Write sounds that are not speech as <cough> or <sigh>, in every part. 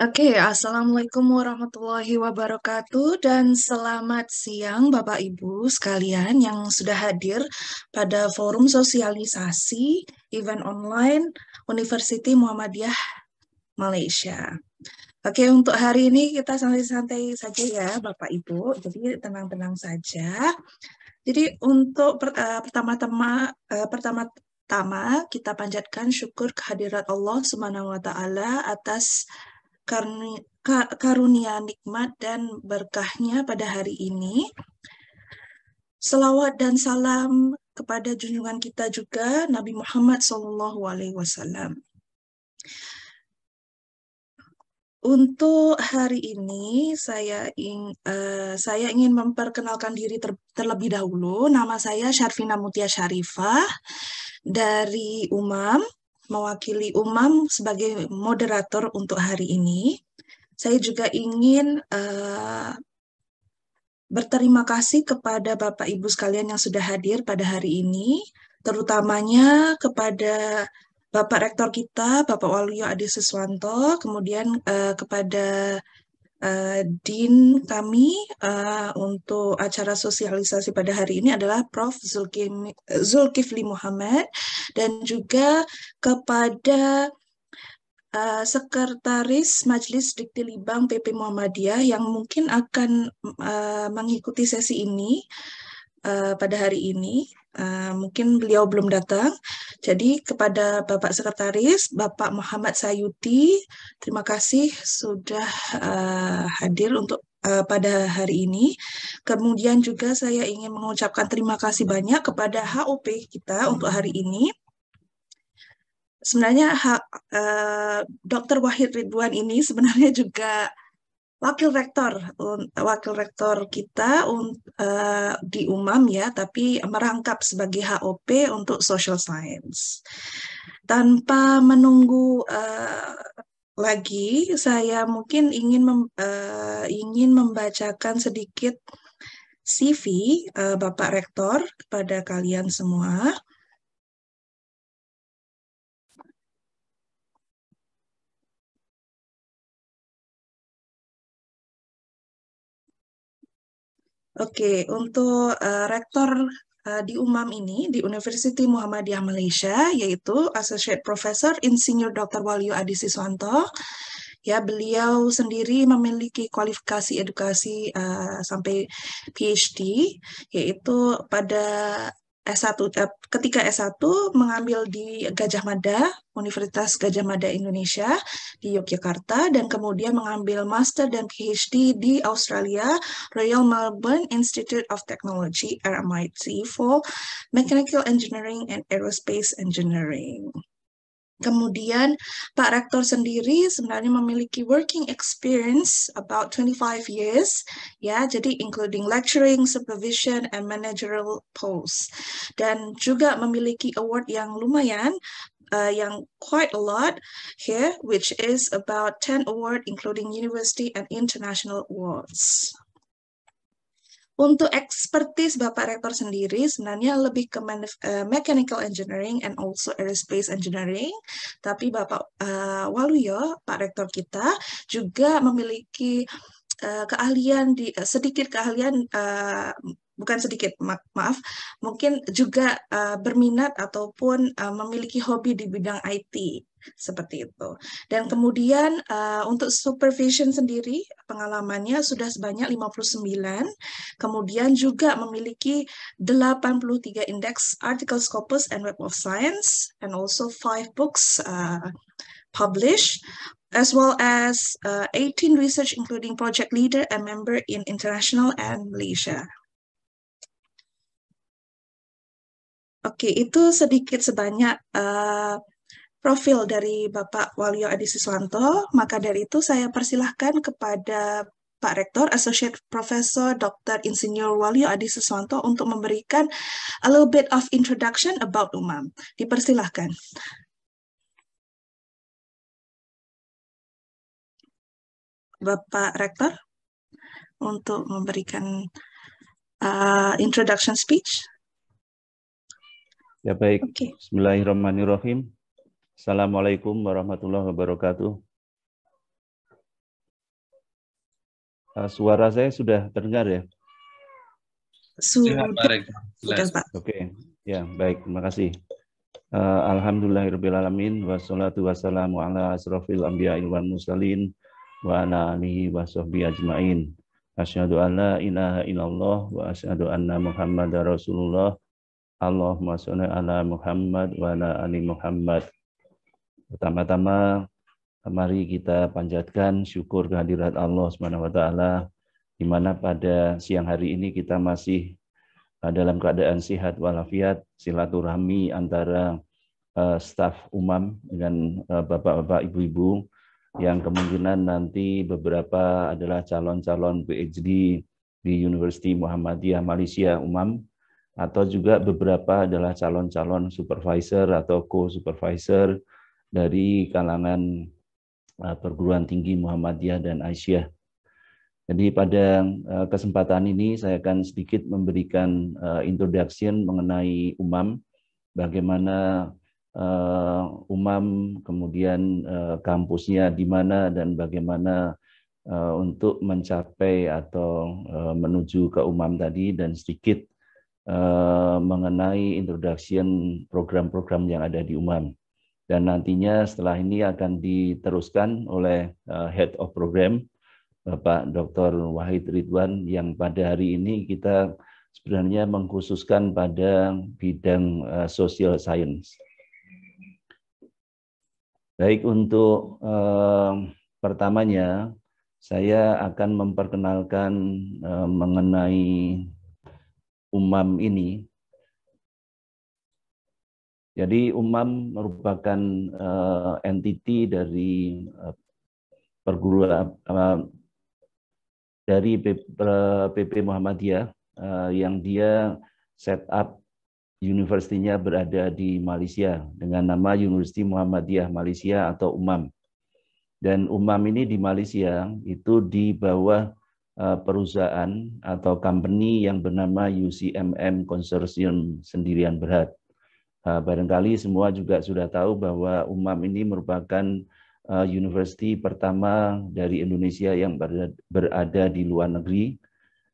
Oke, okay, Assalamualaikum warahmatullahi wabarakatuh dan selamat siang Bapak Ibu sekalian yang sudah hadir pada forum sosialisasi event online University Muhammadiyah Malaysia. Oke, okay, untuk hari ini kita santai-santai saja ya Bapak Ibu, jadi tenang-tenang saja. Jadi untuk eh, pertama-tama uh, eh, pertama tama kita panjatkan syukur kehadirat Allah Subhanahu atas karunia nikmat dan berkahnya pada hari ini. Selawat dan salam kepada junjungan kita juga Nabi Muhammad SAW. Untuk hari ini saya ing, uh, saya ingin memperkenalkan diri ter, terlebih dahulu. Nama saya Syarfina Mutia Syarifah dari UMAM mewakili UMAM sebagai moderator untuk hari ini. Saya juga ingin uh, berterima kasih kepada Bapak Ibu sekalian yang sudah hadir pada hari ini, terutamanya kepada Bapak Rektor kita, Bapak Waluyo Adi Siswanto, kemudian uh, kepada Uh, Din kami eh, untuk acara sosialisasi pada hari ini adalah Prof. Zulkifli, Muhammad dan juga kepada eh, Sekretaris Majelis Dikti Libang PP Muhammadiyah yang mungkin akan mengikuti sesi ini pada hari ini Eh, mungkin beliau belum datang. Jadi kepada Bapak Sekretaris, Bapak Muhammad Sayuti, terima kasih sudah uh, hadir untuk uh, pada hari ini. Kemudian juga saya ingin mengucapkan terima kasih banyak kepada HOP kita untuk hari ini. Sebenarnya ha, uh, Dr. Wahid Ridwan ini sebenarnya juga wakil rektor wakil rektor kita uh, di UMAM ya tapi merangkap sebagai HOP untuk social science tanpa menunggu uh, lagi saya mungkin ingin mem, uh, ingin membacakan sedikit CV uh, Bapak Rektor kepada kalian semua Oke, untuk uh, rektor uh, di UMAM ini di University Muhammadiyah Malaysia yaitu Associate Professor Insinyur Dr. Walio Adi Siswanto. Ya, beliau sendiri memiliki kualifikasi edukasi uh, sampai PhD yaitu pada S1 eh, ketika S1 mengambil di Gajah Mada, Universitas Gajah Mada Indonesia di Yogyakarta dan kemudian mengambil master dan PhD di Australia Royal Melbourne Institute of Technology RMIT for Mechanical Engineering and Aerospace Engineering. Kemudian Pak Rektor sendiri sebenarnya memiliki working experience about 25 years, ya, jadi including lecturing, supervision, and managerial posts. Dan juga memiliki award yang lumayan, uh, yang quite a lot here, which is about 10 award including university and international awards. Untuk expertise Bapak Rektor sendiri sebenarnya lebih ke eh, mechanical engineering and also aerospace engineering, tapi Bapak uh, Waluyo, Pak Rektor kita juga memiliki uh, keahlian di uh, sedikit keahlian uh, bukan sedikit ma maaf mungkin juga uh, berminat ataupun uh, memiliki hobi di bidang IT seperti itu. Dan kemudian uh, untuk supervision sendiri pengalamannya sudah sebanyak 59, kemudian juga memiliki 83 indeks artikel scopus and web of science and also five books uh, published as well as uh, eh, 18 research including project leader and member in international and Malaysia. Oke, okay, itu sedikit sebanyak uh, profil dari Bapak Walio Adi Suswanto, maka dari itu saya persilahkan kepada Pak Rektor Associate Professor Dr. Insinyur Walio Adi Suswanto untuk memberikan a little bit of introduction about UMAM. Dipersilahkan. Bapak Rektor untuk memberikan uh, introduction speech. Ya baik. Okay. Bismillahirrahmanirrahim. Assalamualaikum warahmatullahi wabarakatuh. Eh, suara saya sudah terdengar ya? Sudah, Pak. Oke, ya baik. Terima kasih. Uh, eh, Alhamdulillahirrahmanirrahim. Wassalatu wassalamu ala asrafil anbiya wal musalin wa ala alihi wa sahbihi ajma'in. Asyadu an la ilaha illallah wa asyadu anna muhammad Rasulullah. Allahumma shalli ala Muhammad wa ala ali Muhammad Pertama-tama mari kita panjatkan syukur kehadiran Allah Subhanahu wa taala di mana pada siang hari ini kita masih eh, dalam keadaan sehat walafiat, silaturahmi antara eh, staf umam dengan eh, bapak-bapak, ibu-ibu yang kemungkinan nanti beberapa adalah calon-calon PhD di University Muhammadiyah Malaysia Umam atau juga beberapa adalah calon-calon supervisor atau co-supervisor dari kalangan eh, perguruan tinggi Muhammadiyah dan Aisyah. Jadi pada eh, kesempatan ini saya akan sedikit memberikan eh, introduction mengenai umam, bagaimana umam kemudian kampusnya di mana dan bagaimana untuk mencapai atau menuju ke umam tadi dan sedikit mengenai introduction program-program yang ada di umam dan nantinya setelah ini akan diteruskan oleh eh, Head of Program Bapak Dr. Wahid Ridwan yang pada hari ini kita sebenarnya mengkhususkan pada bidang eh, social science. Baik untuk uh, pertamanya saya akan memperkenalkan uh, mengenai umam ini jadi UMAM merupakan uh, entiti dari uh, perguruan uh, dari PP, Muhammadiyah uh, yang dia set up universitinya berada di Malaysia dengan nama Universiti Muhammadiyah Malaysia atau UMAM. Dan UMAM ini di Malaysia itu di bawah perusahaan atau company yang bernama UCMM Consortium Sendirian Berhad Eh, barangkali semua juga sudah tahu bahwa UMAM ini merupakan uh, eh, university pertama dari Indonesia yang berada, berada di luar negeri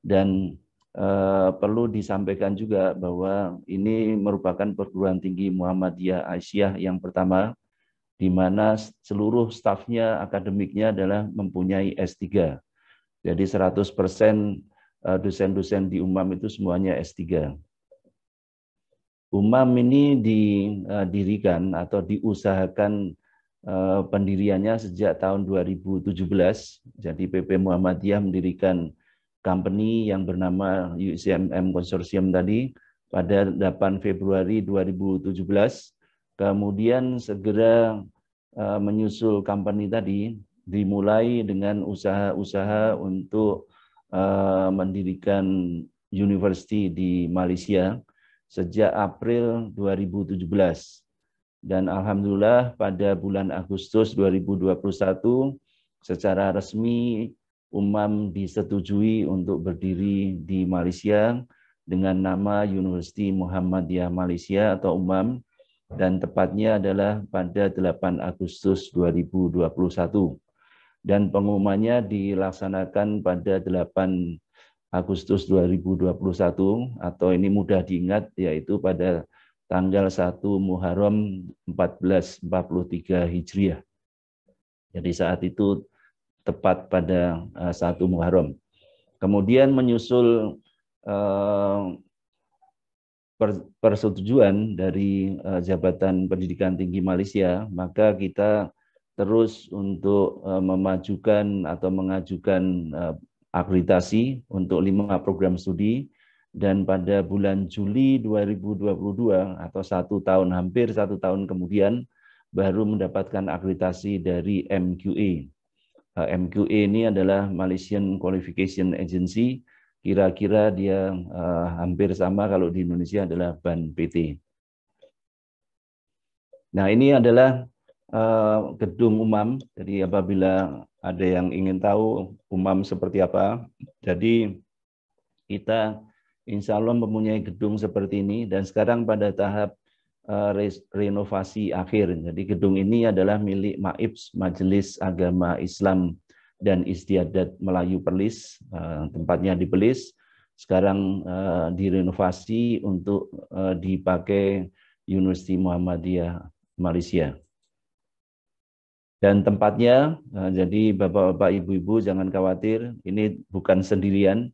dan eh, perlu disampaikan juga bahwa ini merupakan perguruan tinggi Muhammadiyah Aisyah yang pertama di mana seluruh stafnya akademiknya adalah mempunyai S3. Jadi 100% dosen-dosen di UMAM itu semuanya S3. Umam ini didirikan eh, atau diusahakan eh, pendiriannya sejak tahun 2017. Jadi PP Muhammadiyah mendirikan company yang bernama UCMM Consortium tadi pada 8 Februari 2017. Kemudian segera eh, menyusul company tadi dimulai dengan usaha-usaha untuk mendirikan university di Malaysia sejak April 2017. Dan alhamdulillah pada bulan Agustus 2021 secara resmi UMAM disetujui untuk berdiri di Malaysia dengan nama University Muhammadiyah Malaysia atau UMAM dan tepatnya adalah pada 8 Agustus 2021 dan pengumumannya dilaksanakan pada 8 Agustus 2021 atau ini mudah diingat yaitu pada tanggal 1 Muharram 1443 Hijriah. Jadi saat itu tepat pada 1 eh, Muharram. Kemudian menyusul eh, persetujuan dari eh, Jabatan Pendidikan Tinggi Malaysia, maka kita terus untuk memajukan atau mengajukan akreditasi untuk lima program studi dan pada bulan Juli 2022 atau satu tahun hampir satu tahun kemudian baru mendapatkan akreditasi dari MQA. E. Eh, MQA e ini adalah Malaysian Qualification Agency. Kira-kira dia eh, hampir sama kalau di Indonesia adalah BAN PT. Nah, ini adalah Eh, gedung umam. Jadi apabila ada yang ingin tahu umam seperti apa, jadi kita insya Allah mempunyai gedung seperti ini dan sekarang pada tahap eh, renovasi akhir. Jadi gedung ini adalah milik Maibs Majelis Agama Islam dan Istiadat Melayu Perlis, eh, tempatnya di Perlis. Sekarang direnovasi untuk dipakai Universiti Muhammadiyah Malaysia dan tempatnya eh, jadi Bapak-bapak, Ibu-ibu jangan khawatir, ini bukan sendirian.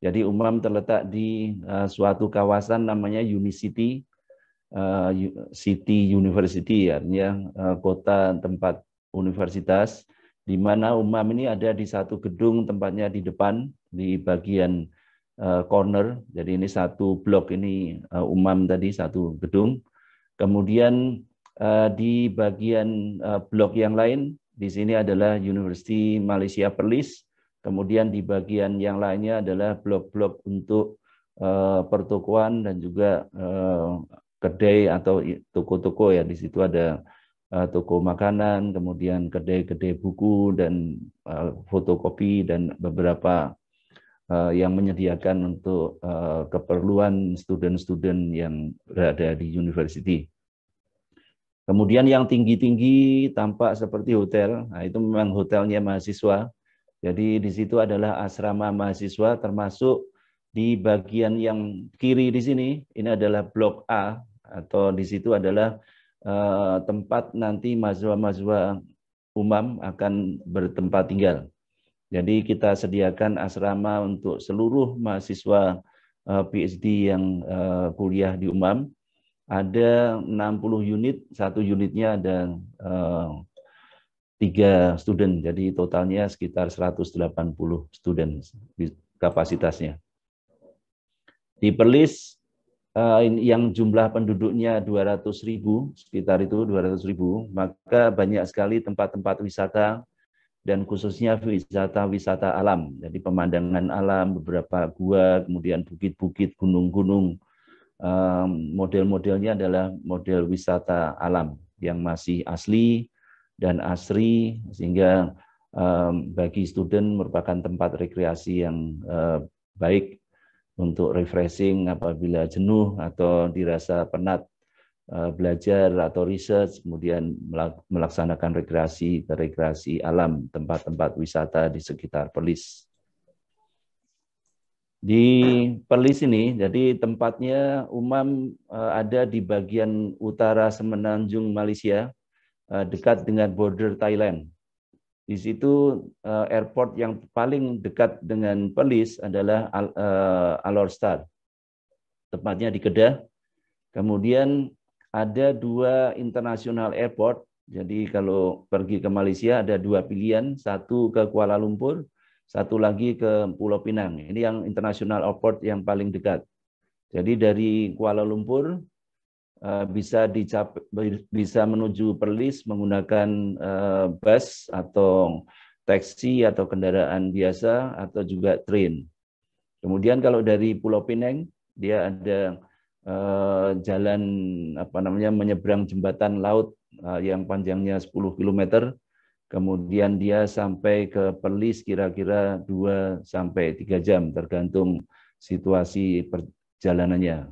Jadi Umam terletak di eh, suatu kawasan namanya Unicity eh, City University artinya kota tempat universitas di mana Umam ini ada di satu gedung tempatnya di depan di bagian corner. Jadi ini satu blok ini Umam tadi satu gedung. Kemudian Eh, di bagian eh, blok yang lain, di sini adalah University Malaysia Perlis, kemudian di bagian yang lainnya adalah blok-blok untuk eh, pertokoan dan juga kedai atau toko-toko ya di situ ada toko makanan, kemudian kedai-kedai buku dan fotokopi dan beberapa yang menyediakan untuk keperluan student-student yang berada di university. Kemudian yang tinggi-tinggi tampak seperti hotel, nah itu memang hotelnya mahasiswa. Jadi di situ adalah asrama mahasiswa termasuk di bagian yang kiri di sini ini adalah blok A atau di situ adalah uh, tempat nanti mahasiswa-mahasiswa umam akan bertempat tinggal. Jadi kita sediakan asrama untuk seluruh mahasiswa uh, eh, PhD yang uh, kuliah di umam ada 60 unit, satu unitnya ada eh, tiga uh, student, jadi totalnya sekitar 180 student kapasitasnya. Di Perlis uh, yang jumlah penduduknya 200 ribu, sekitar itu 200 ribu, maka banyak sekali tempat-tempat wisata dan khususnya wisata-wisata alam, jadi pemandangan alam, beberapa gua, kemudian bukit-bukit, gunung-gunung, model-modelnya adalah model wisata alam yang masih asli dan asri sehingga bagi student merupakan tempat rekreasi yang eh, baik untuk refreshing apabila jenuh atau dirasa penat eh, belajar atau research kemudian melaksanakan rekreasi, rekreasi alam, tempat-tempat wisata di sekitar Perlis. Di Perlis ini, jadi tempatnya Umam eh, ada di bagian utara semenanjung Malaysia, eh, dekat dengan border Thailand. Di situ eh, airport yang paling dekat dengan Perlis adalah Alor Star, tempatnya di Kedah. Kemudian ada dua internasional airport. Jadi kalau pergi ke Malaysia ada dua pilihan, satu ke Kuala Lumpur, satu lagi ke Pulau Pinang. Ini yang international airport yang paling dekat. Jadi dari Kuala Lumpur eh, bisa dicap, bisa menuju Perlis menggunakan eh, bus atau taksi atau kendaraan biasa atau juga train. Kemudian kalau dari Pulau Pinang dia ada eh, jalan apa namanya menyeberang jembatan laut yang panjangnya 10 km kemudian dia sampai ke Perlis kira-kira 2 sampai 3 jam tergantung situasi perjalanannya.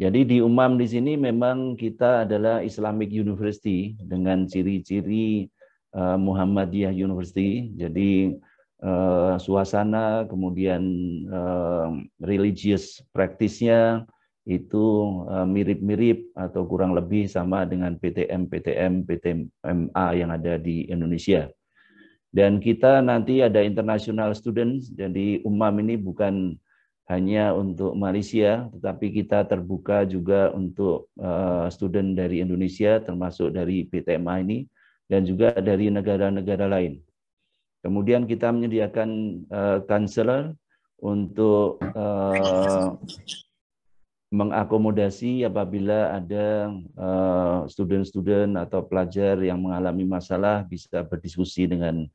Jadi di UMAM di sini memang kita adalah Islamic University dengan ciri-ciri eh, Muhammadiyah University. Jadi eh, suasana kemudian eh, religious practice-nya itu eh, mirip-mirip atau kurang lebih sama dengan PTM, PTM, PTMA yang ada di Indonesia. Dan kita nanti ada international students, jadi UMAM ini bukan hanya untuk Malaysia, tetapi kita terbuka juga untuk eh, student dari Indonesia, termasuk dari PTMA ini, dan juga dari negara-negara lain. Kemudian kita menyediakan uh, counselor untuk uh, mengakomodasi apabila ada eh, student-student uh, atau pelajar yang mengalami masalah bisa berdiskusi dengan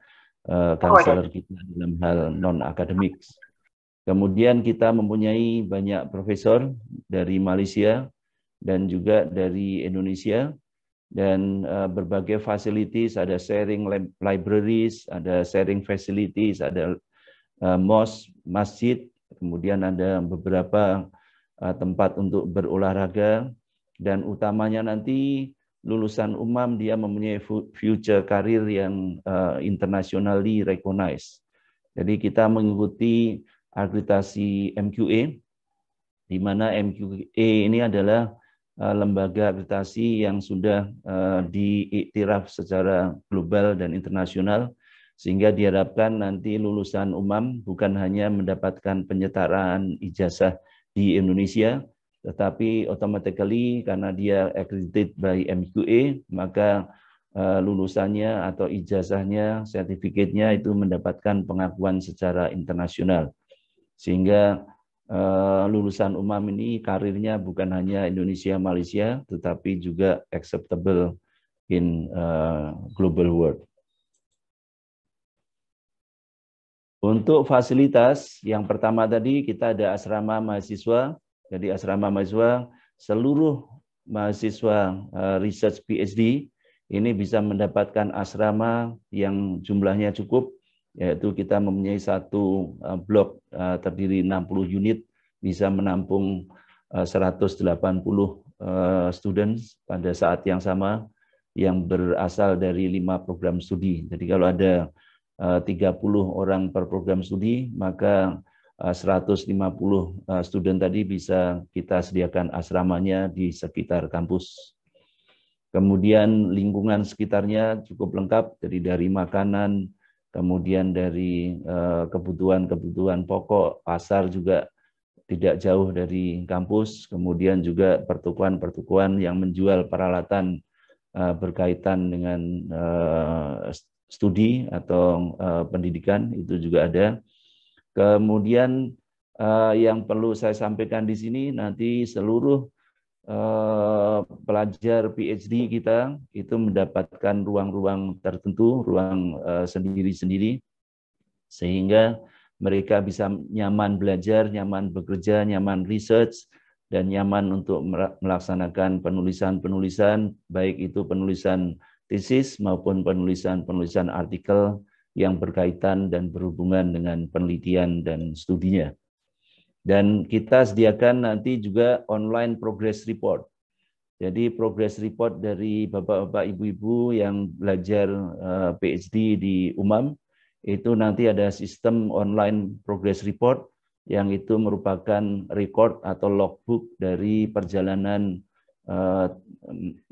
eh, counselor kita dalam hal non akademik. Kemudian kita mempunyai banyak profesor dari Malaysia dan juga dari Indonesia dan uh, berbagai fasilitas ada sharing libraries, ada sharing facilities, ada uh, mosque, masjid, kemudian ada beberapa Eh, tempat untuk berolahraga, dan utamanya nanti lulusan UMAM dia mempunyai future karir yang uh, internationally recognized. Jadi kita mengikuti akreditasi MQA, di mana MQA ini adalah uh, lembaga akreditasi yang sudah uh, diiktiraf secara global dan internasional, sehingga diharapkan nanti lulusan umam bukan hanya mendapatkan penyetaraan ijazah di Indonesia, tetapi automatically karena dia accredited by MQA, maka eh, lulusannya atau ijazahnya, sertifikatnya itu mendapatkan pengakuan secara internasional. Sehingga eh, lulusan UMAM ini karirnya bukan hanya Indonesia Malaysia tetapi juga acceptable in eh, global world. Untuk fasilitas yang pertama tadi kita ada asrama mahasiswa. Jadi asrama mahasiswa seluruh mahasiswa eh, research PhD ini bisa mendapatkan asrama yang jumlahnya cukup yaitu kita mempunyai satu eh, blok eh, terdiri 60 unit bisa menampung 180 students pada saat yang sama yang berasal dari lima program studi. Jadi kalau ada 30 eh, orang per program studi, maka 150 eh, eh, student tadi bisa kita sediakan asramanya di sekitar kampus. Kemudian lingkungan sekitarnya cukup lengkap, jadi dari makanan, kemudian dari kebutuhan-kebutuhan pokok, pasar juga tidak jauh dari kampus, kemudian juga pertukuan-pertukuan yang menjual peralatan berkaitan dengan studi atau uh, pendidikan itu juga ada. Kemudian uh, yang perlu saya sampaikan di sini nanti seluruh uh, pelajar PhD kita itu mendapatkan ruang-ruang tertentu, ruang sendiri-sendiri uh, sehingga mereka bisa nyaman belajar, nyaman bekerja, nyaman research, dan nyaman untuk melaksanakan penulisan-penulisan, baik itu penulisan tesis maupun penulisan-penulisan artikel yang berkaitan dan berhubungan dengan penelitian dan studinya. Dan kita sediakan nanti juga online progress report. Jadi progress report dari bapak-bapak ibu-ibu yang belajar eh, PhD di UMAM itu nanti ada sistem online progress report yang itu merupakan record atau logbook dari perjalanan Eh,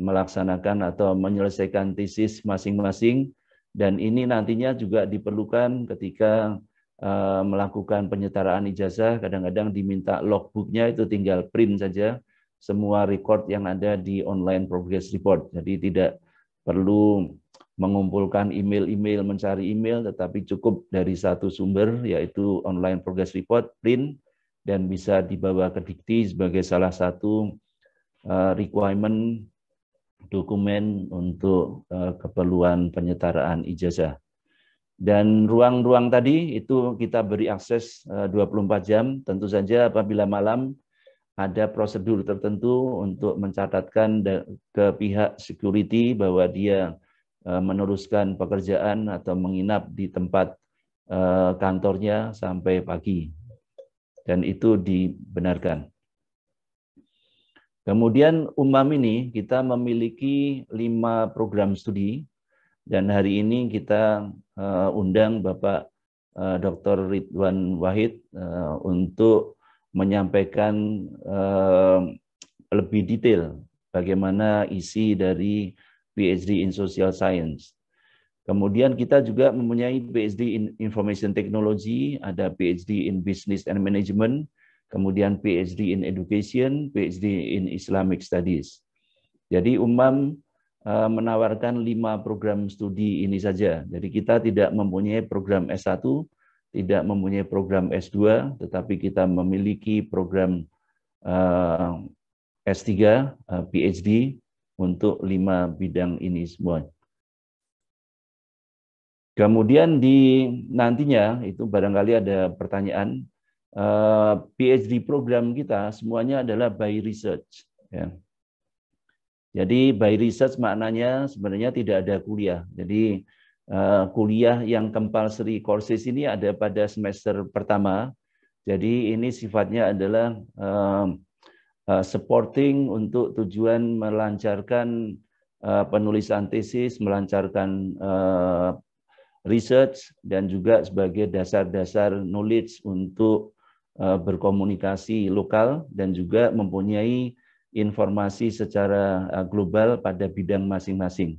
melaksanakan atau menyelesaikan tesis masing-masing dan ini nantinya juga diperlukan ketika eh, melakukan penyetaraan ijazah kadang-kadang diminta logbooknya itu tinggal print saja semua record yang ada di online progress report jadi tidak perlu mengumpulkan email-email mencari email tetapi cukup dari satu sumber yaitu online progress report print dan bisa dibawa ke Dikti sebagai salah satu Eh, requirement dokumen untuk eh, keperluan penyetaraan ijazah. Dan ruang-ruang tadi itu kita beri akses 24 eh, jam, tentu saja apabila malam ada prosedur tertentu untuk mencatatkan ke pihak security bahwa dia meneruskan pekerjaan atau menginap di tempat kantornya sampai pagi. Dan itu dibenarkan. Kemudian UMAM ini kita memiliki lima program studi dan hari ini kita uh, undang Bapak uh, eh, Dr. Ridwan Wahid uh, untuk menyampaikan uh, lebih detail bagaimana isi dari PhD in Social Science. Kemudian kita juga mempunyai PhD in Information Technology, ada PhD in Business and Management, kemudian PhD in Education, PhD in Islamic Studies. Jadi UMAM eh, menawarkan lima program studi ini saja. Jadi kita tidak mempunyai program S1, tidak mempunyai program S2, tetapi kita memiliki program eh, S3, eh, PhD untuk lima bidang ini semua. Kemudian di nantinya itu barangkali ada pertanyaan Eh, PhD program kita semuanya adalah by research. Ya. Jadi by research maknanya sebenarnya tidak ada kuliah. Jadi eh, kuliah yang compulsory courses ini ada pada semester pertama. Jadi ini sifatnya adalah eh, supporting untuk tujuan melancarkan penulisan tesis, melancarkan research dan juga sebagai dasar-dasar knowledge untuk Eh, berkomunikasi lokal dan juga mempunyai informasi secara eh, global pada bidang masing-masing.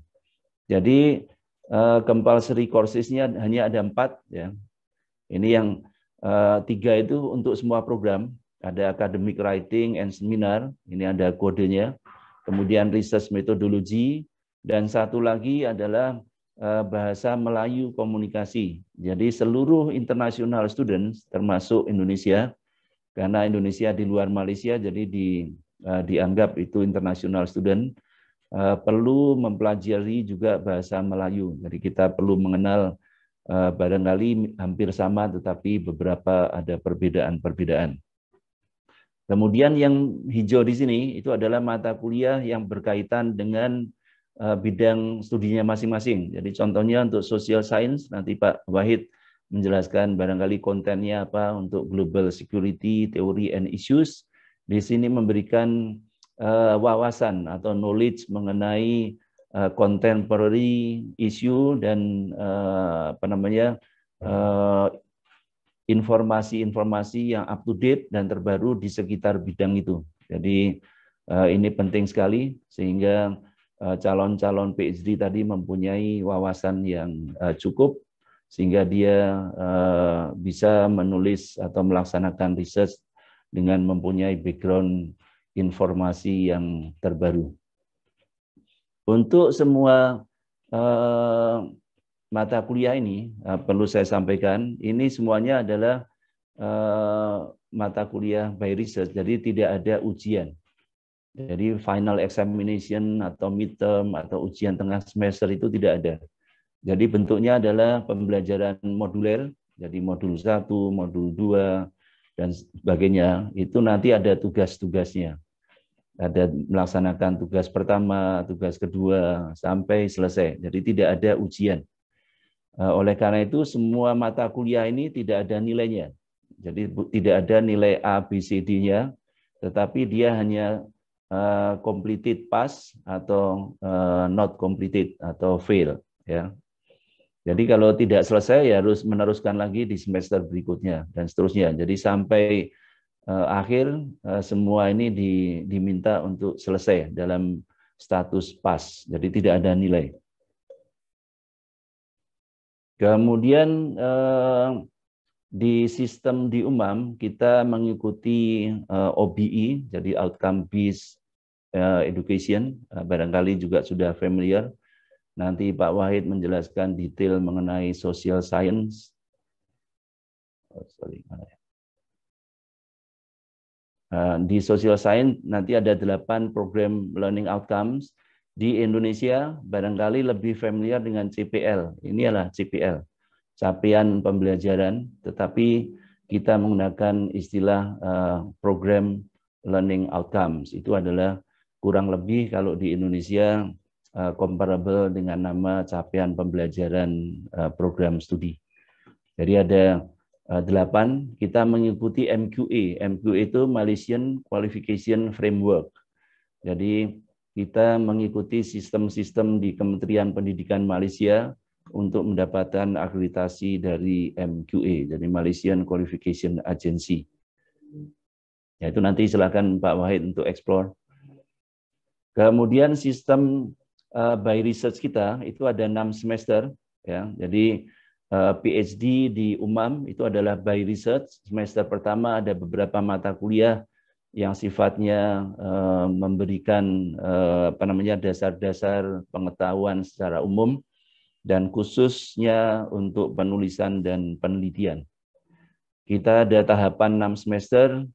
Jadi compulsory eh, courses-nya hanya ada empat ya. Ini yang tiga itu untuk semua program ada academic writing and seminar ini ada kodenya kemudian research methodology dan satu lagi adalah Eh, bahasa Melayu komunikasi. Jadi seluruh internasional students termasuk Indonesia karena Indonesia di luar Malaysia jadi di eh, dianggap itu internasional student eh, perlu mempelajari juga bahasa Melayu. Jadi kita perlu mengenal barangkali hampir sama tetapi beberapa ada perbedaan-perbedaan. Kemudian yang hijau di sini itu adalah mata kuliah yang berkaitan dengan Eh, bidang studinya masing-masing. Jadi contohnya untuk social science nanti Pak Wahid menjelaskan barangkali kontennya apa untuk global security, theory and issues. Di sini memberikan eh, wawasan atau knowledge mengenai uh, contemporary issue dan apa namanya informasi-informasi yang up to date dan terbaru di sekitar bidang itu. Jadi ini penting sekali sehingga Eh, calon-calon PhD tadi mempunyai wawasan yang eh, cukup sehingga dia eh, bisa menulis atau melaksanakan riset dengan mempunyai background informasi yang terbaru. Untuk semua mata kuliah ini perlu saya sampaikan, ini semuanya adalah mata kuliah by research, jadi tidak ada ujian. Jadi final examination atau midterm atau ujian tengah semester itu tidak ada. Jadi bentuknya adalah pembelajaran moduler, jadi modul 1, modul 2, dan sebagainya. Itu nanti ada tugas-tugasnya. Ada melaksanakan tugas pertama, tugas kedua, sampai selesai. Jadi tidak ada ujian. Eh, oleh karena itu semua mata kuliah ini tidak ada nilainya. Jadi tidak ada nilai A, B, C, D-nya, tetapi dia hanya Eh, completed pass atau uh, not completed atau fail ya. Jadi kalau tidak selesai ya harus meneruskan lagi di semester berikutnya dan seterusnya. Jadi sampai uh, akhir uh, semua ini di, diminta untuk selesai dalam status pass. Jadi tidak ada nilai. Kemudian uh, di sistem di UMAM kita mengikuti OBI OBE, jadi outcome based Eh, education, eh, barangkali juga sudah familiar. Nanti Pak Wahid menjelaskan detail mengenai social science. Oh, sorry, ya? eh, Di social science nanti ada delapan program learning outcomes. Di Indonesia barangkali lebih familiar dengan CPL. Ini adalah CPL, capaian pembelajaran. Tetapi kita menggunakan istilah program learning outcomes. Itu adalah kurang lebih kalau di Indonesia eh, comparable dengan nama capaian pembelajaran eh, program studi. Jadi ada eh, delapan, kita mengikuti MQA. MQA itu Malaysian Qualification Framework. Jadi kita mengikuti sistem-sistem di Kementerian Pendidikan Malaysia untuk mendapatkan akreditasi dari MQA, jadi Malaysian Qualification Agency. Ya, itu nanti silakan Pak Wahid untuk explore. Kemudian sistem uh, by research kita itu ada enam semester, ya. Jadi uh, eh, PhD di UMAM itu adalah by research. Semester pertama ada beberapa mata kuliah yang sifatnya uh, memberikan uh, apa namanya dasar-dasar pengetahuan secara umum dan khususnya untuk penulisan dan penelitian. Kita ada tahapan enam semester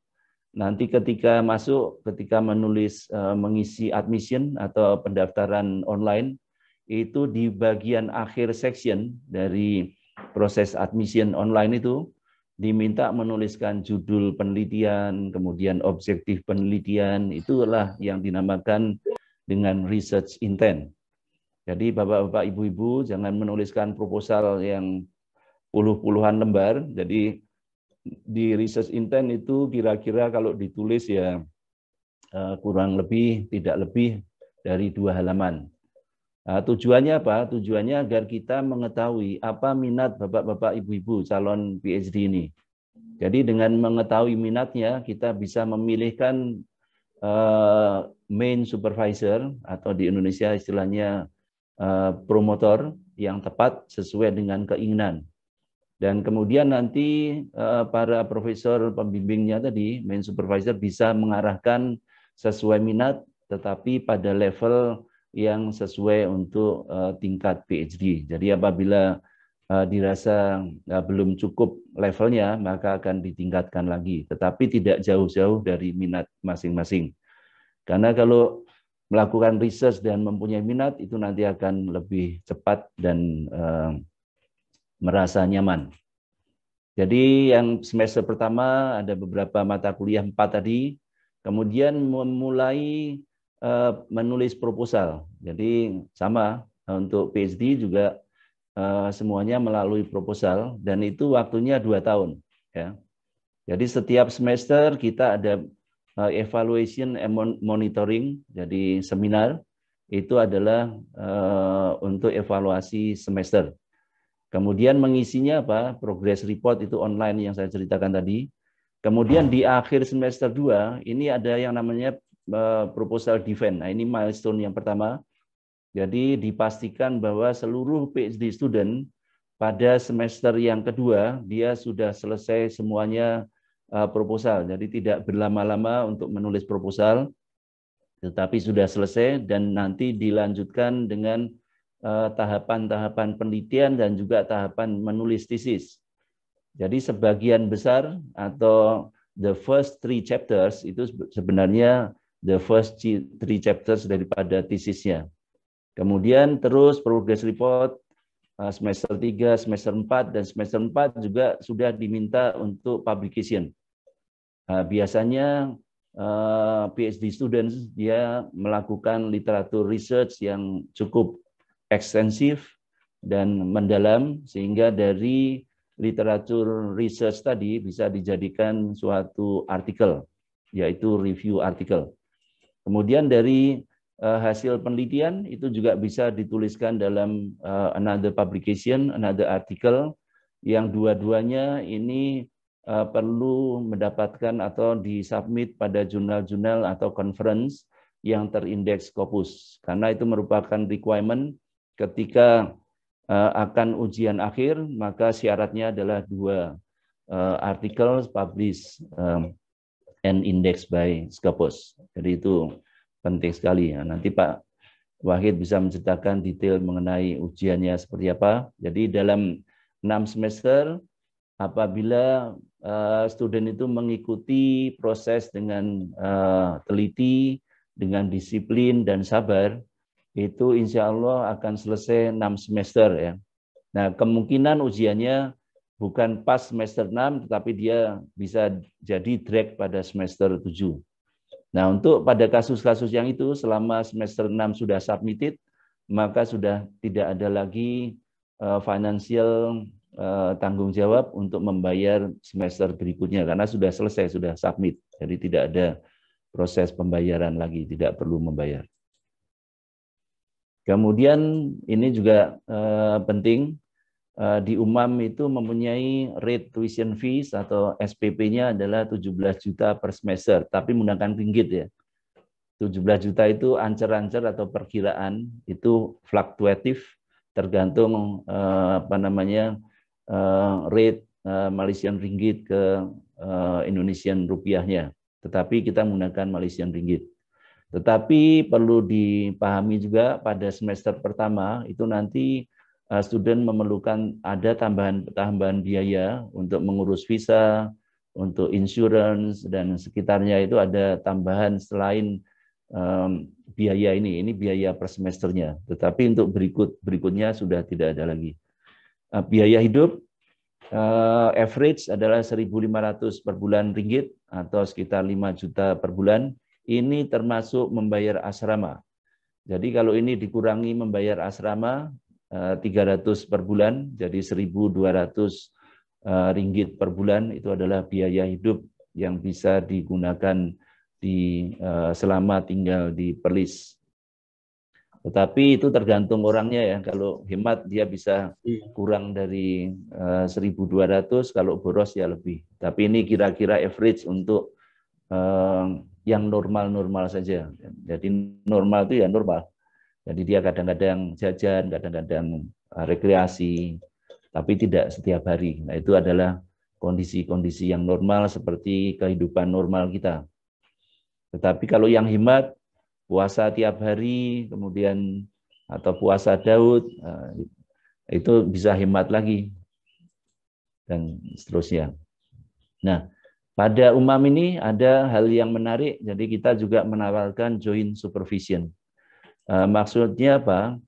nanti ketika masuk, ketika menulis eh, mengisi admission atau pendaftaran online, itu di bagian akhir section dari proses admission online itu diminta menuliskan judul penelitian, kemudian objektif penelitian, itulah yang dinamakan dengan research intent. Jadi Bapak-Bapak, Ibu-Ibu jangan menuliskan proposal yang puluh-puluhan lembar, jadi di research intent itu kira-kira kalau ditulis ya eh, kurang lebih tidak lebih dari dua halaman. Nah, tujuannya apa? Tujuannya agar kita mengetahui apa minat bapak-bapak, ibu-ibu calon PhD ini. Jadi dengan mengetahui minatnya, kita bisa memilihkan eh, main supervisor atau di Indonesia istilahnya promotor yang tepat sesuai dengan keinginan. Dan kemudian nanti eh, para profesor pembimbingnya tadi, main supervisor bisa mengarahkan sesuai minat, tetapi pada level yang sesuai untuk eh, tingkat PhD. Jadi apabila eh, dirasa belum cukup levelnya, maka akan ditingkatkan lagi. Tetapi tidak jauh-jauh dari minat masing-masing. Karena kalau melakukan research dan mempunyai minat, itu nanti akan lebih cepat dan merasa nyaman. Jadi yang semester pertama ada beberapa mata kuliah empat tadi, kemudian memulai eh, menulis proposal. Jadi sama eh, untuk PhD juga eh, semuanya melalui proposal dan itu waktunya dua tahun. Ya. Jadi setiap semester kita ada evaluation and monitoring, jadi seminar itu adalah untuk evaluasi semester. Kemudian mengisinya apa? Progress report itu online yang saya ceritakan tadi. Kemudian di akhir semester 2 ini ada yang namanya eh, proposal defense. Nah, ini milestone yang pertama. Jadi dipastikan bahwa seluruh PhD student pada semester yang kedua dia sudah selesai semuanya eh, proposal. Jadi tidak berlama-lama untuk menulis proposal tetapi sudah selesai dan nanti dilanjutkan dengan Eh, tahapan-tahapan penelitian dan juga tahapan menulis tesis. Jadi sebagian besar atau the first three chapters itu sebenarnya the first three chapters daripada tesisnya. Kemudian terus progress report eh, semester 3, semester 4, dan semester 4 juga sudah diminta untuk publication. Eh, biasanya PhD students dia melakukan literatur research yang cukup ekstensif dan mendalam sehingga dari literatur research tadi bisa dijadikan suatu artikel yaitu review artikel. Kemudian dari eh, hasil penelitian itu juga bisa dituliskan dalam eh, another publication, another artikel yang dua-duanya ini eh, perlu mendapatkan atau disubmit pada jurnal-jurnal atau conference yang terindeks Scopus karena itu merupakan requirement ketika eh, akan ujian akhir, maka syaratnya adalah dua eh, artikel published eh, and index by Scopus. Jadi itu penting sekali. Ya. Nanti Pak Wahid bisa menceritakan detail mengenai ujiannya seperti apa. Jadi dalam enam semester, apabila student itu mengikuti proses dengan teliti, dengan disiplin dan sabar, itu insya Allah akan selesai 6 semester ya. Nah kemungkinan ujiannya bukan pas semester 6, tetapi dia bisa jadi drag pada semester 7. Nah untuk pada kasus-kasus yang itu selama semester 6 sudah submitted, maka sudah tidak ada lagi uh, financial uh, tanggung jawab untuk membayar semester berikutnya karena sudah selesai sudah submit jadi tidak ada proses pembayaran lagi tidak perlu membayar Kemudian ini juga uh, penting uh, di UMAM itu mempunyai rate tuition fees atau SPP-nya adalah 17 juta per semester, tapi menggunakan ringgit ya. 17 juta itu ancer-ancer atau perkiraan itu fluktuatif tergantung uh, apa namanya uh, rate uh, Malaysian ringgit ke uh, Indonesian rupiahnya. Tetapi kita menggunakan Malaysian ringgit. Tetapi perlu dipahami juga pada semester pertama itu nanti eh, student memerlukan ada tambahan tambahan biaya untuk mengurus visa, untuk insurance dan sekitarnya itu ada tambahan selain um, biaya ini. Ini biaya per semesternya. Tetapi untuk berikut berikutnya sudah tidak ada lagi. Uh, biaya hidup uh, average adalah 1.500 per bulan ringgit atau sekitar 5 juta per bulan ini termasuk membayar asrama. Jadi kalau ini dikurangi membayar asrama 300 eh, per bulan, jadi 1.200 eh, ringgit per bulan itu adalah biaya hidup yang bisa digunakan di eh, selama tinggal di Perlis. Tetapi itu tergantung orangnya ya. Kalau hemat dia bisa iya. kurang dari 1.200, kalau boros ya lebih. Tapi ini kira-kira average untuk yang normal-normal saja. Jadi normal itu ya normal. Jadi dia kadang-kadang jajan, kadang-kadang eh, rekreasi, tapi tidak setiap hari. Nah, itu adalah kondisi-kondisi yang normal seperti kehidupan normal kita. Tetapi kalau yang hemat, puasa tiap hari, kemudian atau puasa Daud, eh, itu bisa hemat lagi dan seterusnya. Nah, pada umam ini ada hal yang menarik, jadi kita juga menawarkan joint supervision. Eh, maksudnya apa?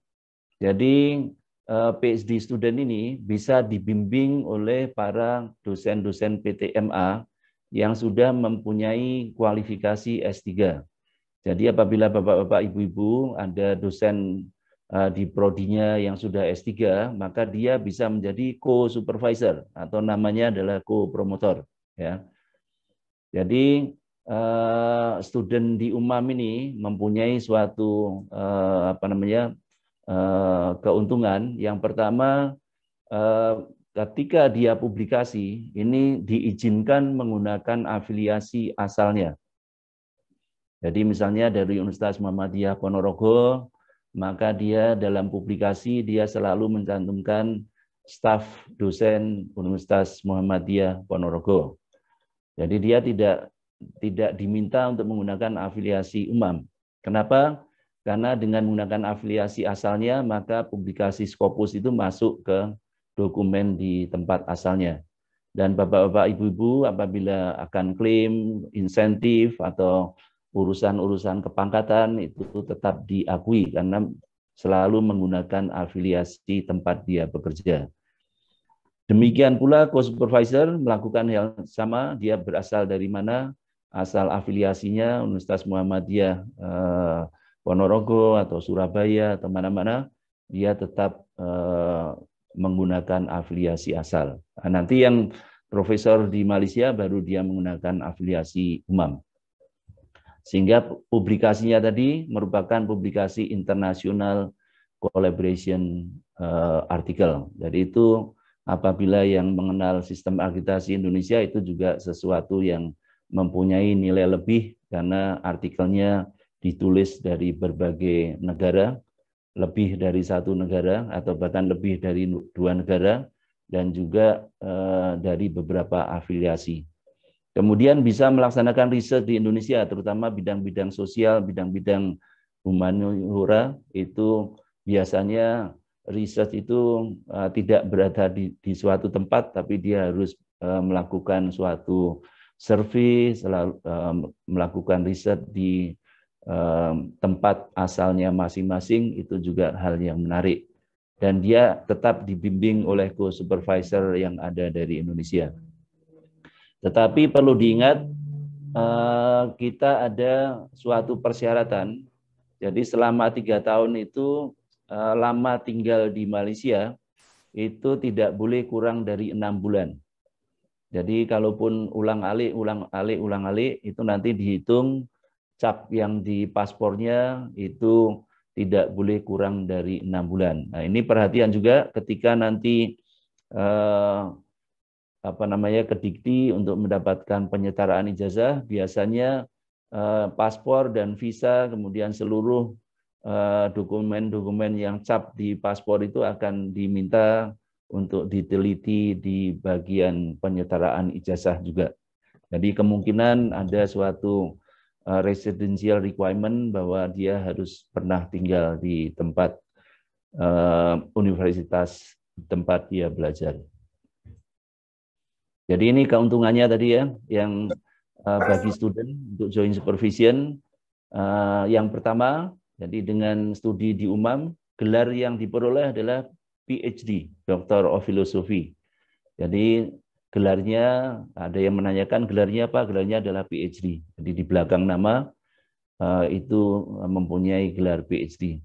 Jadi eh, PhD student ini bisa dibimbing oleh para dosen-dosen PTMA yang sudah mempunyai kualifikasi S3. Jadi apabila Bapak-bapak, Ibu-ibu ada dosen eh, di prodinya yang sudah S3, maka dia bisa menjadi co-supervisor atau namanya adalah co-promotor ya jadi eh, student di UMAM ini mempunyai suatu eh, apa namanya eh, keuntungan. Yang pertama eh, ketika dia publikasi ini diizinkan menggunakan afiliasi asalnya. Jadi misalnya dari Universitas Muhammadiyah Ponorogo, maka dia dalam publikasi dia selalu mencantumkan staf dosen Universitas Muhammadiyah Ponorogo. Jadi dia tidak tidak diminta untuk menggunakan afiliasi umam. Kenapa? Karena dengan menggunakan afiliasi asalnya, maka publikasi Scopus itu masuk ke dokumen di tempat asalnya. Dan bapak-bapak, ibu-ibu, apabila akan klaim insentif atau urusan-urusan kepangkatan itu tetap diakui karena selalu menggunakan afiliasi tempat dia bekerja. Demikian pula co-supervisor melakukan hal yang sama, dia berasal dari mana, asal afiliasinya Universitas Muhammadiyah eh, atau Surabaya atau mana-mana, dia tetap eh, menggunakan afiliasi asal. Nah, nanti yang profesor di Malaysia baru dia menggunakan afiliasi umam. Sehingga publikasinya tadi merupakan publikasi internasional collaboration eh, artikel. Jadi itu apabila yang mengenal sistem akreditasi Indonesia itu juga sesuatu yang mempunyai nilai lebih karena artikelnya ditulis dari berbagai negara, lebih dari satu negara atau bahkan lebih dari dua negara dan juga eh, dari beberapa afiliasi. Kemudian bisa melaksanakan riset di Indonesia terutama bidang-bidang sosial, bidang-bidang humaniora itu biasanya research itu uh, tidak berada di, di suatu tempat, tapi dia harus uh, melakukan suatu survei, selalu, uh, melakukan riset di uh, tempat asalnya masing-masing, itu juga hal yang menarik. Dan dia tetap dibimbing oleh co-supervisor yang ada dari Indonesia. Tetapi perlu diingat kita ada suatu persyaratan. Jadi selama tiga tahun itu Eh, lama tinggal di Malaysia itu tidak boleh kurang dari enam bulan. Jadi kalaupun ulang alik, ulang alik, ulang alik itu nanti dihitung cap yang di paspornya itu tidak boleh kurang dari enam bulan. Nah ini perhatian juga ketika nanti eh, apa namanya kedikti untuk mendapatkan penyetaraan ijazah biasanya eh, paspor dan visa kemudian seluruh Eh, dokumen-dokumen yang cap di paspor itu akan diminta untuk diteliti di bagian penyetaraan ijazah juga. Jadi kemungkinan ada suatu eh, residential requirement bahwa dia harus pernah tinggal di tempat eh, universitas tempat dia belajar. Jadi ini keuntungannya tadi ya yang bagi student untuk join supervision. yang pertama jadi dengan studi di UMAM, gelar yang diperoleh adalah PhD, Doctor of Philosophy. Jadi gelarnya, ada yang menanyakan gelarnya apa? Gelarnya adalah PhD. Jadi di belakang nama eh, itu mempunyai gelar PhD.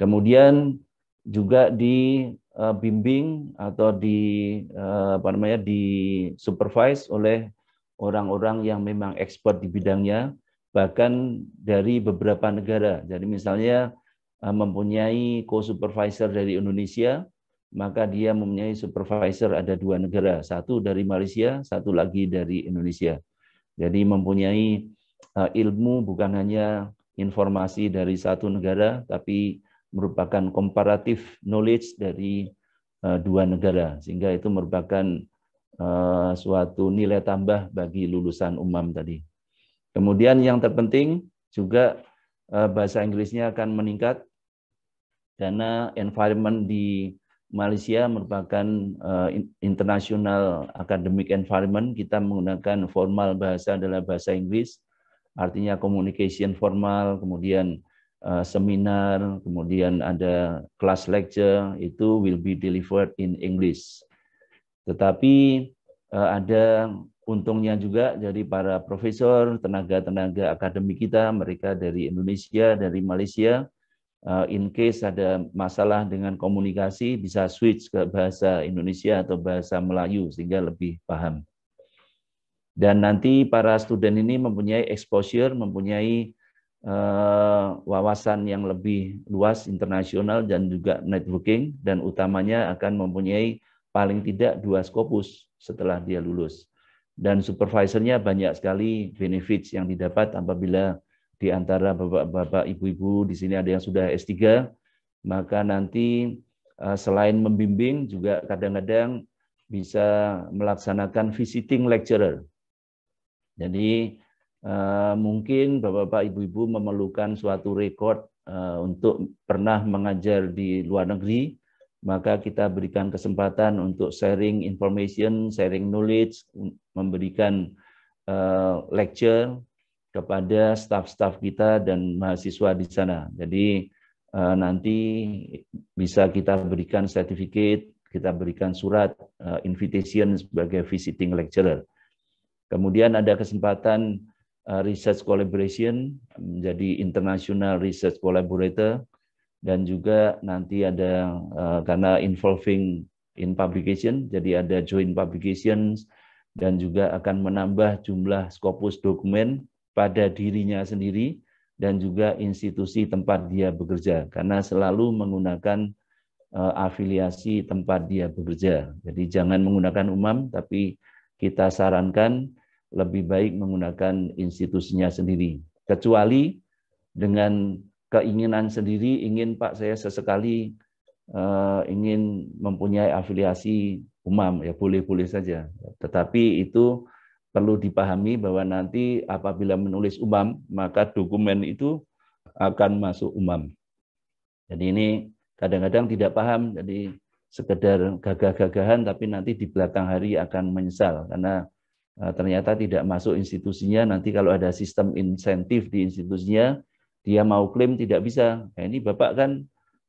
Kemudian juga dibimbing eh, atau di eh, apa namanya disupervise oleh orang-orang yang memang expert di bidangnya bahkan dari beberapa negara. Jadi misalnya eh, mempunyai co-supervisor dari Indonesia, maka dia mempunyai supervisor ada dua negara, satu dari Malaysia, satu lagi dari Indonesia. Jadi mempunyai eh, ilmu bukan hanya informasi dari satu negara, tapi merupakan komparatif knowledge dari eh, dua negara, sehingga itu merupakan suatu nilai tambah bagi lulusan umam tadi. Kemudian yang terpenting juga eh, bahasa Inggrisnya akan meningkat karena environment di Malaysia merupakan eh, international academic environment. Kita menggunakan formal bahasa adalah bahasa Inggris, artinya communication formal, kemudian eh, seminar, kemudian ada class lecture, itu will be delivered in English. Tetapi ada Untungnya juga dari para profesor, tenaga-tenaga akademik kita, mereka dari Indonesia, dari Malaysia, eh, in case ada masalah dengan komunikasi bisa switch ke bahasa Indonesia atau bahasa Melayu sehingga lebih paham. Dan nanti para student ini mempunyai exposure, mempunyai eh, wawasan yang lebih luas internasional dan juga networking dan utamanya akan mempunyai paling tidak dua skopus setelah dia lulus dan supervisornya banyak sekali benefits yang didapat apabila di antara bapak-bapak, ibu-ibu di sini ada yang sudah S3, maka nanti eh, selain membimbing juga kadang-kadang bisa melaksanakan visiting lecturer. Jadi eh, mungkin bapak-bapak, ibu-ibu memerlukan suatu record eh, untuk pernah mengajar di luar negeri maka kita berikan kesempatan untuk sharing information, sharing knowledge, memberikan uh, lecture kepada staff-staff kita dan mahasiswa di sana. Jadi uh, nanti bisa kita berikan sertifikat, kita berikan surat uh, invitation sebagai visiting lecturer. Kemudian ada kesempatan uh, research collaboration menjadi international research collaborator dan juga nanti ada uh, karena involving in publication, jadi ada joint publications dan juga akan menambah jumlah skopus dokumen pada dirinya sendiri dan juga institusi tempat dia bekerja karena selalu menggunakan uh, afiliasi tempat dia bekerja. Jadi jangan menggunakan umam tapi kita sarankan lebih baik menggunakan institusinya sendiri. Kecuali dengan keinginan sendiri ingin Pak saya sesekali uh, ingin mempunyai afiliasi umam ya boleh-boleh saja. Tetapi itu perlu dipahami bahwa nanti apabila menulis umam maka dokumen itu akan masuk umam. Jadi ini kadang-kadang tidak paham jadi sekedar gagah-gagahan tapi nanti di belakang hari akan menyesal karena eh, ternyata tidak masuk institusinya nanti kalau ada sistem insentif di institusinya dia mau klaim tidak bisa. Nah, ini Bapak kan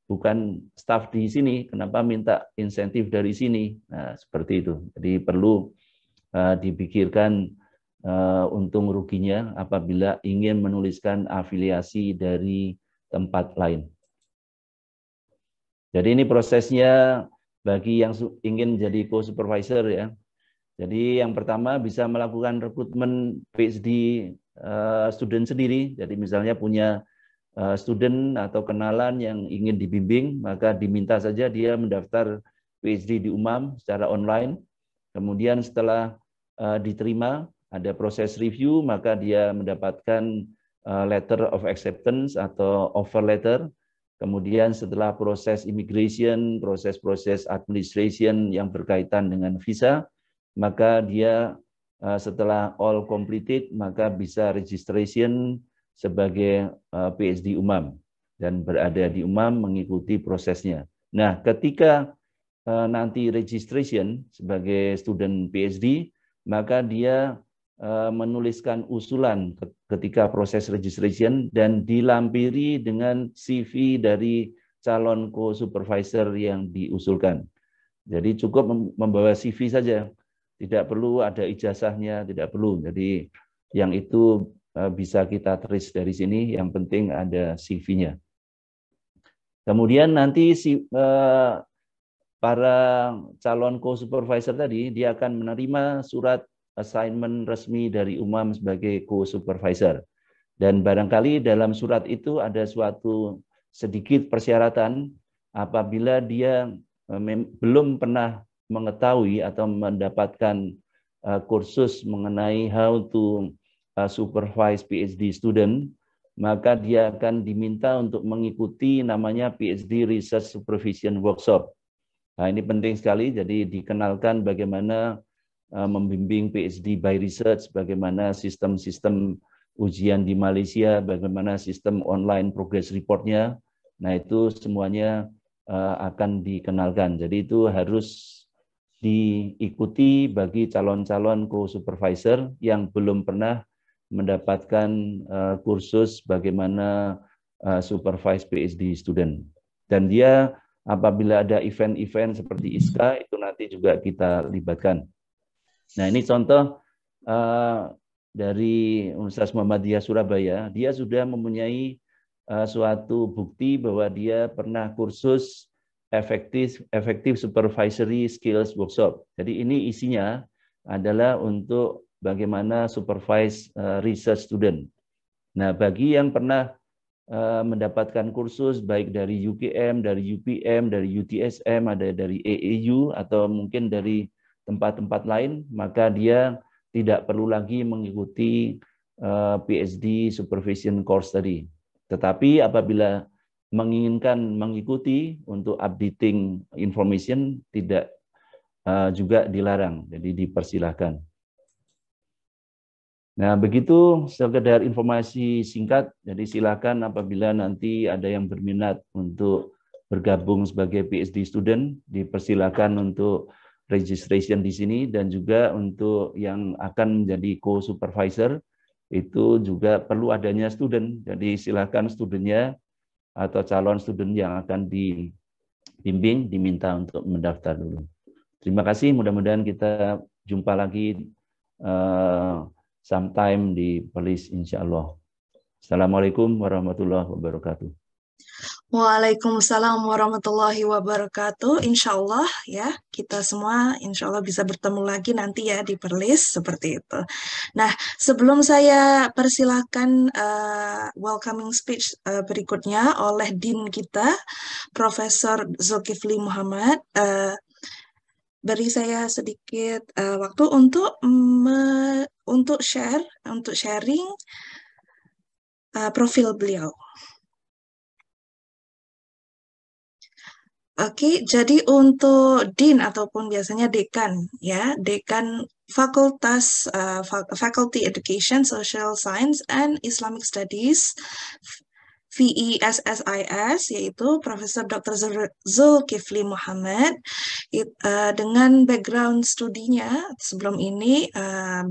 bukan staf di sini, kenapa minta insentif dari sini? Nah, seperti itu. Jadi perlu uh, dipikirkan uh, untung ruginya apabila ingin menuliskan afiliasi dari tempat lain. Jadi ini prosesnya bagi yang ingin jadi co-supervisor ya. Jadi yang pertama bisa melakukan rekrutmen PhD Eh, student sendiri. Jadi misalnya punya eh, student atau kenalan yang ingin dibimbing, maka diminta saja dia mendaftar PhD di UMAM secara online. Kemudian setelah eh, diterima, ada proses review, maka dia mendapatkan letter of acceptance atau offer letter. Kemudian setelah proses immigration, proses-proses administration yang berkaitan dengan visa, maka dia Eh, setelah all completed maka bisa registration sebagai eh, PhD UMAM dan berada di UMAM mengikuti prosesnya. Nah, ketika eh, nanti registration sebagai student PhD maka dia menuliskan usulan ketika proses registration dan dilampiri dengan CV dari calon co-supervisor yang diusulkan. Jadi cukup membawa CV saja tidak perlu ada ijazahnya, tidak perlu. Jadi yang itu eh, bisa kita trace dari sini, yang penting ada CV-nya. Kemudian nanti si eh, para calon co-supervisor tadi dia akan menerima surat assignment resmi dari UMAM sebagai co-supervisor. Dan barangkali dalam surat itu ada suatu sedikit persyaratan apabila dia eh, belum pernah mengetahui atau mendapatkan uh, kursus mengenai how to uh, supervise PhD student, maka dia akan diminta untuk mengikuti namanya PhD Research Supervision Workshop. Nah, ini penting sekali, jadi dikenalkan bagaimana uh, membimbing PhD by research, bagaimana sistem-sistem ujian di Malaysia, bagaimana sistem online progress reportnya. Nah, itu semuanya uh, akan dikenalkan. Jadi itu harus diikuti bagi calon-calon co-supervisor yang belum pernah mendapatkan uh, kursus bagaimana uh, supervise PhD student. Dan dia apabila ada event-event seperti ISKA itu nanti juga kita libatkan. Nah ini contoh uh, dari Universitas Muhammadiyah Surabaya, dia sudah mempunyai uh, suatu bukti bahwa dia pernah kursus efektif efektif supervisory skills workshop. Jadi ini isinya adalah untuk bagaimana supervise uh, research student. Nah, bagi yang pernah uh, mendapatkan kursus baik dari UKM, dari UPM, dari UTSM, ada dari AAU atau mungkin dari tempat-tempat lain, maka dia tidak perlu lagi mengikuti uh, eh, PhD supervision course tadi. Tetapi apabila menginginkan mengikuti untuk updating information tidak uh, juga dilarang, jadi dipersilahkan. Nah, begitu sekedar informasi singkat, jadi silakan apabila nanti ada yang berminat untuk bergabung sebagai PhD student, dipersilakan untuk registration di sini dan juga untuk yang akan menjadi co-supervisor itu juga perlu adanya student. Jadi silakan studentnya atau calon student yang akan dibimbing diminta untuk mendaftar dulu. Terima kasih, mudah-mudahan kita jumpa lagi uh, sometime di Polis insya Allah. Assalamualaikum warahmatullahi wabarakatuh. Waalaikumsalam warahmatullahi wabarakatuh. Insya Allah ya, kita semua insya Allah bisa bertemu lagi nanti ya di Perlis seperti itu. Nah, sebelum saya persilahkan uh, welcoming speech uh, berikutnya oleh Din kita, Profesor Zulkifli Muhammad, uh, beri saya sedikit uh, waktu untuk me, untuk share, untuk sharing uh, profil beliau. Oke, jadi untuk dean ataupun biasanya dekan ya, dekan Fakultas uh, Faculty Education, Social Science and Islamic Studies VESSIS yaitu Profesor Dr. Zulkifli Muhammad it, uh, dengan background studinya sebelum ini uh,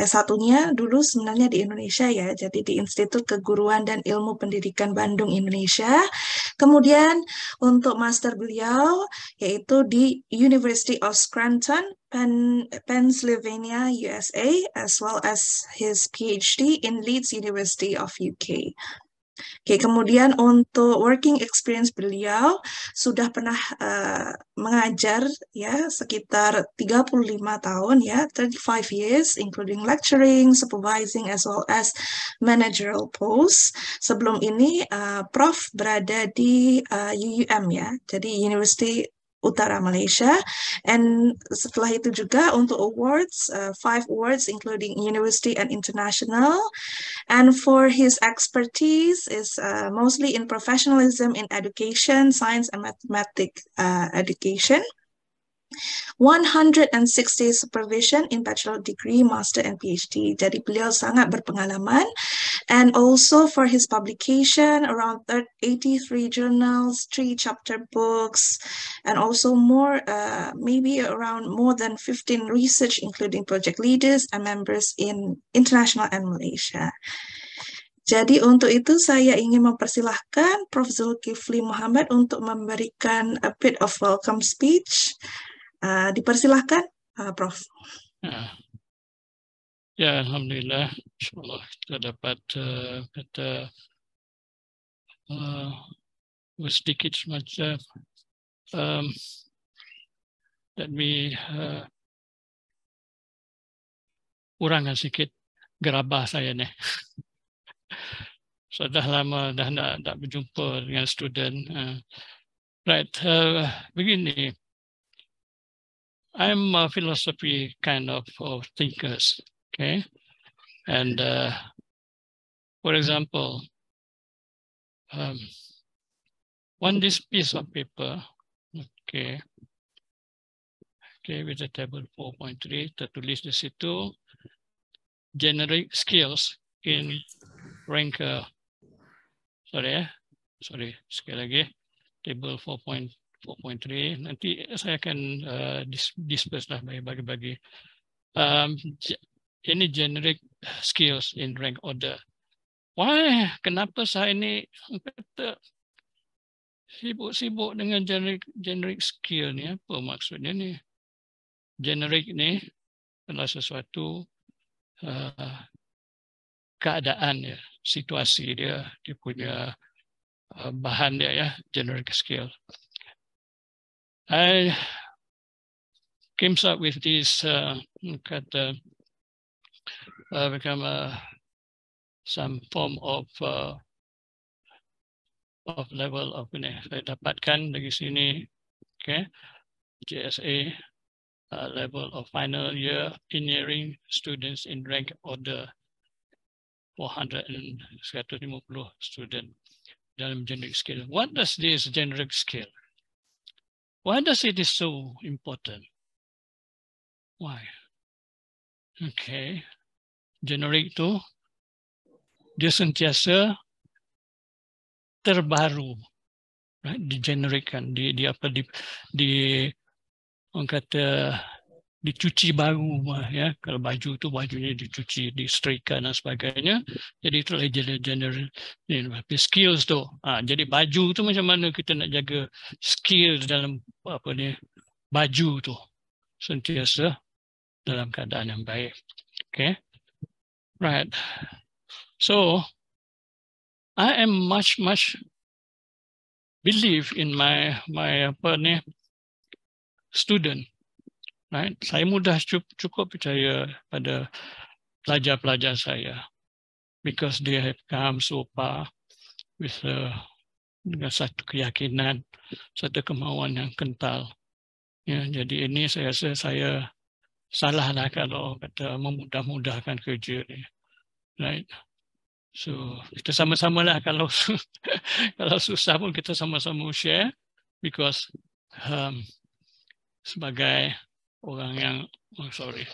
S1-nya dulu sebenarnya di Indonesia ya, jadi di Institut Keguruan dan Ilmu Pendidikan Bandung Indonesia. Kemudian untuk master beliau yaitu di University of Scranton, Pen Pennsylvania, USA, as well as his PhD in Leeds University of UK. Oke, kemudian untuk working experience beliau sudah pernah uh, mengajar ya sekitar 35 tahun ya, 35 years including lecturing, supervising as well as managerial posts. Sebelum ini uh, Prof berada di uh, eh, UUM ya, jadi University Utara Malaysia. And setelah itu juga untuk awards, uh, five awards including university and international. And for his expertise is uh, mostly in professionalism in education, science and mathematics uh, education. 160 supervision in bachelor degree, master and PhD. Jadi beliau sangat berpengalaman. And also for his publication, around 83 journals, three chapter books, and also more, uh, maybe around more than 15 research, including project leaders and members in international and Malaysia. Jadi untuk itu saya ingin mempersilahkan Prof. Zulkifli Muhammad untuk memberikan a bit of welcome speech. Ah, dipersilahkan uh, Prof. Ya, ya Alhamdulillah. InsyaAllah kita dapat uh, kata uh, sedikit semacam um, let me uh, kurangkan sedikit gerabah saya ni. <laughs> so dah lama dah tak berjumpa dengan student. Uh, right, uh, begini. I'm a philosophy kind of, thinkers, okay? And uh, for example, um, on this piece of paper, okay, okay, with the table 4.3, to list the C2, generate skills in rank, sorry, eh? sorry, scale again, table point. 4.3 nanti saya akan uh, dis disperse lah bagi-bagi um, ini generic skills in rank order why kenapa saya ini sibuk-sibuk dengan generic generic skill ni apa maksudnya ni generic ni adalah sesuatu uh, keadaan ya situasi dia dia punya uh, bahan dia ya generic skill I came up with this uh, at, uh, uh, become uh, some form of uh, of level of ini saya dapatkan dari sini okay JSA uh, level of final year engineering students in rank order 450 student dalam generic skill. What does this generic skill? Why does it is so important? Why? Okay. Januari itu, dia terbaru. Right? Digenerikan. Di, di apa, di, di, orang kata, dicuci baru lah, ya kalau baju tu bajunya dicuci di disetrika dan sebagainya jadi itu lagi general, general tapi skills tu ha, jadi baju tu macam mana kita nak jaga skills dalam apa ni baju tu sentiasa dalam keadaan yang baik okay right so I am much much believe in my my apa ni student Right? Saya mudah cukup percaya pada pelajar-pelajar saya because they have come so far with a, uh, dengan satu keyakinan, satu kemauan yang kental. Ya, jadi ini saya rasa saya salah lah kalau kata memudah-mudahkan kerja ni. Right? So, kita sama-sama lah kalau, <laughs> kalau susah pun kita sama-sama share because um, sebagai orang ya. yang oh, sorry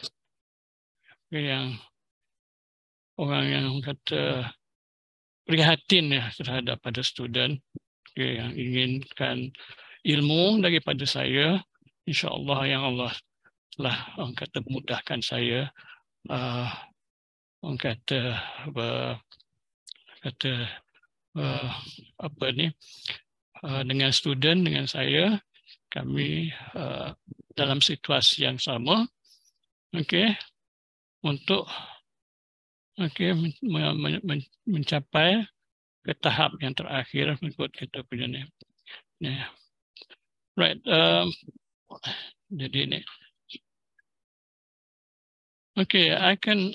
yang orang yang kata prihatin ya terhadap pada student okay, yang inginkan ilmu daripada saya insyaallah yang Allah lah orang kata mudahkan saya uh, orang kata ber, kata uh, apa ni uh, dengan student dengan saya kami uh, dalam situasi yang sama. Okey. Untuk okey men, men, men, mencapai ke tahap yang terakhir mengikut kita punya ni. Ya. Right. Um, jadi ni. Okey, akan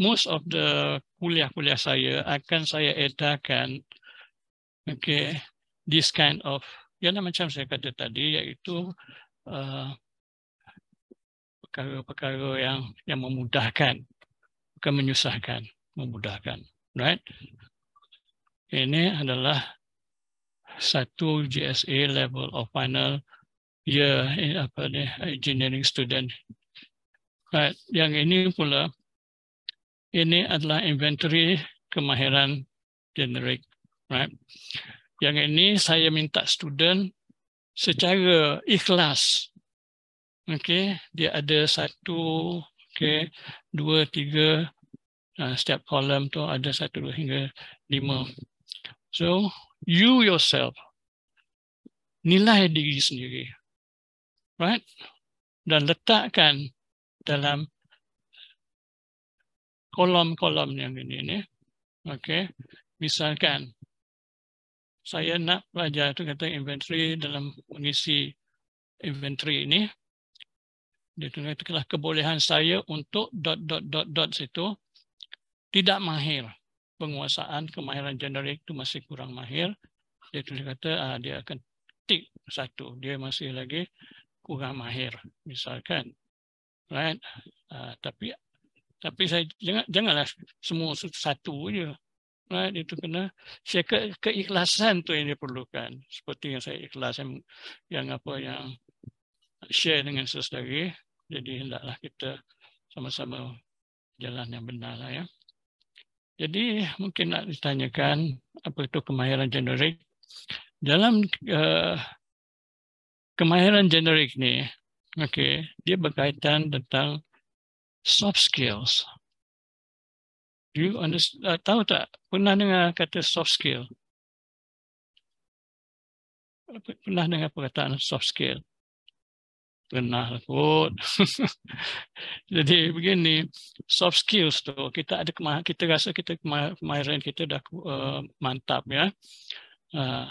most of the kuliah-kuliah saya akan saya edarkan okey this kind of yang macam saya kata tadi iaitu Uh, perkara-perkara uh, yang yang memudahkan bukan menyusahkan memudahkan right ini adalah satu GSA level of final year eh, apa ni engineering student right yang ini pula ini adalah inventory kemahiran generic right yang ini saya minta student secara ikhlas. Okey, dia ada satu, okey, dua, tiga, uh, setiap kolom tu ada satu, dua hingga lima. So, you yourself, nilai diri sendiri. Right? Dan letakkan dalam kolom-kolom yang ini. ini. Okey, misalkan, saya nak belajar itu kata inventory dalam mengisi inventory ini. Dia tunjukkanlah kebolehan saya untuk dot dot dot dot situ tidak mahir penguasaan kemahiran generik itu masih kurang mahir. Dia tulis kata ah, dia akan tick satu. Dia masih lagi kurang mahir. Misalkan, right? Ah, tapi tapi saya jangan janganlah semua satu je right? itu kena ke keikhlasan tu yang diperlukan seperti yang saya ikhlas yang, yang apa yang share dengan sesedari jadi hendaklah kita sama-sama jalan yang benar lah ya jadi mungkin nak ditanyakan apa itu kemahiran generik dalam uh, kemahiran generik ni okey dia berkaitan tentang soft skills You understand, uh, tahu tak? Pernah dengar kata soft skill? Pernah dengar perkataan soft skill? Pernah lah kot. <laughs> Jadi begini, soft skills tu kita ada kemahiran kita rasa kita kemahiran kita dah uh, mantap ya. uh,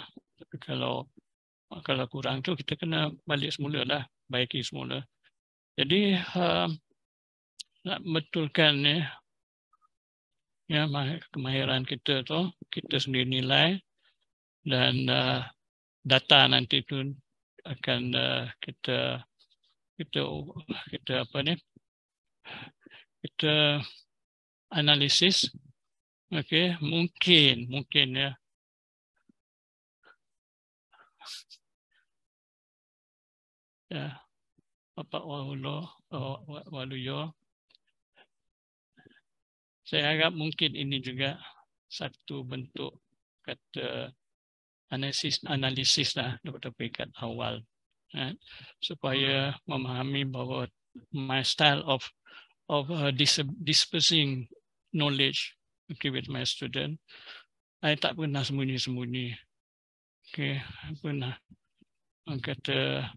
kalau uh, kalau kurang tu kita kena balik semula lah, baiki semula. Jadi uh, nak betulkan ni, ya kemahiran kita tu kita sendiri nilai dan uh, data nanti tu akan uh, kita kita kita apa ni kita analisis okey mungkin mungkin ya ya apa wahulo waluyo wa, wa, wa, wa, wa, wa, wa, wa, wa, saya harap mungkin ini juga satu bentuk kata analisis analisis lah dapat peringkat awal right? Ha. supaya memahami bahawa my style of of uh, dis dispersing knowledge okay, with my student saya tak pernah sembunyi-sembunyi okay, I pernah kata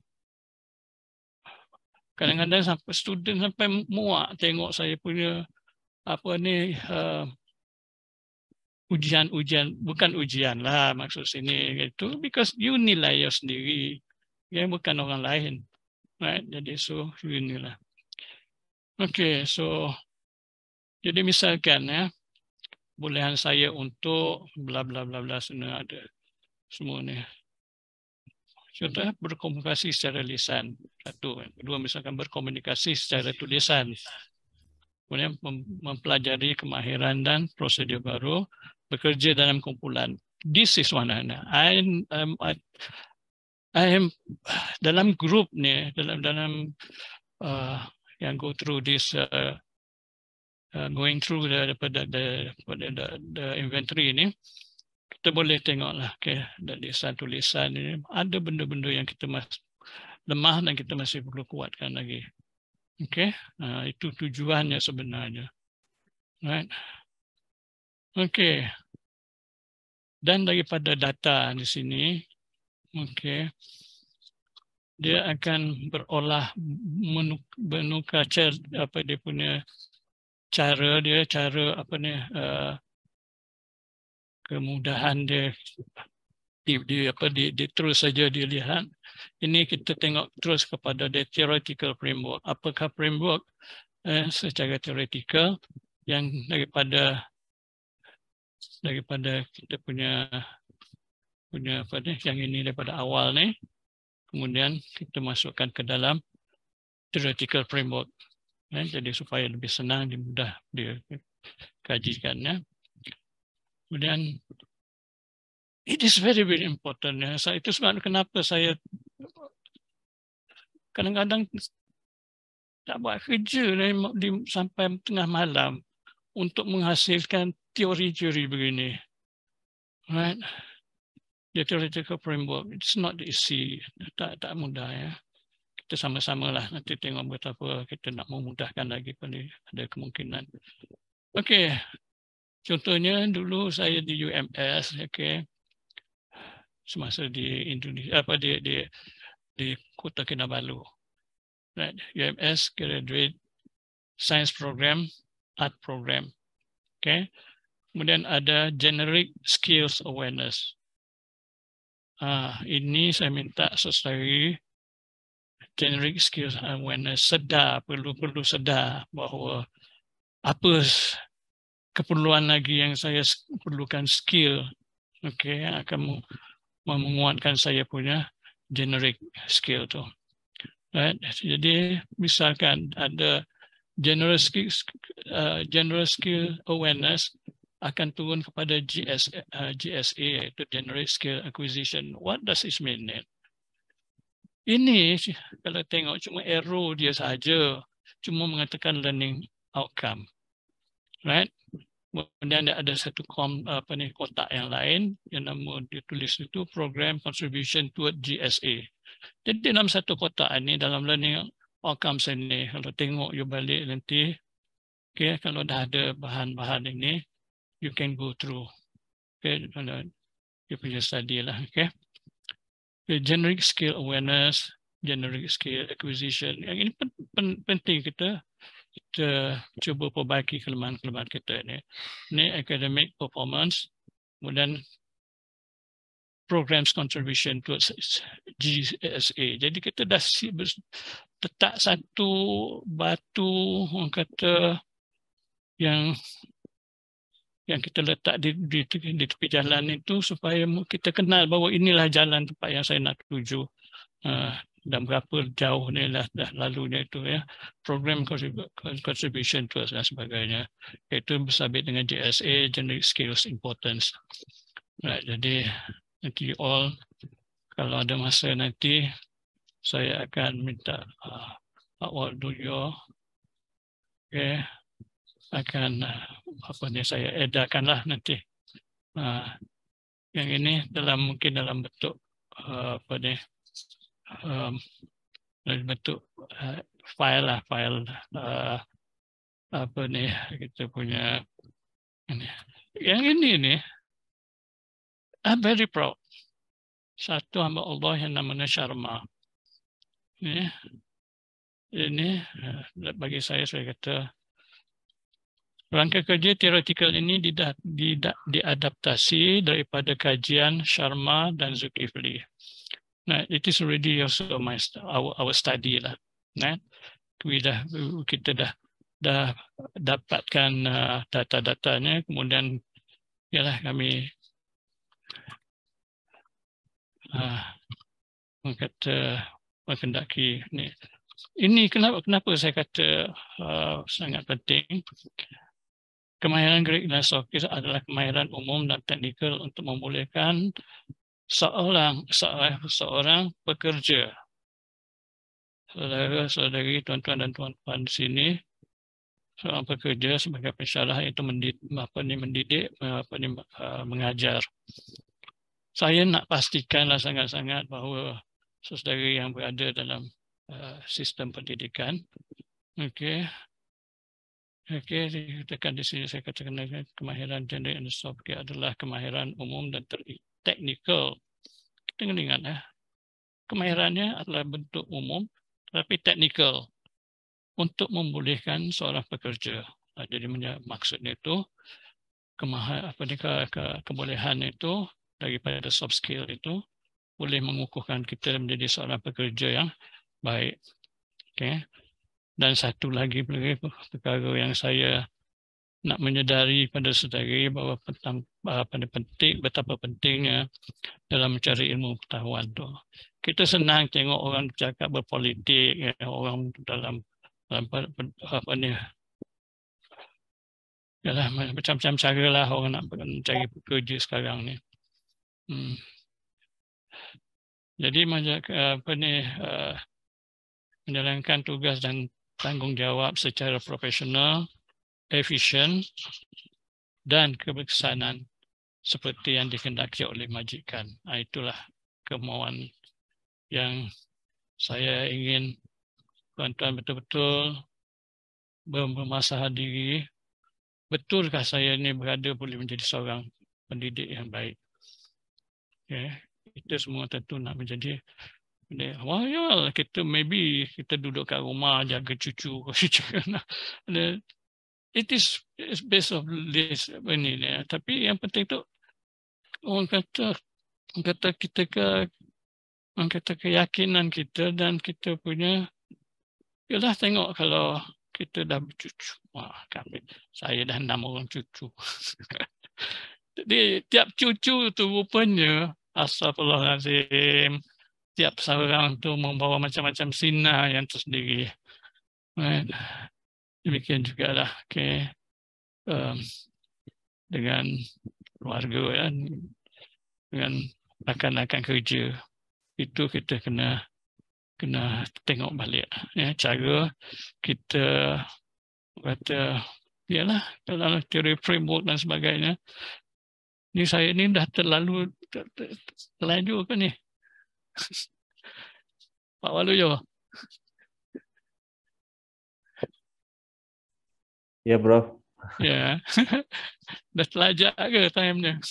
kadang-kadang sampai student sampai muak tengok saya punya apa ni uh, ujian-ujian bukan ujian lah maksud sini itu because you nilai yo sendiri yang bukan orang lain right jadi so you nilai okay so jadi misalkan ya bolehan saya untuk bla bla bla bla sana ada semua ni contoh berkomunikasi secara lisan satu kedua misalkan berkomunikasi secara tulisan kemudian mempelajari kemahiran dan prosedur baru, bekerja dalam kumpulan. This is one another. I am, um, I, am dalam grup ni, dalam dalam uh, yang go through this uh, uh, going through the daripada the, the, the, the, the inventory ini kita boleh tengoklah okay, dari tulisan-tulisan ini ada benda-benda yang kita masih lemah dan kita masih perlu kuatkan lagi. Okay, uh, ah, itu tujuannya sebenarnya. Right. Okay. Dan daripada data di sini, okay, dia akan berolah menukar cer apa dia punya cara dia cara apa ni uh, kemudahan dia di, di apa di, di terus saja dilihat ini kita tengok terus kepada the theoretical framework apakah framework eh, secara teoretikal yang daripada daripada kita punya punya apa ni yang ini daripada awal ni kemudian kita masukkan ke dalam theoretical framework eh, jadi supaya lebih senang dimudah dia kajikannya kemudian It is very very important. Saya itu sebab kenapa saya kadang-kadang tak buat kerja ni sampai tengah malam untuk menghasilkan teori teori begini. Right? The theoretical framework, it's not easy. Tak, tak mudah ya. Kita sama-samalah nanti tengok betapa kita nak memudahkan lagi pun ada kemungkinan. Okey. Contohnya dulu saya di UMS. okey semasa di Indonesia apa di di di Kota Kinabalu. Right. UMS graduate science program, art program. Okay. Kemudian ada generic skills awareness. Ah, ini saya minta sesuai generic skills awareness sedar perlu perlu sedar bahawa apa keperluan lagi yang saya perlukan skill okey akan menguatkan saya punya generic skill tu. Right? Jadi misalkan ada general skill, uh, general skill awareness akan turun kepada GS, uh, GSA itu generic skill acquisition. What does it mean? Then? Ini kalau tengok cuma error dia saja, cuma mengatakan learning outcome. Right? Kemudian ada satu kom, apa ni, kotak yang lain yang nama dia tulis itu program contribution toward GSA. Jadi dalam satu kotak ini dalam learning outcomes ini kalau tengok you balik nanti okay, kalau dah ada bahan-bahan ini you can go through okay, you punya study lah. Okay. The generic skill awareness, generic skill acquisition. Yang ini penting kita kita cuba perbaiki kelemahan-kelemahan kita ini. Ini academic performance, kemudian programs contribution towards GSA. Jadi kita dah siap letak satu batu orang kata yang yang kita letak di, di, di tepi jalan itu supaya kita kenal bahawa inilah jalan tempat yang saya nak tuju. Uh, dan berapa jauh ni lah dah lalunya itu ya program contribution tu dan sebagainya itu bersabit dengan GSA generic skills importance right, jadi nanti all kalau ada masa nanti saya akan minta uh, Pak Wak Duyo okay, akan uh, apa ni saya edarkanlah nanti uh, yang ini dalam mungkin dalam bentuk uh, apa ni um, dalam bentuk uh, file lah file uh, apa ni kita punya ini yang ini ni I'm very proud satu hamba Allah yang namanya Sharma ni ini uh, bagi saya saya kata rangka kerja teoretikal ini didak, didak, diadaptasi daripada kajian Sharma dan Zulkifli. Nah, it is already also my our our study lah. Nah, we dah kita dah dah dapatkan uh, data-datanya. Kemudian, ialah lah kami uh, mengkata mengendaki ni. Ini kenapa kenapa saya kata uh, sangat penting. Kemahiran Greek dan Sokis adalah kemahiran umum dan teknikal untuk memulihkan seorang seorang hmm. pekerja. Saudara-saudari, tuan-tuan dan tuan-tuan di sini, seorang pekerja sebagai pensyarah itu mendidik, apa ni, mendidik apa ni, eh, mengajar. Saya nak pastikanlah sangat-sangat bahawa saudara yang berada dalam eh, sistem pendidikan, okay, Okey, dikatakan di sini saya katakan kemahiran gender and soft care adalah kemahiran umum dan terikat technical. Dengan ingat ya. Kemahirannya adalah bentuk umum tapi technical untuk membolehkan seorang pekerja. Jadi maksudnya itu kemahiran, ke, ke, kebolehan itu daripada soft skill itu boleh mengukuhkan kita menjadi seorang pekerja yang baik. Okay. Dan satu lagi perkara yang saya nak menyedari pada sedari bahawa petang pada penting betapa pentingnya dalam mencari ilmu pengetahuan tu. Kita senang tengok orang cakap berpolitik, ya, orang dalam dalam apa ni? Yalah, macam-macam cara lah orang nak mencari kerja sekarang ni. Hmm. Jadi macam apa ni? Uh, menjalankan tugas dan tanggungjawab secara profesional efisien dan kebersihan seperti yang dikendaki oleh majikan. Ah, itulah kemauan yang saya ingin tuan-tuan betul-betul bermasalah diri. Betulkah saya ini berada boleh menjadi seorang pendidik yang baik? Okay. Ya, itu semua tentu nak menjadi Wah, ya, kita maybe kita duduk kat rumah jaga cucu. <laughs> it is it's based of this ini ya. tapi yang penting tu orang kata orang kata kita ke orang kata keyakinan kita dan kita punya yalah tengok kalau kita dah bercucu wah kami saya dah enam orang cucu <laughs> jadi tiap cucu tu rupanya astagfirullahalazim tiap seorang tu membawa macam-macam sinar yang tersendiri right? Eh, demikian juga lah okay. um, dengan keluarga kan? dengan rakan-rakan kerja itu kita kena kena tengok balik ya cara kita kata ialah dalam teori framework dan sebagainya ni saya ni dah terlalu terlanjur ke ni <laughs> Pak Waluyo Ya Bro. Ya. <laughs> Udah telajak ke time-nya.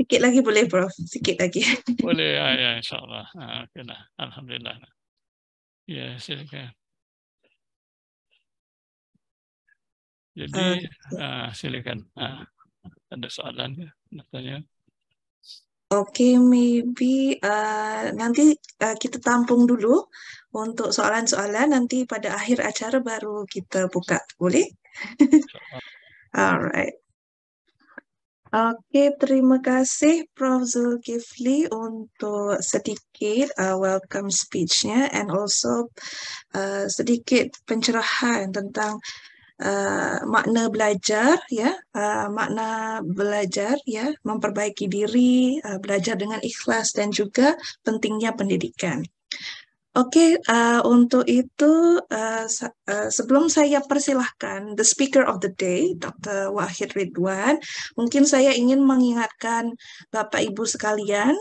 Sikit lagi boleh, Bro, Sikit lagi. boleh, ya, ya insyaAllah. Nah, okay, nah. Alhamdulillah. Ya, silakan. Jadi, uh, uh, silakan. Ah, ada soalan ya? Tanya. Oke, okay, maybe uh, nanti uh, kita tampung dulu untuk soalan-soalan. Nanti pada akhir acara baru kita buka, boleh? <laughs> Alright. Oke, okay, terima kasih Prof. Zulkifli untuk sedikit uh, welcome speech-nya and also uh, sedikit pencerahan tentang Eh, makna belajar ya uh, makna belajar ya memperbaiki diri uh, belajar dengan ikhlas dan juga pentingnya pendidikan Oke, okay, uh, untuk itu uh, uh, sebelum saya persilahkan the speaker of the day, Dr. Wahid Ridwan, mungkin saya ingin mengingatkan Bapak Ibu sekalian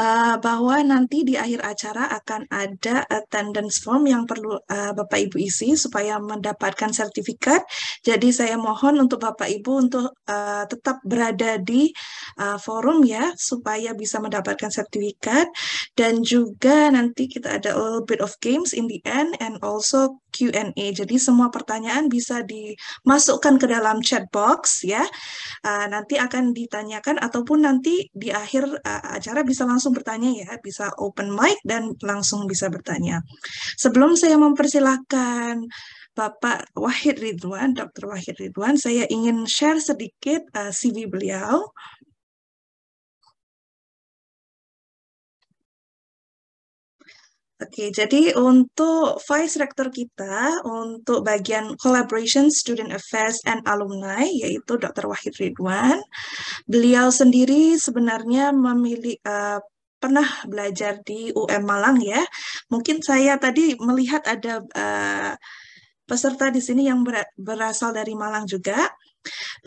uh, bahwa nanti di akhir acara akan ada attendance form yang perlu uh, Bapak Ibu isi supaya mendapatkan sertifikat. Jadi saya mohon untuk Bapak Ibu untuk uh, tetap berada di uh, forum ya supaya bisa mendapatkan sertifikat dan juga nanti kita ada a little bit of games in the end and also Q&A. Jadi semua pertanyaan bisa dimasukkan ke dalam chat box ya. Uh, nanti akan ditanyakan ataupun nanti di akhir uh, acara bisa langsung bertanya ya, bisa open mic dan langsung bisa bertanya. Sebelum saya mempersilahkan Bapak Wahid Ridwan, Dr. Wahid Ridwan, saya ingin share sedikit uh, ah, CV beliau. Oke, jadi untuk Vice Rector kita untuk bagian Collaboration Student Affairs and Alumni yaitu Dr. Wahid Ridwan. Beliau sendiri sebenarnya memilih uh, pernah belajar di UM Malang ya. Mungkin saya tadi melihat ada uh, peserta di sini yang berasal dari Malang juga.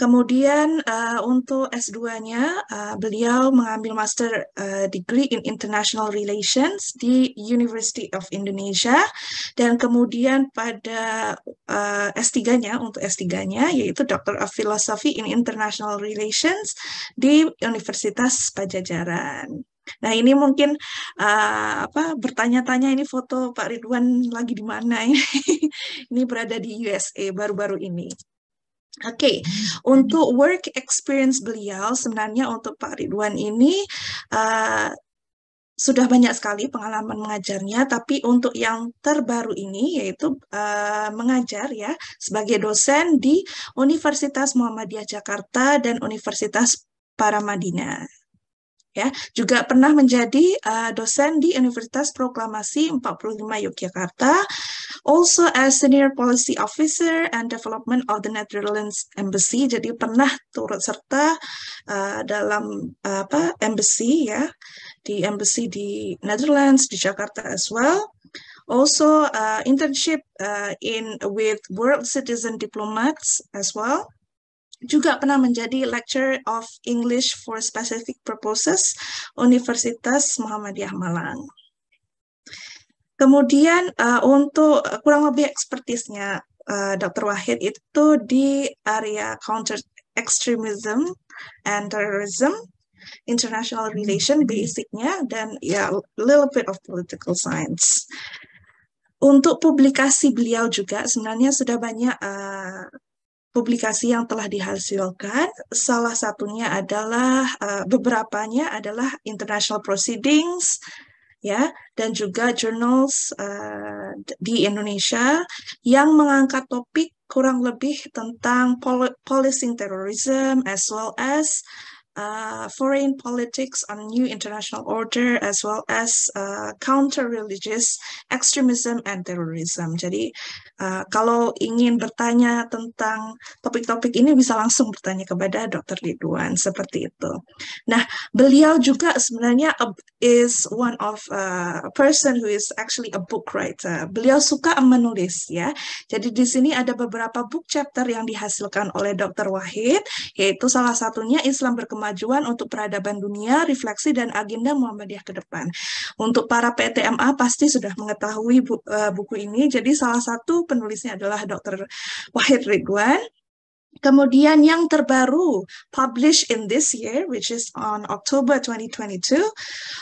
Kemudian uh, untuk S2-nya, uh, eh, beliau mengambil Master uh, Degree in International Relations di University of Indonesia. Dan kemudian pada uh, S3-nya, untuk S3-nya, yaitu Doctor of Philosophy in International Relations di Universitas Pajajaran. Nah ini mungkin uh, apa bertanya-tanya ini foto Pak Ridwan lagi di mana ini? <laughs> ini berada di USA baru-baru ini. Oke, okay. untuk work experience beliau sebenarnya untuk Pak Ridwan ini uh, sudah banyak sekali pengalaman mengajarnya, tapi untuk yang terbaru ini yaitu uh, mengajar ya sebagai dosen di Universitas Muhammadiyah Jakarta dan Universitas Paramadina ya juga pernah menjadi uh, dosen di Universitas Proklamasi 45 Yogyakarta also as senior policy officer and development of the Netherlands embassy jadi pernah turut serta uh, dalam uh, apa embassy ya di embassy di Netherlands di Jakarta as well also uh, internship uh, in with world citizen diplomats as well juga pernah menjadi Lecturer of English for Specific Purposes Universitas Muhammadiyah Malang. Kemudian uh, untuk eh, kurang lebih ekspertisnya uh, eh, Dr. Wahid itu di area counter extremism and terrorism, international hmm. relation basicnya dan ya little bit of political science. Untuk publikasi beliau juga sebenarnya sudah banyak uh, publikasi yang telah dihasilkan. Salah satunya adalah uh, beberapanya adalah international proceedings ya dan juga journals uh, di Indonesia yang mengangkat topik kurang lebih tentang pol policing terrorism as well as uh, foreign politics on new international order as well as uh, counter religious extremism and terrorism. Jadi uh, kalau ingin bertanya tentang topik-topik ini bisa langsung bertanya kepada Dr. Ridwan seperti itu. Nah, beliau juga sebenarnya is one of uh, a person who is actually a book writer. Beliau suka menulis ya. Jadi di sini ada beberapa book chapter yang dihasilkan oleh Dr. Wahid yaitu salah satunya Islam berkembang kemajuan untuk peradaban dunia, refleksi dan agenda Muhammadiyah ke depan. Untuk para PTMA pasti sudah mengetahui bu, eh, buku ini. Jadi salah satu penulisnya adalah Dr. Wahid Ridwan. Kemudian yang terbaru, published in this year, which is on October 2022,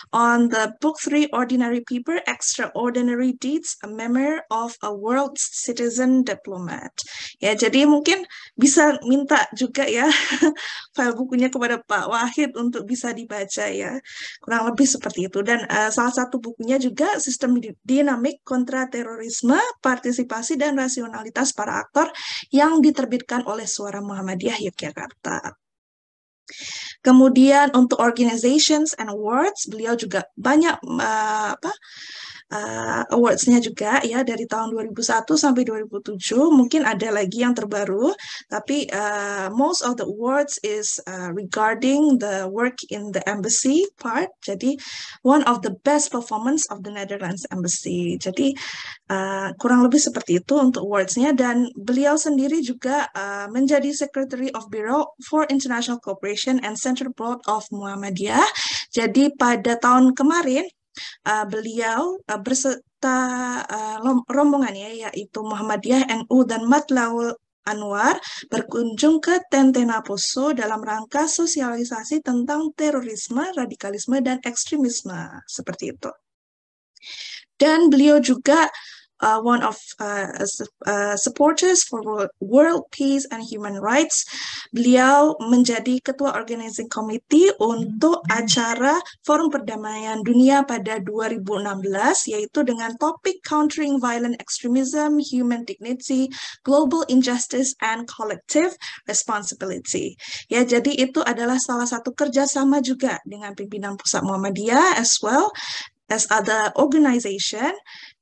on the book three, Ordinary People, Extraordinary Deeds, a Memoir of a World Citizen Diplomat. Ya, jadi mungkin bisa minta juga ya <laughs> file bukunya kepada Pak Wahid untuk bisa dibaca ya. Kurang lebih seperti itu. Dan uh, salah satu bukunya juga Sistem Dinamik Kontra Terorisme, Partisipasi dan Rasionalitas Para Aktor yang diterbitkan oleh Suara Suara Muhammadiyah Yogyakarta. Kemudian untuk organizations and awards, beliau juga banyak uh, apa, uh, awards-nya juga ya dari tahun 2001 sampai 2007 mungkin ada lagi yang terbaru tapi uh, most of the awards is uh, regarding the work in the embassy part jadi one of the best performance of the Netherlands embassy jadi uh, kurang lebih seperti itu untuk awards-nya dan beliau sendiri juga uh, menjadi secretary of bureau for international cooperation and central board of Muhammadiyah jadi pada tahun kemarin uh, beliau uh, berserta uh, eh, rombongannya yaitu Muhammadiyah NU dan Matlaul Anwar berkunjung ke Tentena Poso dalam rangka sosialisasi tentang terorisme, radikalisme, dan ekstremisme. Seperti itu. Dan beliau juga uh, one of uh, uh, supporters for world peace and human rights. Beliau menjadi ketua organizing committee untuk hmm. acara Forum Perdamaian Dunia pada 2016 yaitu dengan topik countering violent extremism, human dignity, global injustice and collective responsibility. Ya, jadi itu adalah salah satu kerjasama juga dengan pimpinan pusat Muhammadiyah as well as other organization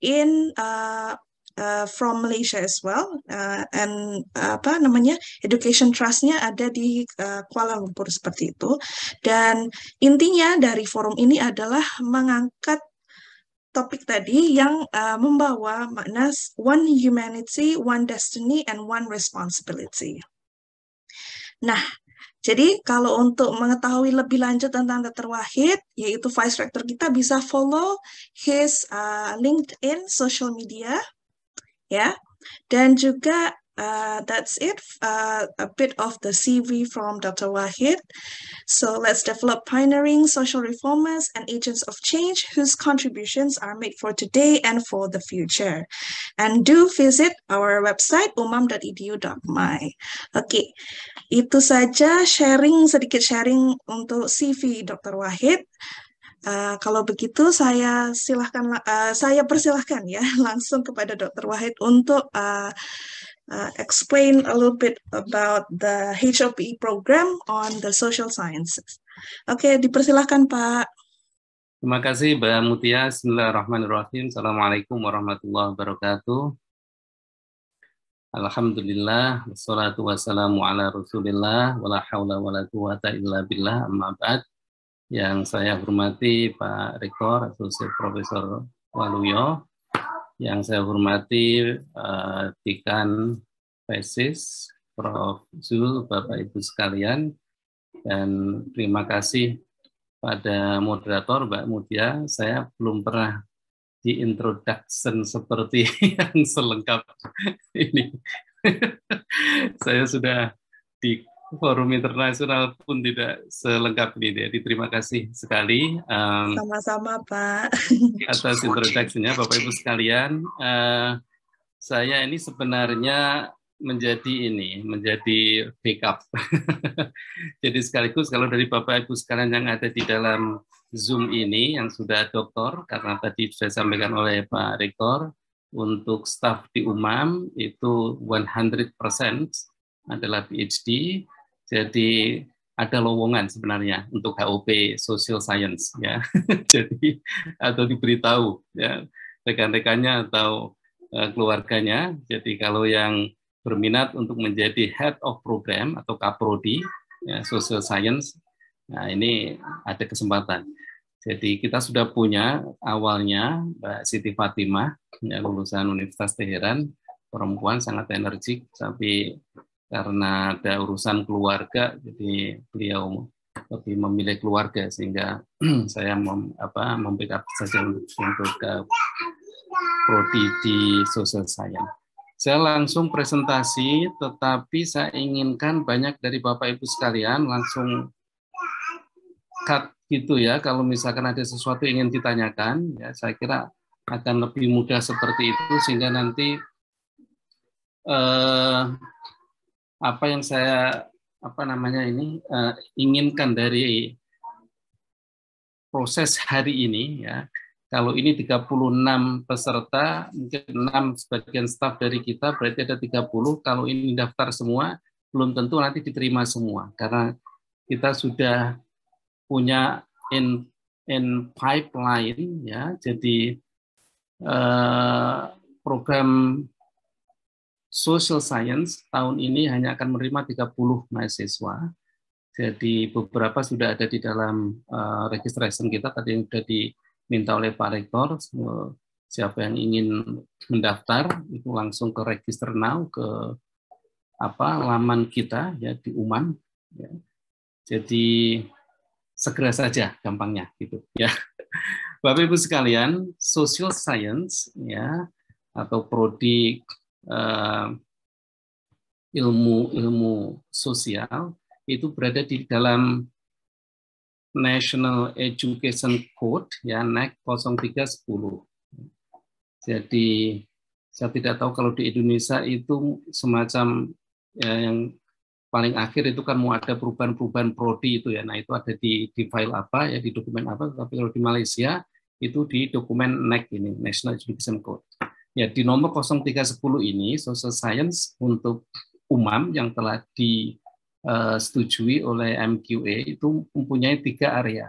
in uh, uh, from Malaysia as well uh, and uh, apa namanya education trustnya ada di uh, Kuala Lumpur seperti itu dan intinya dari forum ini adalah mengangkat topik tadi yang uh, membawa makna one humanity one destiny and one responsibility. Nah, jadi kalau untuk mengetahui lebih lanjut tentang Dr. Wahid, yaitu Vice Rector kita bisa follow his uh, LinkedIn social media, ya. Dan juga Uh, that's it, uh, a bit of the CV from Dr. Wahid. So let's develop pioneering social reformers and agents of change whose contributions are made for today and for the future. And do visit our website umam.edu.my. Oke, okay. itu saja sharing, sedikit sharing untuk CV Dr. Wahid. Uh, kalau begitu saya silahkan uh, saya persilahkan ya <laughs> langsung kepada Dr. Wahid untuk uh, Uh, explain a little bit about the HoPE program on the social sciences. Oke, okay, dipersilahkan Pak. Terima kasih Mbak Mutia. Bismillahirrahmanirrahim. Assalamualaikum warahmatullahi wabarakatuh. Alhamdulillah, wassalatu wassalamu ala rasulillah, wala hawla wala quwata illa billah amma ba'd. Yang saya hormati Pak Rektor, Asosiat Profesor Waluyo, yang saya hormati uh, Tikan Pesis, Prof. Zul, Bapak Ibu sekalian, dan terima kasih pada moderator Mbak Mutia. Saya belum pernah di introduction seperti <laughs> yang selengkap ini. saya sudah di forum internasional pun tidak selengkap ini, jadi Terima kasih sekali. sama ehm, Sama-sama, Pak. Atas introduksinya, Bapak-Ibu sekalian. Uh, saya ini sebenarnya menjadi ini, menjadi backup. <laughs> Jadi sekaligus kalau dari Bapak-Ibu sekalian yang ada di dalam Zoom ini, yang sudah doktor, karena tadi sudah sampaikan oleh Pak Rektor, untuk staf di UMAM itu 100% adalah PhD, jadi ada lowongan sebenarnya untuk HOP Social Science ya. <laughs> Jadi atau diberitahu ya rekan-rekannya atau uh, keluarganya. Jadi kalau yang berminat untuk menjadi head of program atau kaprodi ya, social science, nah ini ada kesempatan. Jadi kita sudah punya awalnya Mbak Siti Fatimah ya, lulusan Universitas Teheran, perempuan sangat energik tapi karena ada urusan keluarga jadi beliau lebih memilih keluarga sehingga <clears throat> saya mem, apa saja untuk, untuk uh, prodi di sosial saya. Saya langsung presentasi, tetapi saya inginkan banyak dari Bapak Ibu sekalian langsung cut gitu ya. Kalau misalkan ada sesuatu yang ingin ditanyakan, ya saya kira akan lebih mudah seperti itu sehingga nanti eh, apa yang saya apa namanya ini uh, inginkan dari proses hari ini ya. Kalau ini 36 peserta, mungkin 6 sebagian staf dari kita berarti ada 30. Kalau ini daftar semua, belum tentu nanti diterima semua karena kita sudah punya in in pipeline ya. Jadi uh, program Social Science tahun ini hanya akan menerima 30 mahasiswa. Jadi beberapa sudah ada di dalam uh, registration kita tadi yang sudah diminta oleh Pak Rektor siapa yang ingin mendaftar itu langsung ke register now ke apa laman kita ya di Uman ya. Jadi segera saja gampangnya gitu ya. Bapak Ibu sekalian, social science ya atau prodi ilmu eh, ilmu ilmu sosial itu berada di dalam National Education Code ya NEC 0310. Jadi saya tidak tahu kalau di Indonesia itu semacam ya, yang paling akhir itu kan mau ada perubahan-perubahan prodi itu ya. Nah, itu ada di di file apa ya di dokumen apa tapi kalau di Malaysia itu di dokumen NEC ini National Education Code. Ya, di nomor 0310 ini social science untuk umam yang telah disetujui eh, oleh MQA itu mempunyai tiga area.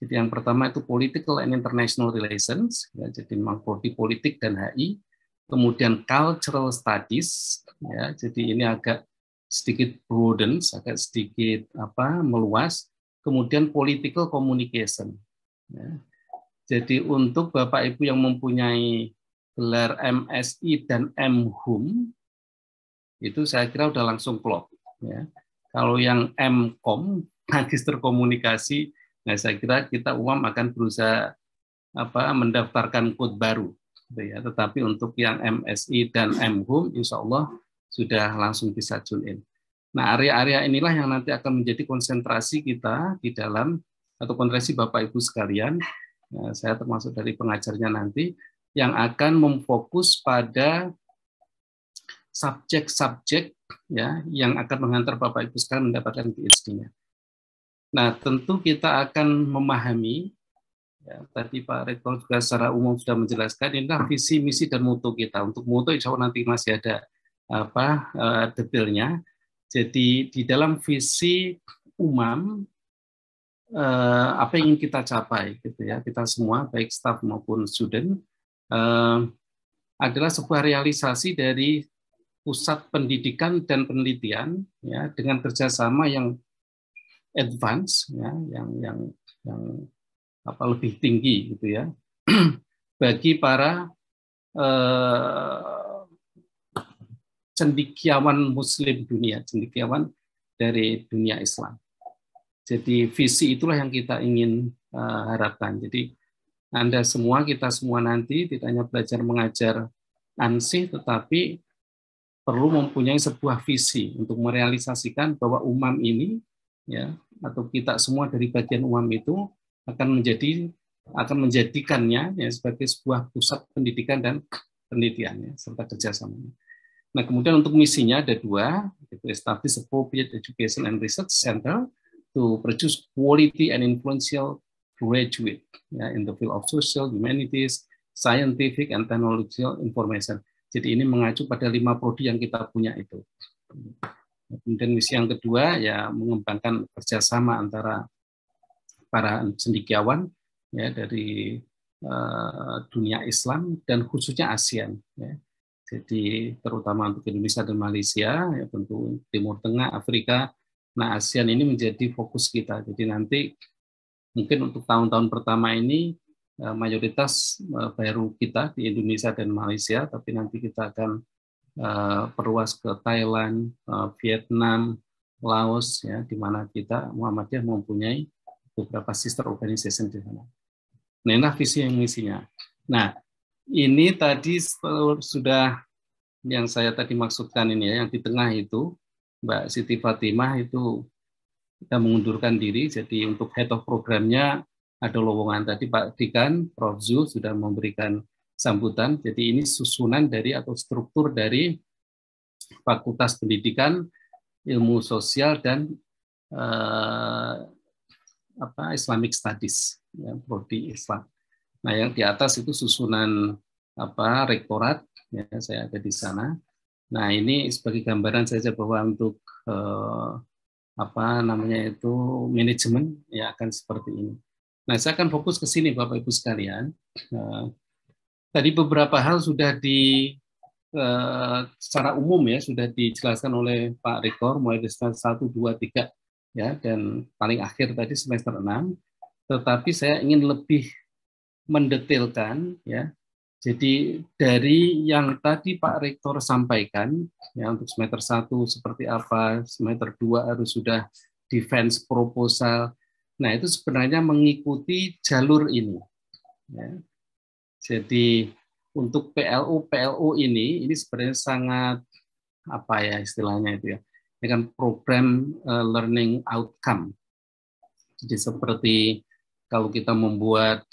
Jadi yang pertama itu political and international relations, ya, jadi mengikuti politik dan HI. Kemudian cultural studies, ya, jadi ini agak sedikit prudent, agak sedikit apa meluas. Kemudian political communication. Ya. Jadi untuk bapak ibu yang mempunyai gelar MSI dan MHum itu saya kira sudah langsung klop. Ya. Kalau yang MKom, <laughs> magister komunikasi, nah saya kira kita UAM akan berusaha apa mendaftarkan kode baru. Gitu ya. Tetapi untuk yang MSI dan MHum, insya Allah sudah langsung bisa tune in. Nah, area-area inilah yang nanti akan menjadi konsentrasi kita di dalam atau konsentrasi Bapak Ibu sekalian. Nah, saya termasuk dari pengajarnya nanti yang akan memfokus pada subjek-subjek ya yang akan mengantar Bapak Ibu sekarang mendapatkan PhD-nya. Nah, tentu kita akan memahami ya, tadi Pak Rektor juga secara umum sudah menjelaskan inilah visi, misi dan mutu kita. Untuk mutu insya Allah nanti masih ada apa uh, detailnya. Jadi di dalam visi umum uh, e, apa yang ingin kita capai gitu ya kita semua baik staf maupun student adalah sebuah realisasi dari pusat pendidikan dan penelitian ya dengan kerjasama yang advance ya yang yang yang apa lebih tinggi gitu ya <clears throat> bagi para eh, cendikiawan Muslim dunia cendikiawan dari dunia Islam. Jadi visi itulah yang kita ingin uh, harapkan. Jadi anda semua, kita semua nanti tidak hanya belajar mengajar ansih, tetapi perlu mempunyai sebuah visi untuk merealisasikan bahwa umam ini ya atau kita semua dari bagian umam itu akan menjadi akan menjadikannya ya, sebagai sebuah pusat pendidikan dan penelitiannya serta kerjasamanya. Nah kemudian untuk misinya ada dua, yaitu establish appropriate education and research center to produce quality and influential graduate ya, in the field of social, humanities, scientific, and technological information. Jadi ini mengacu pada lima prodi yang kita punya itu. Kemudian misi yang kedua ya mengembangkan kerjasama antara para cendekiawan ya dari uh, dunia Islam dan khususnya ASEAN. Ya. Jadi terutama untuk Indonesia dan Malaysia, ya tentu Timur Tengah, Afrika, nah ASEAN ini menjadi fokus kita. Jadi nanti mungkin untuk tahun-tahun pertama ini eh, mayoritas eh, baru kita di Indonesia dan Malaysia, tapi nanti kita akan eh, perluas ke Thailand, Vietnam, Laos, ya, di mana kita Muhammadiyah mempunyai beberapa sister organization di sana. Nah, inilah visi yang misinya. Nah, ini tadi sudah yang saya tadi maksudkan ini ya, yang di tengah itu Mbak Siti Fatimah itu kita mengundurkan diri. Jadi untuk head of programnya ada lowongan tadi Pak Dikan, Prof. Zul sudah memberikan sambutan. Jadi ini susunan dari atau struktur dari Fakultas Pendidikan, Ilmu Sosial dan eh, apa Islamic Studies, ya, Prodi Islam. Nah yang di atas itu susunan apa rektorat, ya saya ada di sana. Nah ini sebagai gambaran saja bahwa untuk eh, apa namanya itu manajemen ya akan seperti ini. Nah, saya akan fokus ke sini Bapak Ibu sekalian. Eh, tadi beberapa hal sudah di eh, secara umum ya sudah dijelaskan oleh Pak Rektor mulai dari semester 1 2 3 ya dan paling akhir tadi semester 6. Tetapi saya ingin lebih mendetailkan ya jadi dari yang tadi Pak Rektor sampaikan, ya untuk semester 1 seperti apa, semester 2 harus sudah defense proposal. Nah itu sebenarnya mengikuti jalur ini. Ya. Jadi untuk PLU PLU ini, ini sebenarnya sangat apa ya istilahnya itu ya, dengan program uh, learning outcome. Jadi seperti kalau kita membuat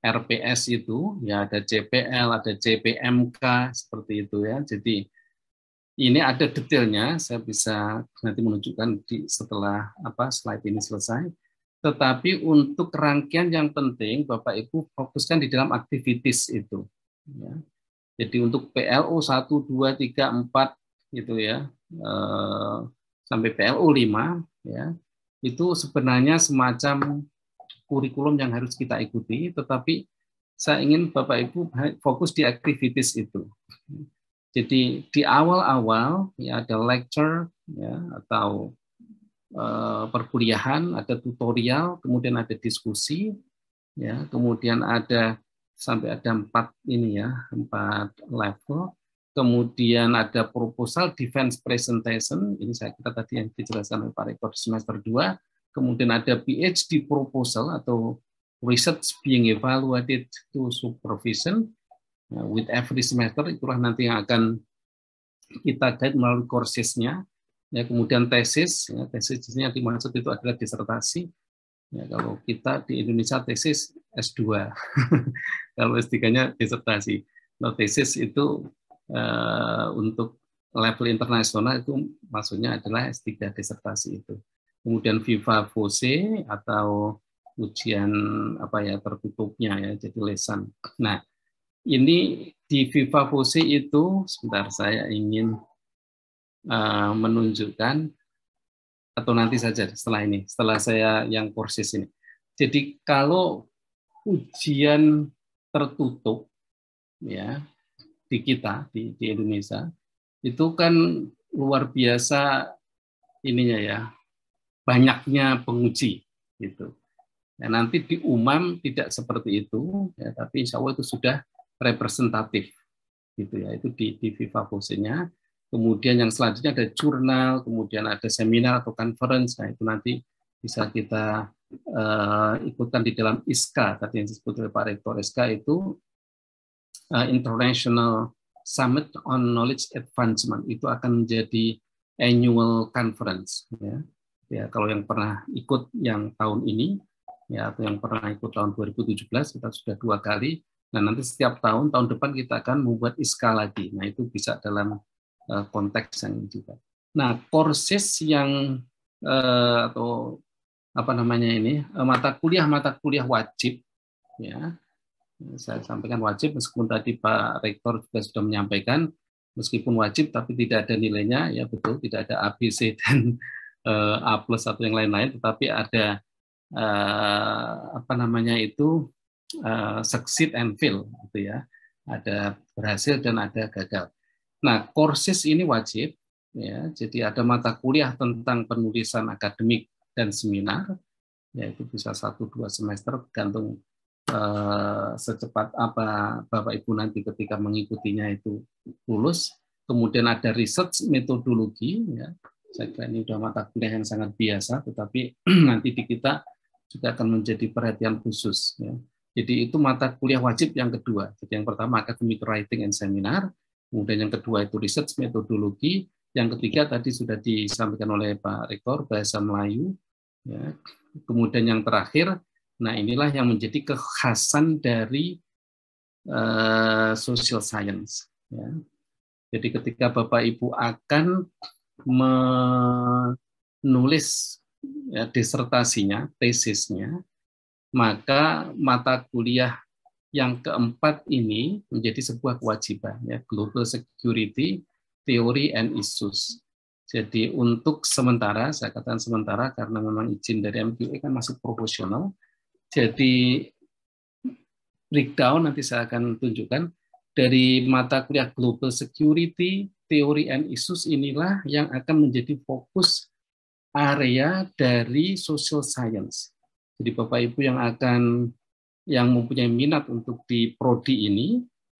RPS itu ya ada CPL, ada CPMK seperti itu ya. Jadi ini ada detailnya, saya bisa nanti menunjukkan di setelah apa slide ini selesai. Tetapi untuk rangkaian yang penting Bapak Ibu fokuskan di dalam aktivitas itu ya. Jadi untuk PLO 1 2 3 4 gitu ya. Eh, sampai PLO 5 ya. Itu sebenarnya semacam kurikulum yang harus kita ikuti, tetapi saya ingin Bapak Ibu fokus di aktivitas itu. Jadi di awal-awal ya ada lecture ya atau e, perkuliahan, ada tutorial, kemudian ada diskusi, ya kemudian ada sampai ada empat ini ya empat level kemudian ada proposal defense presentation ini saya kira tadi yang dijelaskan oleh Pak Rektor semester 2 kemudian ada PhD proposal atau research being evaluated to supervision nah, with every semester itulah nanti yang akan kita guide melalui kursusnya ya kemudian tesis ya, tesisnya dimaksud itu adalah disertasi ya kalau kita di Indonesia tesis S2 <laughs> kalau S3-nya disertasi nah, tesis itu uh, untuk level internasional itu maksudnya adalah S3 disertasi itu kemudian viva voce atau ujian apa ya tertutupnya ya jadi lesan. Nah, ini di viva voce itu sebentar saya ingin uh, menunjukkan atau nanti saja setelah ini, setelah saya yang kursus ini. Jadi kalau ujian tertutup ya di kita di, di Indonesia itu kan luar biasa ininya ya banyaknya penguji itu ya nanti di umam tidak seperti itu, ya, tapi insya Allah itu sudah representatif gitu ya. Itu di, di Viva Kemudian yang selanjutnya ada jurnal, kemudian ada seminar atau conference. Nah itu nanti bisa kita uh, eh, ikutkan di dalam ISKA tadi yang disebut oleh Pak Rektor ISKA itu uh, International Summit on Knowledge Advancement itu akan menjadi annual conference ya ya kalau yang pernah ikut yang tahun ini ya atau yang pernah ikut tahun 2017 kita sudah dua kali nah nanti setiap tahun tahun depan kita akan membuat iska lagi nah itu bisa dalam uh, konteks yang ini juga nah kursus yang uh, atau apa namanya ini uh, mata kuliah mata kuliah wajib ya saya sampaikan wajib meskipun tadi Pak Rektor juga sudah menyampaikan meskipun wajib tapi tidak ada nilainya ya betul tidak ada ABC dan uh, A plus atau yang lain-lain, tetapi ada uh, apa namanya itu uh, eh, succeed and fail, gitu ya. Ada berhasil dan ada gagal. Nah, kursus ini wajib, ya. Jadi ada mata kuliah tentang penulisan akademik dan seminar, yaitu bisa satu dua semester tergantung uh, secepat apa bapak ibu nanti ketika mengikutinya itu lulus kemudian ada research metodologi ya saya kira ini sudah mata kuliah yang sangat biasa, tetapi <clears throat> nanti di kita juga akan menjadi perhatian khusus. Ya. Jadi itu mata kuliah wajib yang kedua. Jadi yang pertama academic writing and seminar, kemudian yang kedua itu research metodologi, yang ketiga tadi sudah disampaikan oleh Pak Rektor bahasa Melayu, ya. kemudian yang terakhir, nah inilah yang menjadi kekhasan dari uh, social science. Ya. Jadi ketika Bapak Ibu akan menulis ya, disertasinya, tesisnya, maka mata kuliah yang keempat ini menjadi sebuah kewajiban ya Global Security Theory and Issues. Jadi untuk sementara, saya katakan sementara karena memang izin dari MQA kan masih proporsional. Jadi breakdown nanti saya akan tunjukkan dari mata kuliah Global Security teori and issues inilah yang akan menjadi fokus area dari social science. Jadi Bapak Ibu yang akan yang mempunyai minat untuk di prodi ini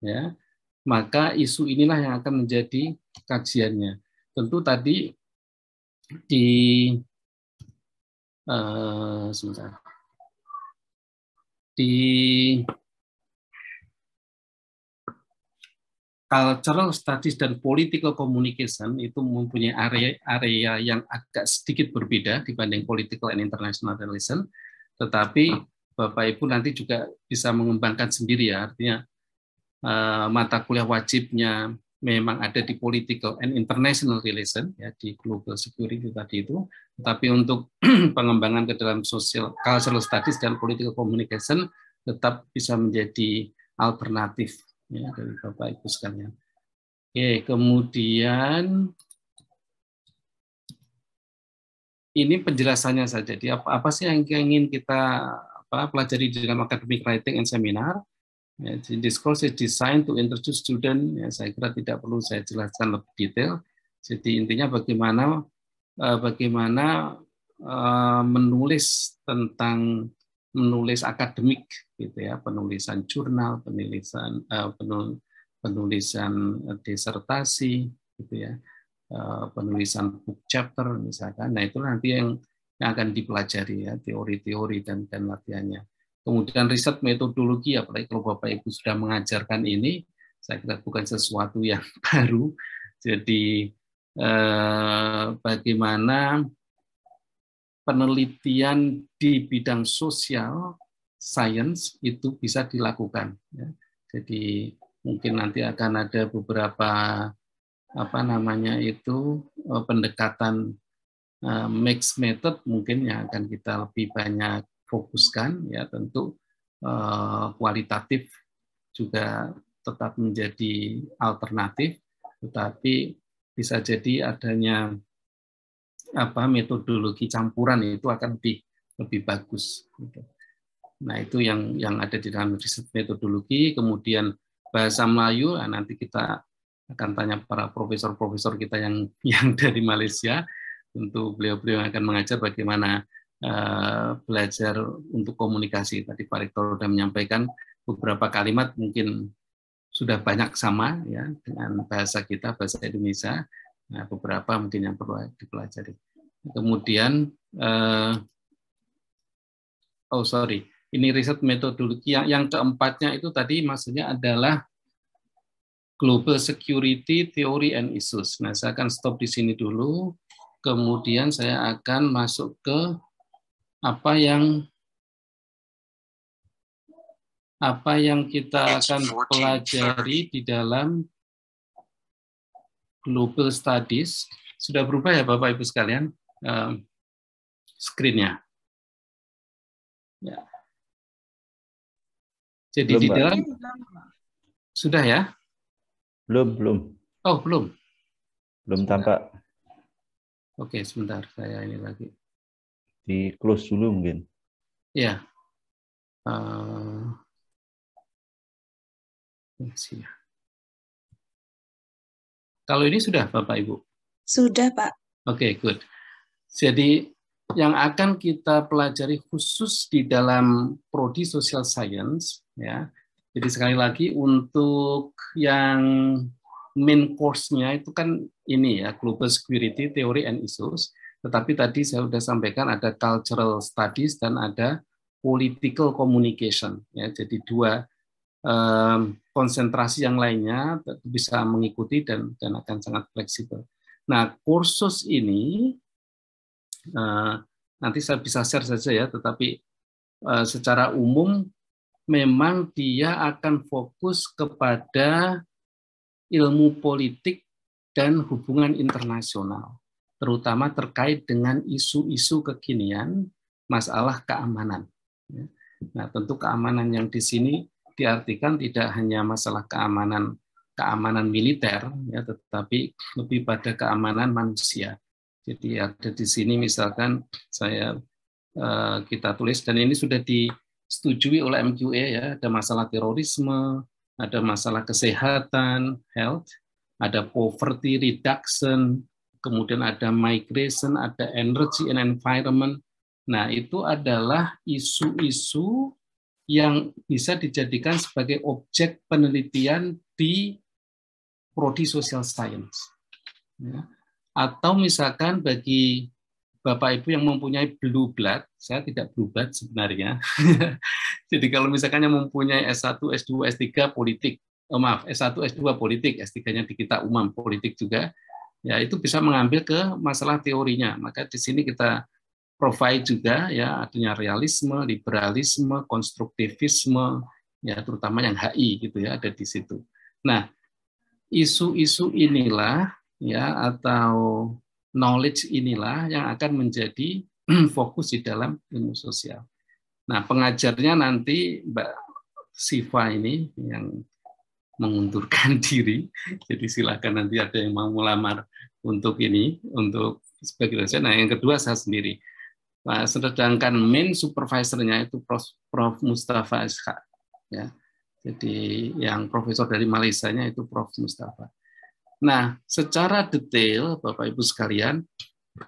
ya, maka isu inilah yang akan menjadi kajiannya. Tentu tadi di uh, sebentar. Di cultural studies dan political communication itu mempunyai area-area yang agak sedikit berbeda dibanding political and international relation. Tetapi Bapak Ibu nanti juga bisa mengembangkan sendiri ya, artinya uh, mata kuliah wajibnya memang ada di political and international relation ya di global security tadi itu. tapi untuk <clears throat> pengembangan ke dalam social cultural studies dan political communication tetap bisa menjadi alternatif ya, dari Bapak Ibu sekalian. Oke, kemudian ini penjelasannya saja. Jadi apa, apa sih yang ingin kita apa, pelajari di dalam academic writing and seminar? Ya, this course is designed to introduce student. Ya, saya kira tidak perlu saya jelaskan lebih detail. Jadi intinya bagaimana eh, bagaimana eh, menulis tentang menulis akademik gitu ya penulisan jurnal penulisan eh, penulisan disertasi gitu ya eh, penulisan book chapter misalkan nah itu nanti yang, yang akan dipelajari ya teori-teori dan dan latihannya kemudian riset metodologi apalagi kalau bapak ibu sudah mengajarkan ini saya kira bukan sesuatu yang <laughs> baru jadi eh, bagaimana penelitian di bidang sosial science itu bisa dilakukan. Ya. Jadi mungkin nanti akan ada beberapa apa namanya itu e, pendekatan uh, mixed method mungkin yang akan kita lebih banyak fokuskan ya tentu e, kualitatif juga tetap menjadi alternatif tetapi bisa jadi adanya apa metodologi campuran itu akan lebih lebih bagus. Gitu. Nah itu yang yang ada di dalam riset metodologi. Kemudian bahasa Melayu nah, nanti kita akan tanya para profesor-profesor kita yang <laughs> yang dari Malaysia untuk beliau-beliau yang akan mengajar bagaimana uh, belajar untuk komunikasi tadi Pak Rektor sudah menyampaikan beberapa kalimat mungkin sudah banyak sama ya dengan bahasa kita bahasa Indonesia Nah, beberapa mungkin yang perlu dipelajari. Kemudian, uh, oh sorry, ini riset metodologi yang, yang keempatnya itu tadi maksudnya adalah Global Security Theory and Issues. Nah, saya akan stop di sini dulu. Kemudian saya akan masuk ke apa yang apa yang kita akan pelajari di dalam Global Studies. Sudah berubah ya Bapak Ibu sekalian uh, screen-nya. Ya. Jadi belum, di dalam Pak. sudah ya? Belum, belum. Oh, belum. Belum sudah. tampak. Oke, sebentar saya ini lagi. Di close dulu mungkin. Ya. Uh, ya. Kalau ini sudah Bapak Ibu? Sudah Pak. Oke, okay, good. Jadi yang akan kita pelajari khusus di dalam prodi social science ya. Jadi sekali lagi untuk yang main course-nya itu kan ini ya global security theory and issues. Tetapi tadi saya sudah sampaikan ada cultural studies dan ada political communication ya. Jadi dua um, konsentrasi yang lainnya bisa mengikuti dan dan akan sangat fleksibel. Nah, kursus ini eh, nanti saya bisa share saja ya, tetapi eh, secara umum memang dia akan fokus kepada ilmu politik dan hubungan internasional, terutama terkait dengan isu-isu kekinian, masalah keamanan. Ya. Nah, tentu keamanan yang di sini diartikan tidak hanya masalah keamanan keamanan militer ya tetapi lebih pada keamanan manusia. Jadi ada di sini misalkan saya eh, kita tulis dan ini sudah disetujui oleh MQA ya ada masalah terorisme, ada masalah kesehatan, health, ada poverty reduction, kemudian ada migration, ada energy and environment. Nah, itu adalah isu-isu yang bisa dijadikan sebagai objek penelitian di prodi social science. Ya. Atau misalkan bagi Bapak Ibu yang mempunyai blue blood, saya tidak blue blood sebenarnya. <laughs> Jadi kalau misalkan yang mempunyai S1, S2, S3 politik, oh maaf, S1, S2 politik, S3-nya di kita umum politik juga, ya itu bisa mengambil ke masalah teorinya. Maka di sini kita provide juga ya artinya realisme, liberalisme, konstruktivisme ya terutama yang HI gitu ya ada di situ. Nah, isu-isu inilah ya atau knowledge inilah yang akan menjadi <clears throat> fokus di dalam ilmu sosial. Nah, pengajarnya nanti Mbak Siva ini yang mengundurkan <laughs> diri. Jadi silakan nanti ada yang mau melamar untuk ini, untuk sebagai dosen. Nah, yang kedua saya sendiri. Nah, sedangkan main supervisornya itu Prof. Prof. Mustafa Ishak. Ya. Jadi yang profesor dari Malaysia itu Prof. Mustafa. Nah, secara detail Bapak Ibu sekalian,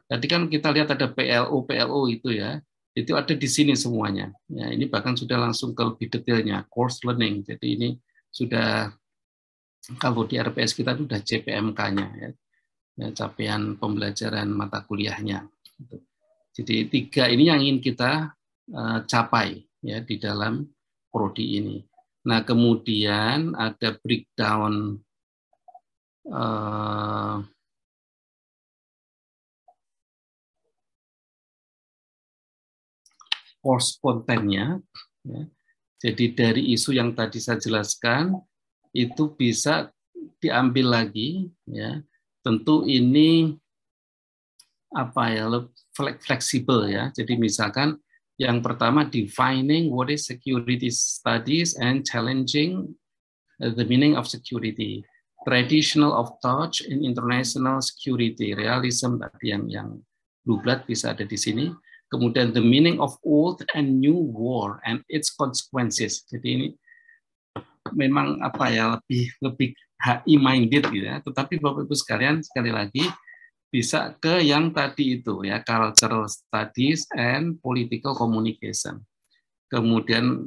tadi kan kita lihat ada PLO, PLO itu ya, itu ada di sini semuanya. Ya, ini bahkan sudah langsung ke lebih detailnya, course learning. Jadi ini sudah kalau di RPS kita sudah CPMK-nya, ya. ya, capaian pembelajaran mata kuliahnya. Gitu. Jadi tiga ini yang ingin kita eh, capai ya di dalam prodi ini. Nah kemudian ada breakdown uh, eh, course kontennya. Ya. Jadi dari isu yang tadi saya jelaskan itu bisa diambil lagi. Ya. Tentu ini apa ya fleksibel ya. Jadi misalkan yang pertama defining what is security studies and challenging uh, the meaning of security. Traditional of touch in international security, realism tadi yang yang dublat bisa ada di sini. Kemudian the meaning of old and new war and its consequences. Jadi ini memang apa ya lebih lebih HI minded gitu ya. Tetapi Bapak Ibu sekalian sekali lagi bisa ke yang tadi itu ya cultural studies and political communication. Kemudian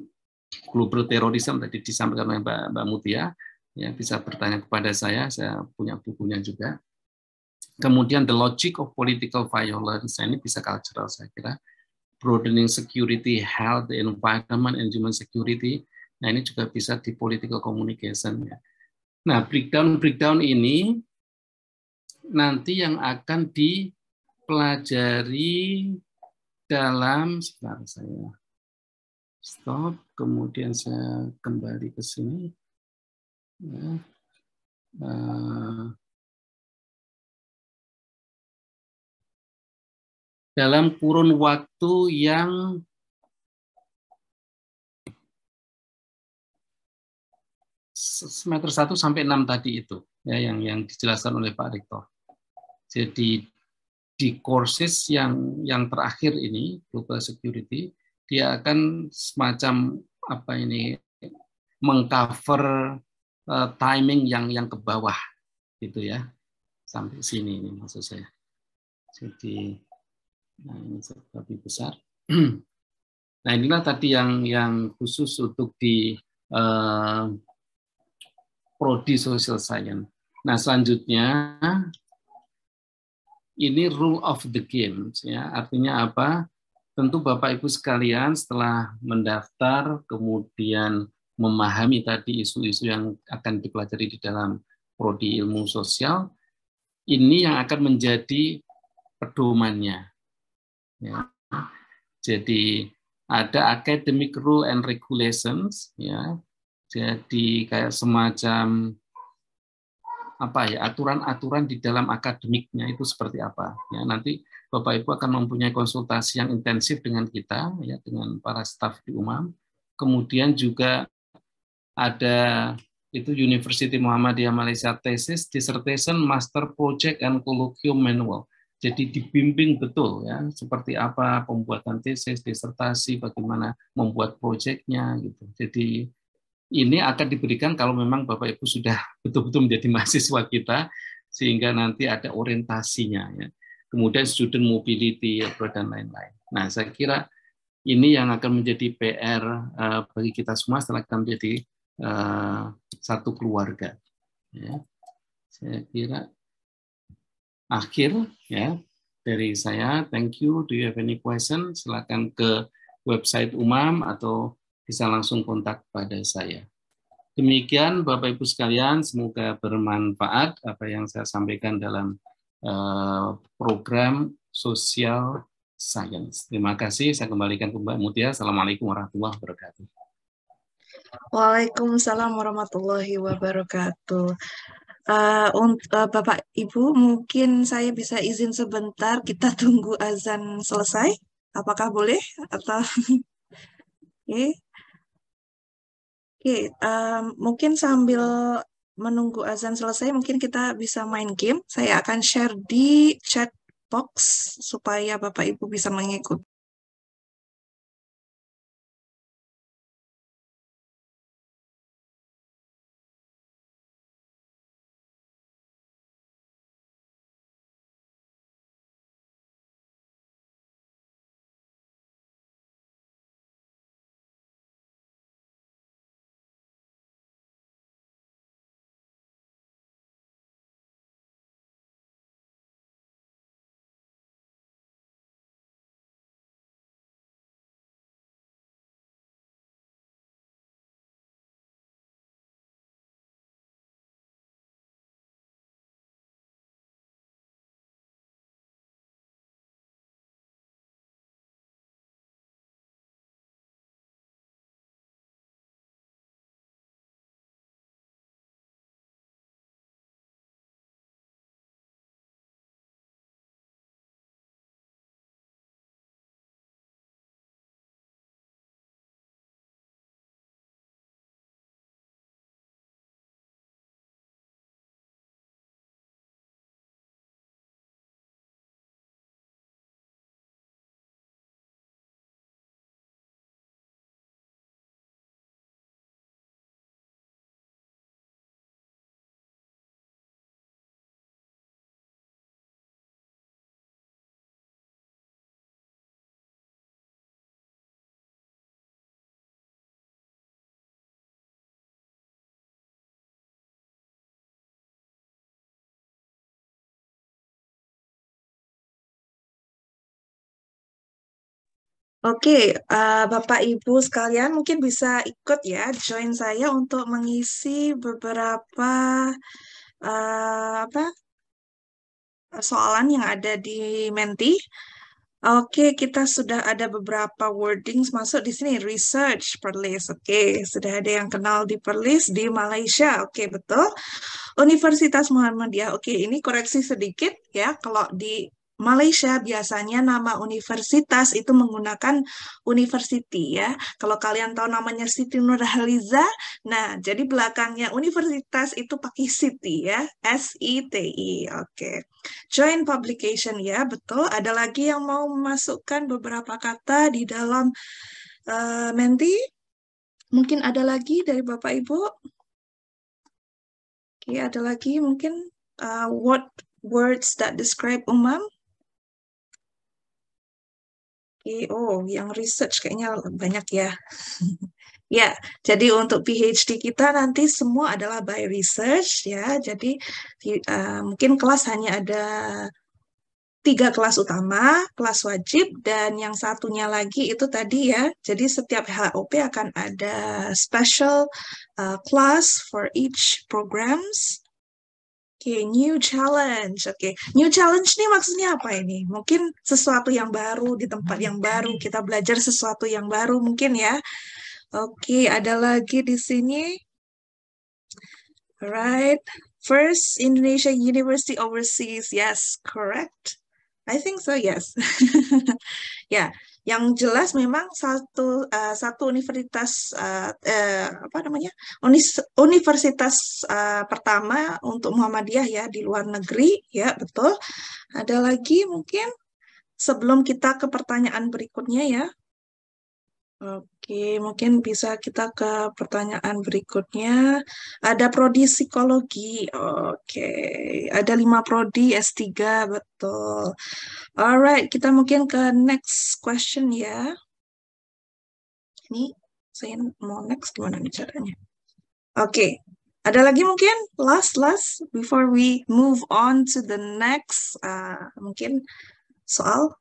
global terrorism tadi disampaikan oleh Mbak, Mbak Mutia ya, ya bisa bertanya kepada saya, saya punya bukunya juga. Kemudian the logic of political violence ini bisa cultural saya kira. Broadening security, health, environment, and human security. Nah ini juga bisa di political communication ya. Nah breakdown breakdown ini nanti yang akan dipelajari dalam sebentar saya stop kemudian saya kembali ke sini ya. uh, dalam kurun waktu yang semester 1 sampai 6 tadi itu ya yang yang dijelaskan oleh Pak Rektor. Jadi di courses yang yang terakhir ini global security dia akan semacam apa ini mengcover uh, timing yang yang ke bawah gitu ya sampai sini ini maksud saya. Jadi nah ini lebih besar. <clears throat> nah inilah tadi yang yang khusus untuk di uh, prodi social science. Nah selanjutnya ini rule of the game ya artinya apa tentu Bapak Ibu sekalian setelah mendaftar kemudian memahami tadi isu-isu yang akan dipelajari di dalam prodi ilmu sosial ini yang akan menjadi pedomannya ya. jadi ada academic rule and regulations ya jadi kayak semacam apa ya aturan-aturan di dalam akademiknya itu seperti apa. Ya, nanti Bapak Ibu akan mempunyai konsultasi yang intensif dengan kita ya dengan para staf di UMAM. Kemudian juga ada itu University Muhammadiyah Malaysia Thesis Dissertation Master Project and Colloquium Manual. Jadi dibimbing betul ya seperti apa pembuatan tesis, disertasi, bagaimana membuat proyeknya gitu. Jadi ini akan diberikan kalau memang Bapak Ibu sudah <laughs> betul-betul menjadi mahasiswa kita sehingga nanti ada orientasinya ya. Kemudian student mobility dan lain-lain. Nah, saya kira ini yang akan menjadi PR eh, bagi kita semua setelah kita menjadi eh, satu keluarga. Ya. Saya kira akhir ya dari saya. Thank you. Do you have any question? Silakan ke website Umam atau bisa langsung kontak pada saya. Demikian Bapak Ibu sekalian, semoga bermanfaat apa yang saya sampaikan dalam eh, program sosial science. Terima kasih, saya kembalikan ke Mbak Mutia. Assalamualaikum warahmatullahi wabarakatuh. Waalaikumsalam warahmatullahi wabarakatuh. Uh, eh, untuk uh, eh, Bapak Ibu, mungkin saya bisa izin sebentar kita tunggu azan selesai. Apakah boleh atau? <laughs> okay. Oke, okay, um, mungkin sambil menunggu azan selesai, mungkin kita bisa main game. Saya akan share di chat box supaya Bapak Ibu bisa mengikuti. Oke, uh, Bapak Ibu sekalian mungkin bisa ikut ya, join saya untuk mengisi beberapa uh, apa soalan yang ada di Menti. Oke, kita sudah ada beberapa wordings masuk di sini, research perlis. Oke, sudah ada yang kenal di perlis di Malaysia. Oke, betul. Universitas Muhammadiyah. Oke, ini koreksi sedikit ya, kalau di Malaysia biasanya nama universitas itu menggunakan university ya. Kalau kalian tahu namanya Siti Nurhaliza, nah jadi belakangnya universitas itu pakai city ya, S I T I. Oke. Okay. Joint publication ya, betul. Ada lagi yang mau memasukkan beberapa kata di dalam uh, menti? Mungkin ada lagi dari Bapak Ibu? Oke, okay, ada lagi mungkin uh, what words that describe umam? Oh, yang research kayaknya banyak ya. <laughs> ya, jadi untuk PhD kita nanti semua adalah by research ya. Jadi uh, mungkin kelas hanya ada tiga kelas utama, kelas wajib, dan yang satunya lagi itu tadi ya. Jadi setiap HOP akan ada special uh, class for each programs okay, new challenge. Oke, okay. new challenge nih maksudnya apa ini? Mungkin sesuatu yang baru di tempat yang baru, kita belajar sesuatu yang baru mungkin ya. Oke, okay, ada lagi di sini. Alright, first Indonesia University overseas. Yes, correct. I think so, yes. ya. <laughs> yeah yang jelas memang satu uh, satu universitas uh, uh, apa namanya unis, universitas uh, pertama untuk Muhammadiyah ya di luar negeri ya betul ada lagi mungkin sebelum kita ke pertanyaan berikutnya ya Oke, mungkin bisa kita ke pertanyaan berikutnya. Ada prodi psikologi. Oke, ada lima prodi S3, betul. Alright, kita mungkin ke next question ya. Ini saya mau next gimana nih caranya? Oke, ada lagi mungkin last last before we move on to the next uh, mungkin soal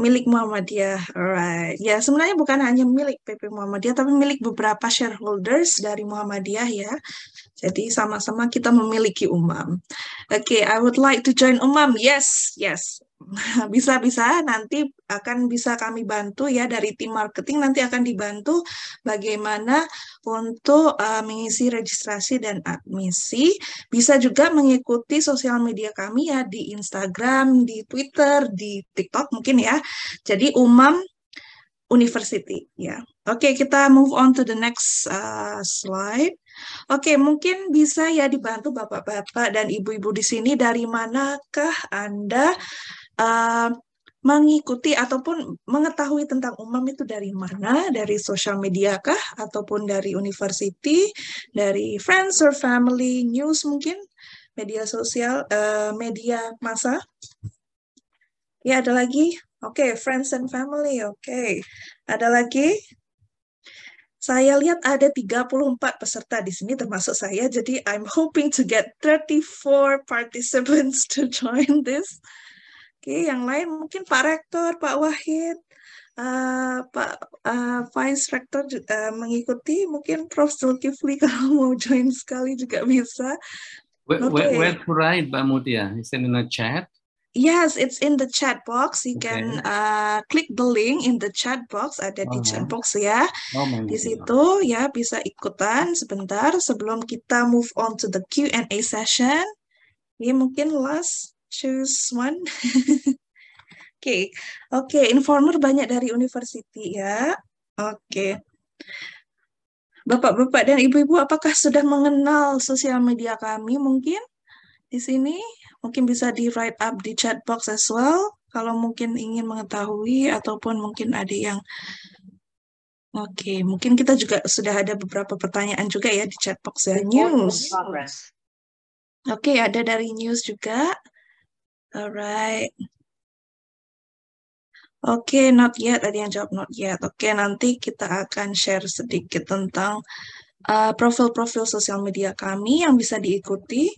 milik Muhammadiyah. Alright. Ya, sebenarnya bukan hanya milik PP Muhammadiyah tapi milik beberapa shareholders dari Muhammadiyah ya. Jadi sama-sama kita memiliki umam. Oke, okay, I would like to join umam. Yes, yes. <laughs> bisa-bisa nanti akan bisa kami bantu ya dari tim marketing nanti akan dibantu bagaimana untuk uh, mengisi registrasi dan admisi bisa juga mengikuti sosial media kami ya di Instagram, di Twitter, di TikTok mungkin ya. Jadi Umam University ya. Oke, okay, kita move on to the next uh, slide. Oke, mungkin bisa ya dibantu Bapak-bapak dan Ibu-ibu di sini dari manakah Anda mengikuti ataupun mengetahui tentang umam itu dari mana? Dari sosial media kah? Ataupun dari university, dari friends or family, news mungkin, media sosial, uh, media masa? Ya, ada lagi? Oke, okay, friends and family, oke. Okay. Ada lagi? Saya lihat ada 34 peserta di sini termasuk saya, jadi I'm hoping to get 34 participants to join this. Oke, yang lain mungkin Pak Rektor, Pak Wahid, uh, Pak uh, Vice Rektor uh, mengikuti. Mungkin Prof. Zulkifli <laughs> kalau mau join sekali juga bisa. Where, okay. where, where to write, Mbak Mutia? Is it in the chat? Yes, it's in the chat box. You okay. can uh, click the link in the chat box. Ada oh. di chat oh. box ya. Oh di situ ya bisa ikutan sebentar sebelum kita move on to the Q&A session. Ini mungkin last choose one. <laughs> Oke, oke, okay. informer banyak dari university ya. Oke. Okay. Bapak-bapak dan ibu-ibu, apakah sudah mengenal sosial media kami mungkin di sini? Mungkin bisa di write up di chat box as well. Kalau mungkin ingin mengetahui ataupun mungkin ada yang Oke, okay. mungkin kita juga sudah ada beberapa pertanyaan juga ya di chat box ya. News. Oke, okay, ada dari news juga. Alright. Oke, okay, not yet. Tadi yang jawab not yet. Oke, okay, nanti kita akan share sedikit tentang uh, profil-profil uh, sosial media kami yang bisa diikuti.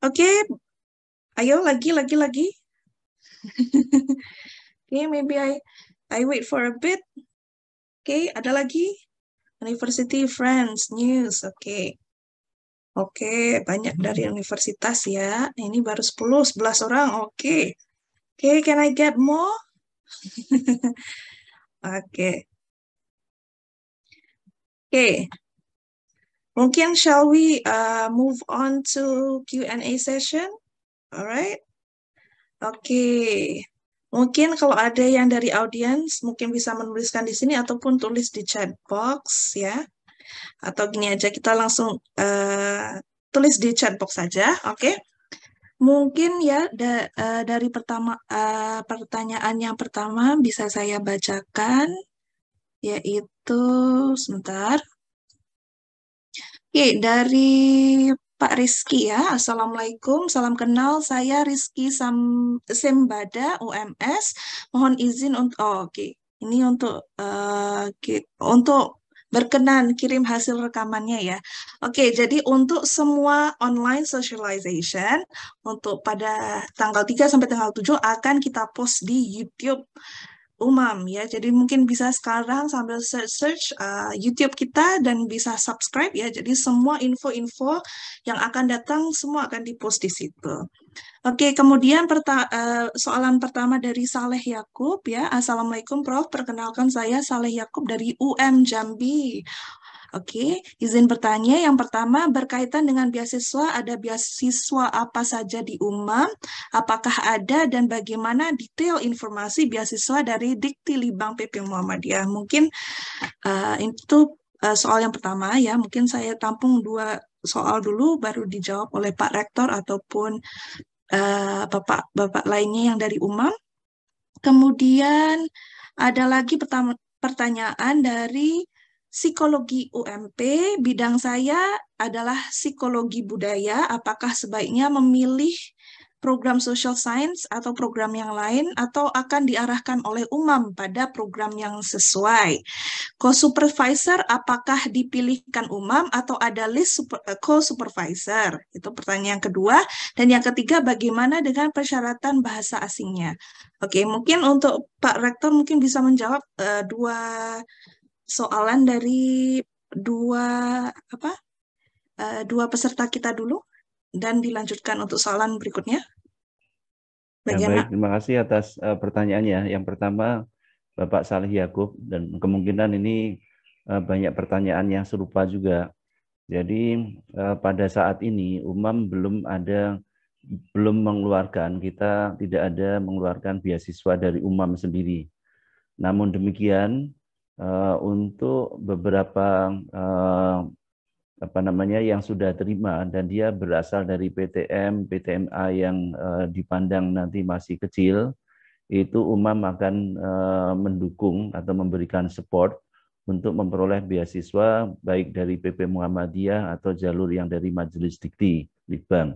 Oke, okay. ayo lagi, lagi, lagi. <laughs> Oke, okay, maybe I I wait for a bit. Oke, okay, ada lagi. University, friends, news. Oke. Okay. Oke, banyak dari universitas ya. Ini baru 10, 11 orang. Oke. Oke, can I get more? <laughs> Oke. Oke. Mungkin shall we uh, move on to Q&A session? Alright. Oke. Mungkin kalau ada yang dari audience mungkin bisa menuliskan di sini ataupun tulis di chat box ya atau gini aja kita langsung uh, tulis di chat box saja, oke? Okay? Mungkin ya da, uh, dari pertama uh, pertanyaan yang pertama bisa saya bacakan yaitu sebentar. Oke, okay, dari Pak Rizky ya. Assalamualaikum, salam kenal. Saya Rizky Sam Sembada UMS. Mohon izin untuk oh, oke. Okay. Ini untuk uh, untuk berkenan kirim hasil rekamannya ya. Oke, jadi untuk semua online socialization untuk pada tanggal 3 sampai tanggal 7 akan kita post di YouTube umam ya. Jadi mungkin bisa sekarang sambil search search uh, YouTube kita dan bisa subscribe ya. Jadi semua info-info yang akan datang semua akan di post di situ. Oke, kemudian perta eh, soalan pertama dari Saleh Yakub ya. Assalamualaikum Prof, perkenalkan saya Saleh Yakub dari UM Jambi. Oke, izin bertanya. Yang pertama berkaitan dengan beasiswa, ada beasiswa apa saja di UMA? Apakah ada dan bagaimana detail informasi beasiswa dari Dikti Libang PP Muhammadiyah? Mungkin uh, itu uh, soal yang pertama ya. Mungkin saya tampung dua soal dulu baru dijawab oleh Pak Rektor ataupun bapak-bapak eh, uh, lainnya yang dari UMAM. Kemudian ada lagi pertanyaan dari psikologi UMP. Bidang saya adalah psikologi budaya. Apakah sebaiknya memilih program social science atau program yang lain atau akan diarahkan oleh umam pada program yang sesuai. Co-supervisor apakah dipilihkan umam atau ada list eh, co-supervisor? Itu pertanyaan kedua. Dan yang ketiga bagaimana dengan persyaratan bahasa asingnya? Oke, mungkin untuk Pak Rektor mungkin bisa menjawab uh, dua soalan dari dua apa? Uh, dua peserta kita dulu dan dilanjutkan untuk soalan berikutnya. Ya, baik, terima kasih atas uh, pertanyaannya. Yang pertama, Bapak Salih Yakub, dan kemungkinan ini uh, banyak pertanyaan yang serupa juga. Jadi uh, pada saat ini UMAM belum ada belum mengeluarkan kita tidak ada mengeluarkan beasiswa dari UMAM sendiri. Namun demikian uh, untuk beberapa uh, apa namanya yang sudah terima dan dia berasal dari PTM, PTMA yang eh, dipandang nanti masih kecil, itu UMAM akan eh, mendukung atau memberikan support untuk memperoleh beasiswa baik dari PP Muhammadiyah atau jalur yang dari Majelis Dikti Litbang.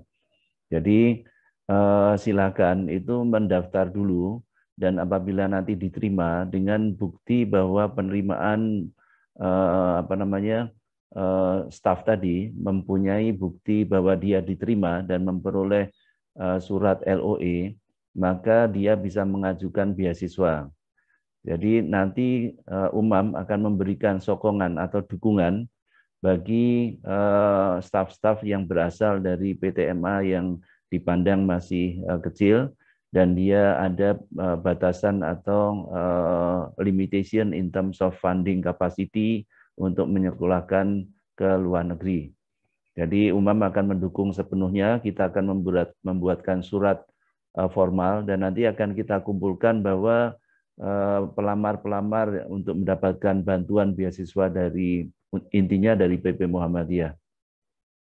Jadi eh, silakan itu mendaftar dulu dan apabila nanti diterima dengan bukti bahwa penerimaan apa namanya Eh, staf tadi mempunyai bukti bahwa dia diterima dan memperoleh eh, surat LOE, maka dia bisa mengajukan beasiswa. Jadi nanti eh, UMAM akan memberikan sokongan atau dukungan bagi staf-staf yang berasal dari PTMA yang dipandang masih kecil dan dia ada batasan atau limitation in terms of funding capacity untuk menyekolahkan ke luar negeri. Jadi UMAM akan mendukung sepenuhnya, kita akan membuat, membuatkan surat uh, formal dan nanti akan kita kumpulkan bahwa eh, pelamar-pelamar uh, untuk mendapatkan bantuan beasiswa dari intinya dari PP Muhammadiyah.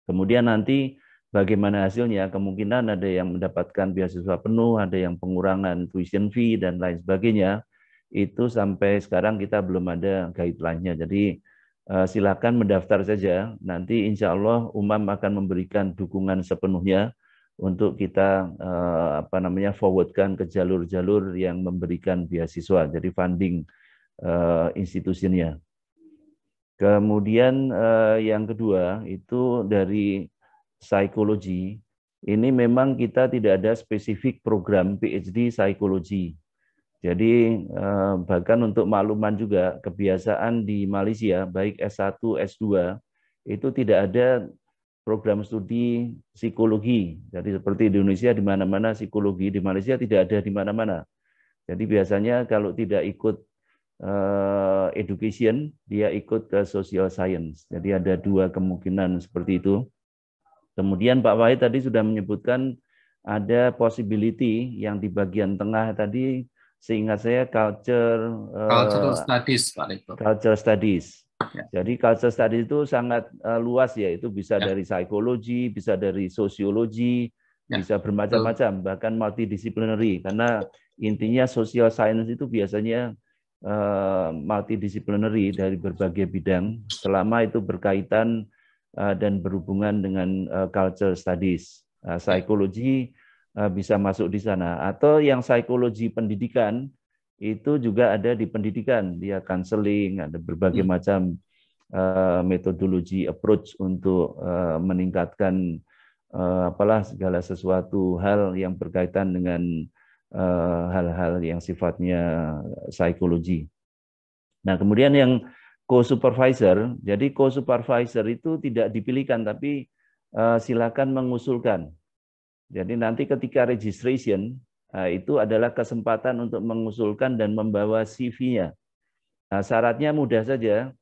Kemudian nanti bagaimana hasilnya, kemungkinan ada yang mendapatkan beasiswa penuh, ada yang pengurangan tuition fee dan lain sebagainya. Itu sampai sekarang kita belum ada guideline-nya. Jadi Eh, silakan mendaftar saja. Nanti insya Allah Umam akan memberikan dukungan sepenuhnya untuk kita eh, apa namanya forwardkan ke jalur-jalur yang memberikan beasiswa, jadi funding eh, institusinya. Kemudian yang kedua itu dari psikologi. Ini memang kita tidak ada spesifik program PhD psikologi jadi eh, bahkan untuk makluman juga kebiasaan di Malaysia baik S1, S2 itu tidak ada program studi psikologi. Jadi seperti di Indonesia di mana-mana psikologi, di Malaysia tidak ada di mana-mana. Jadi biasanya kalau tidak ikut eh, education, dia ikut ke social science. Jadi ada dua kemungkinan seperti itu. Kemudian Pak Wahid tadi sudah menyebutkan ada possibility yang di bagian tengah tadi seingat saya culture cultural uh, studies Pak Rektor. Culture studies. Ya. Jadi culture studies itu sangat uh, luas ya, itu bisa ya. dari psikologi, bisa dari sosiologi, ya. bisa bermacam-macam, bahkan multidisciplinary karena intinya social science itu biasanya uh, eh, multidisciplinary dari berbagai bidang selama itu berkaitan uh, dan berhubungan dengan uh, culture studies. Uh, psikologi Eh, bisa masuk di sana. Atau yang psikologi pendidikan itu juga ada di pendidikan, dia counseling, ada berbagai hmm. macam uh, metodologi approach untuk uh, meningkatkan uh, apalah segala sesuatu hal yang berkaitan dengan hal-hal yang sifatnya psikologi. Nah, kemudian yang co-supervisor, jadi co-supervisor itu tidak dipilihkan tapi silakan mengusulkan jadi nanti ketika registration nah, itu adalah kesempatan untuk mengusulkan dan membawa CV-nya. Nah, syaratnya mudah saja.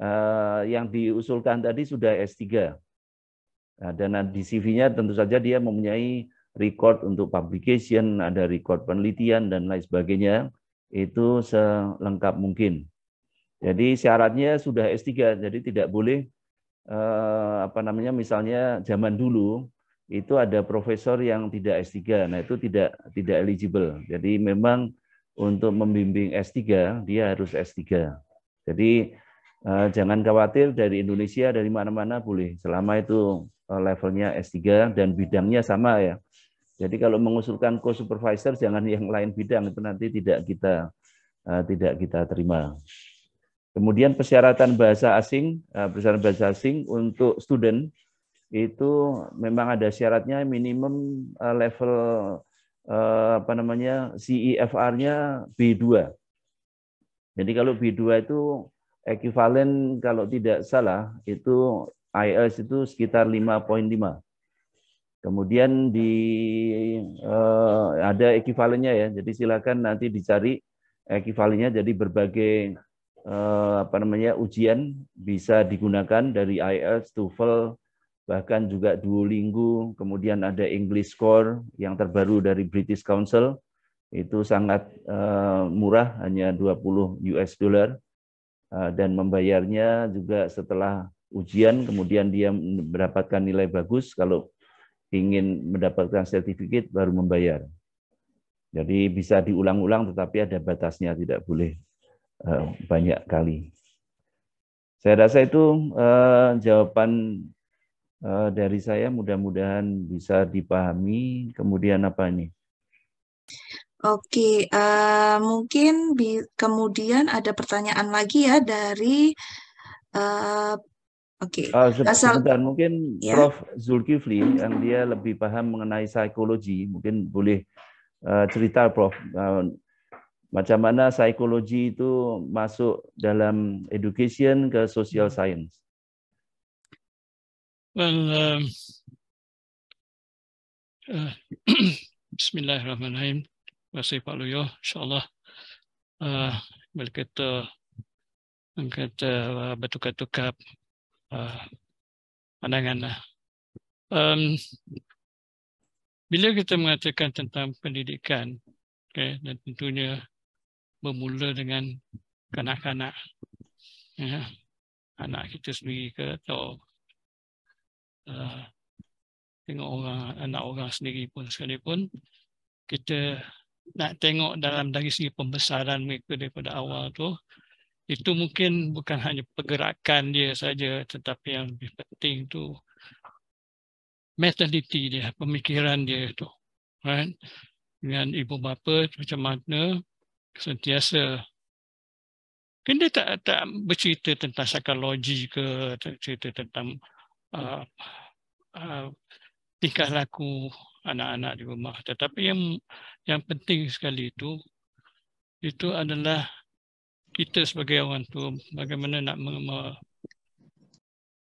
Eh, yang diusulkan tadi sudah S3. Nah, dan di CV-nya tentu saja dia mempunyai record untuk publication, ada record penelitian, dan lain sebagainya. Itu selengkap mungkin. Jadi syaratnya sudah S3, jadi tidak boleh eh, apa namanya misalnya zaman dulu itu ada profesor yang tidak S3. Nah, itu tidak tidak eligible. Jadi memang untuk membimbing S3 dia harus S3. Jadi eh, jangan khawatir dari Indonesia dari mana-mana boleh selama itu eh, levelnya S3 dan bidangnya sama ya. Jadi kalau mengusulkan co-supervisor jangan yang lain bidang itu nanti tidak kita eh, tidak kita terima. Kemudian persyaratan bahasa asing, eh, persyaratan bahasa asing untuk student itu memang ada syaratnya minimum eh, level eh, apa namanya CEFR-nya B2. Jadi kalau B2 itu ekuivalen kalau tidak salah itu IELTS itu sekitar 5.5. Kemudian di eh, ada ekuivalennya ya. Jadi silakan nanti dicari ekuivalennya. jadi berbagai apa namanya ujian bisa digunakan dari IELTS, TOEFL, bahkan juga Duolingo, kemudian ada English Core yang terbaru dari British Council itu sangat eh, murah hanya 20 US dollar eh, dan membayarnya juga setelah ujian kemudian dia mendapatkan nilai bagus kalau ingin mendapatkan sertifikat baru membayar. Jadi bisa diulang-ulang tetapi ada batasnya tidak boleh eh, banyak kali. Saya rasa itu jawaban Eh, dari saya mudah-mudahan bisa dipahami. Kemudian apa ini? Oke, uh, mungkin bi kemudian ada pertanyaan lagi ya dari uh, oke. Okay. Uh, Asal mungkin ya. Prof Zulkifli yang dia lebih paham mengenai psikologi, mungkin boleh uh, cerita Prof uh, macam mana psikologi itu masuk dalam education ke social hmm. science. Well, um, uh, Bismillahirrahmanirrahim. Terima kasih Pak Luyo. InsyaAllah. Uh, eh, bila kita kita uh, eh, bertukar-tukar uh, pandangan. Um, bila kita mengatakan tentang pendidikan, okay, dan tentunya bermula dengan kanak-kanak. Ya, anak kita sendiri ke atau Ah, tengok orang anak orang sendiri pun sekalipun kita nak tengok dalam dari segi pembesaran mereka daripada awal tu itu mungkin bukan hanya pergerakan dia saja tetapi yang lebih penting tu mentality dia pemikiran dia tu kan dengan ibu bapa macam mana sentiasa kan dia tak, tak bercerita tentang psikologi ke cerita tentang Ah, hmm. ah, tingkah laku anak-anak di rumah. Tetapi yang yang penting sekali itu itu adalah kita sebagai orang tua bagaimana nak me, me,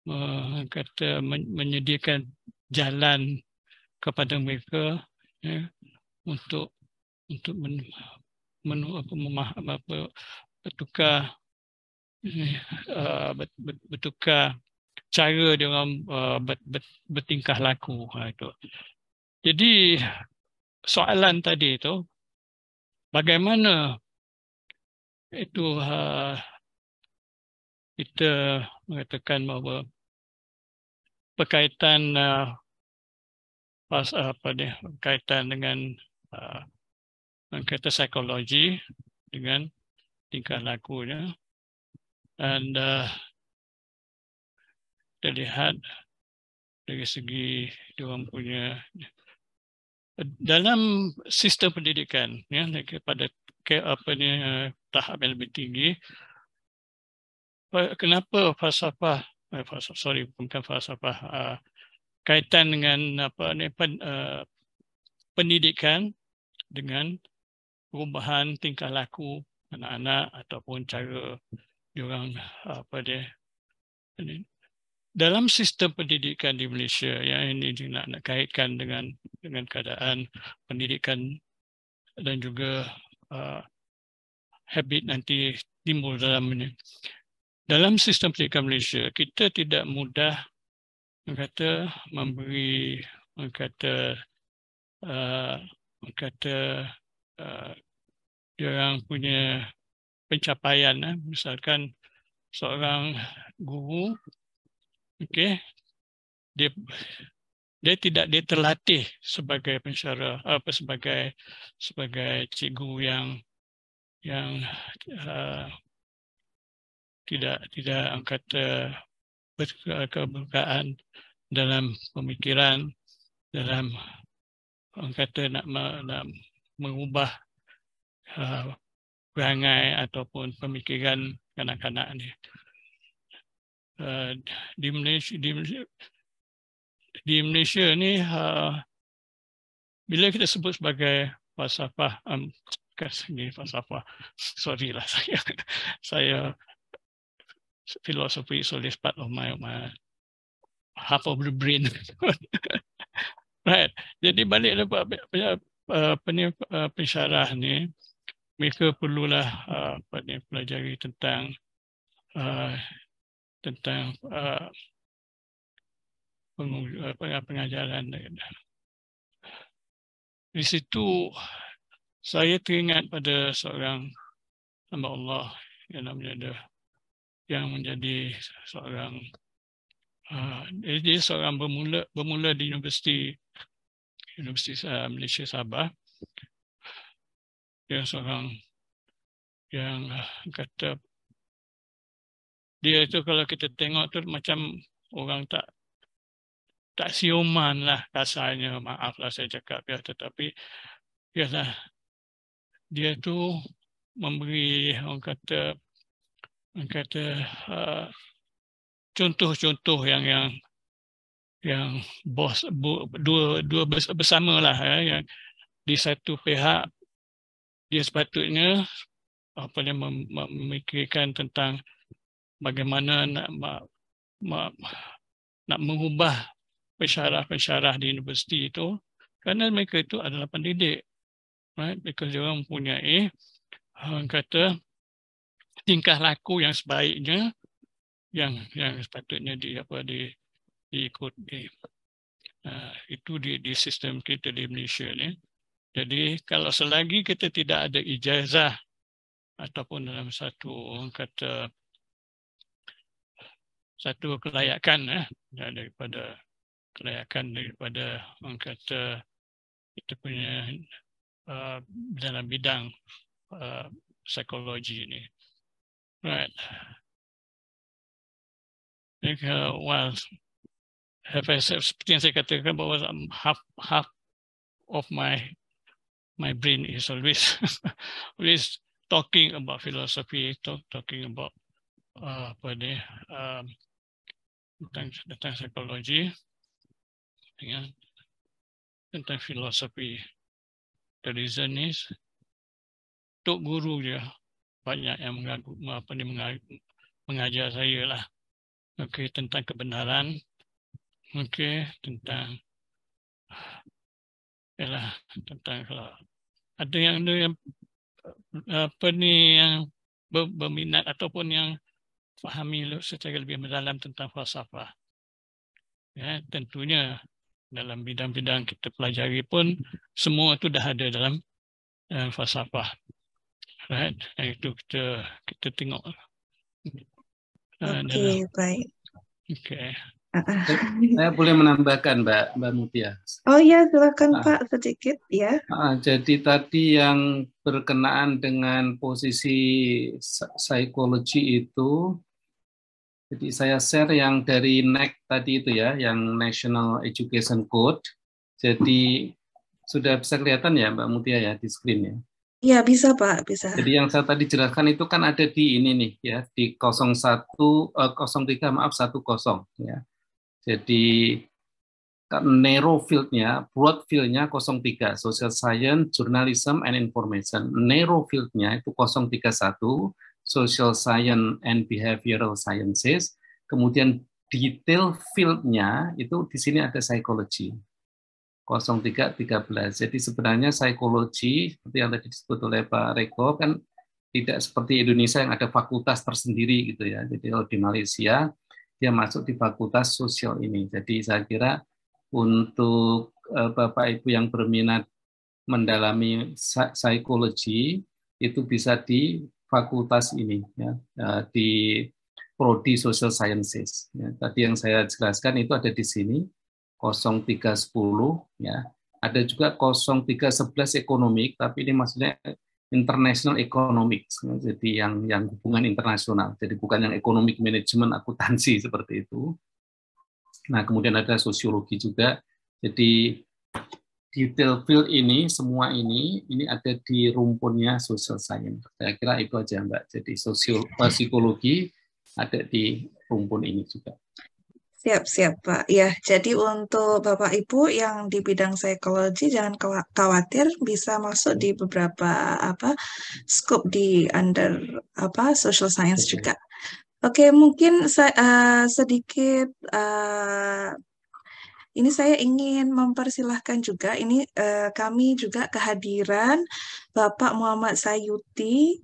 me, kata men, menyediakan jalan kepada mereka ya, untuk untuk men, men, apa, memaham apa bertukar ya, bertukar cara dia orang uh, ber, ber, bertingkah laku ha, itu. Jadi soalan tadi itu bagaimana itu uh, kita mengatakan bahawa berkaitan uh, pas apa ni berkaitan dengan uh, kata psikologi dengan tingkah lakunya and uh, kita lihat dari segi diorang punya dalam sistem pendidikan ya kepada ke apa ni tahap yang lebih tinggi eh, kenapa falsafah eh, falsafah sorry bukan falsafah uh, kaitan dengan apa ni pen, uh, pendidikan dengan perubahan tingkah laku anak-anak ataupun cara orang apa dia dalam sistem pendidikan di Malaysia yang ini nak, nak kaitkan dengan dengan keadaan pendidikan dan juga uh, habit nanti timbul dalam ini. Dalam sistem pendidikan Malaysia, kita tidak mudah kata memberi kata uh, kata uh, orang punya pencapaian. Eh. Misalkan seorang guru okey dia dia tidak dia terlatih sebagai pensyarah apa sebagai sebagai cikgu yang yang uh, tidak tidak angkat keberkaan dalam pemikiran dalam angkata nak nak mengubah uh, perangai ataupun pemikiran kanak-kanak ni. Uh, di Malaysia di di Malaysia ni uh, bila kita sebut sebagai falsafah um, kas ini falsafah sorry lah <laughs> saya saya filosofi so this part of my, my half of the brain <laughs> right jadi balik lepas apa ni pensyarah ni mereka perlulah uh, apa ni pelajari tentang uh, tentang uh, uh pengajaran. Di situ saya teringat pada seorang hamba Allah yang namanya menjadi yang menjadi seorang uh, dia seorang bermula bermula di universiti universiti uh, Malaysia Sabah dia seorang yang uh, kata dia tu kalau kita tengok tu macam orang tak tak siuman lah rasanya maaflah saya cakap ya tetapi ialah dia tu memberi orang kata orang kata uh, contoh-contoh uh, yang yang yang bos bu, dua dua bersamalah ya yang di satu pihak dia sepatutnya apa yang memikirkan tentang bagaimana nak nak mengubah pensyarah-pensyarah di universiti itu kerana mereka itu adalah pendidik right because dia orang mempunyai orang kata tingkah laku yang sebaiknya yang yang sepatutnya di apa di diikuti di, uh, itu di di sistem kita di Malaysia ni jadi kalau selagi kita tidak ada ijazah ataupun dalam satu orang kata satu kelayakan eh, daripada kelayakan daripada orang kata kita punya uh, dalam bidang uh, psikologi ini. Right. Like, uh, well, have I said, seperti yang saya katakan bahawa half, half of my my brain is always <laughs> always talking about philosophy, talk, talking about uh, apa ni, um, tentang hmm. tentang psikologi dengan tentang filosofi the reason tok guru je banyak yang mengaku apa ni mengajar saya lah okay tentang kebenaran okay tentang ialah tentang kalau ada yang ada yang apa ni yang berminat ataupun yang pahami secara lebih mendalam tentang falsafah. Ya, tentunya dalam bidang-bidang kita pelajari pun semua itu dah ada dalam uh, falsafah. Right? itu kita kita tengok. Uh, Okey, baik. Okey. Ah, ah. Saya boleh menambahkan Mbak Mbak Mutia. Oh ya, silakan nah, Pak sedikit ya. Nah, jadi tadi yang berkenaan dengan posisi psikologi itu jadi saya share yang dari NEC tadi itu ya, yang National Education Code. Jadi sudah bisa kelihatan ya Mbak Mutia ya di screen ya? Iya bisa Pak, bisa. Jadi yang saya tadi jelaskan itu kan ada di ini nih ya, di 01, eh, 03 maaf 10 ya. Jadi kan narrow field-nya, broad field-nya 03, Social Science, Journalism, and Information. Narrow field-nya itu 031, Social Science and Behavioral Sciences. Kemudian detail fieldnya itu di sini ada psikologi. 0313. Jadi sebenarnya psikologi seperti yang tadi disebut oleh Pak Reko kan tidak seperti Indonesia yang ada fakultas tersendiri gitu ya. Jadi kalau di Malaysia dia masuk di fakultas sosial ini. Jadi saya kira untuk eh, Bapak Ibu yang berminat mendalami psikologi itu bisa di fakultas ini ya, eh, di prodi social sciences. Ya, tadi yang saya jelaskan itu ada di sini 0310 ya. Ada juga 0311 ekonomi, tapi ini maksudnya international economics. Ya, jadi yang yang hubungan internasional. Jadi bukan yang economic management akuntansi seperti itu. Nah, kemudian ada sosiologi juga. Jadi detail field ini, semua ini, ini ada di rumpunnya social science. Saya kira itu aja Mbak. Jadi sosial psikologi ada di rumpun ini juga. Siap, siap Pak. Ya, jadi untuk Bapak Ibu yang di bidang psikologi jangan khawatir bisa masuk di beberapa apa scope di under apa social science juga. Oke, mungkin saya uh, eh, sedikit uh, ini saya ingin mempersilahkan juga, ini eh, kami juga kehadiran Bapak Muhammad Sayuti,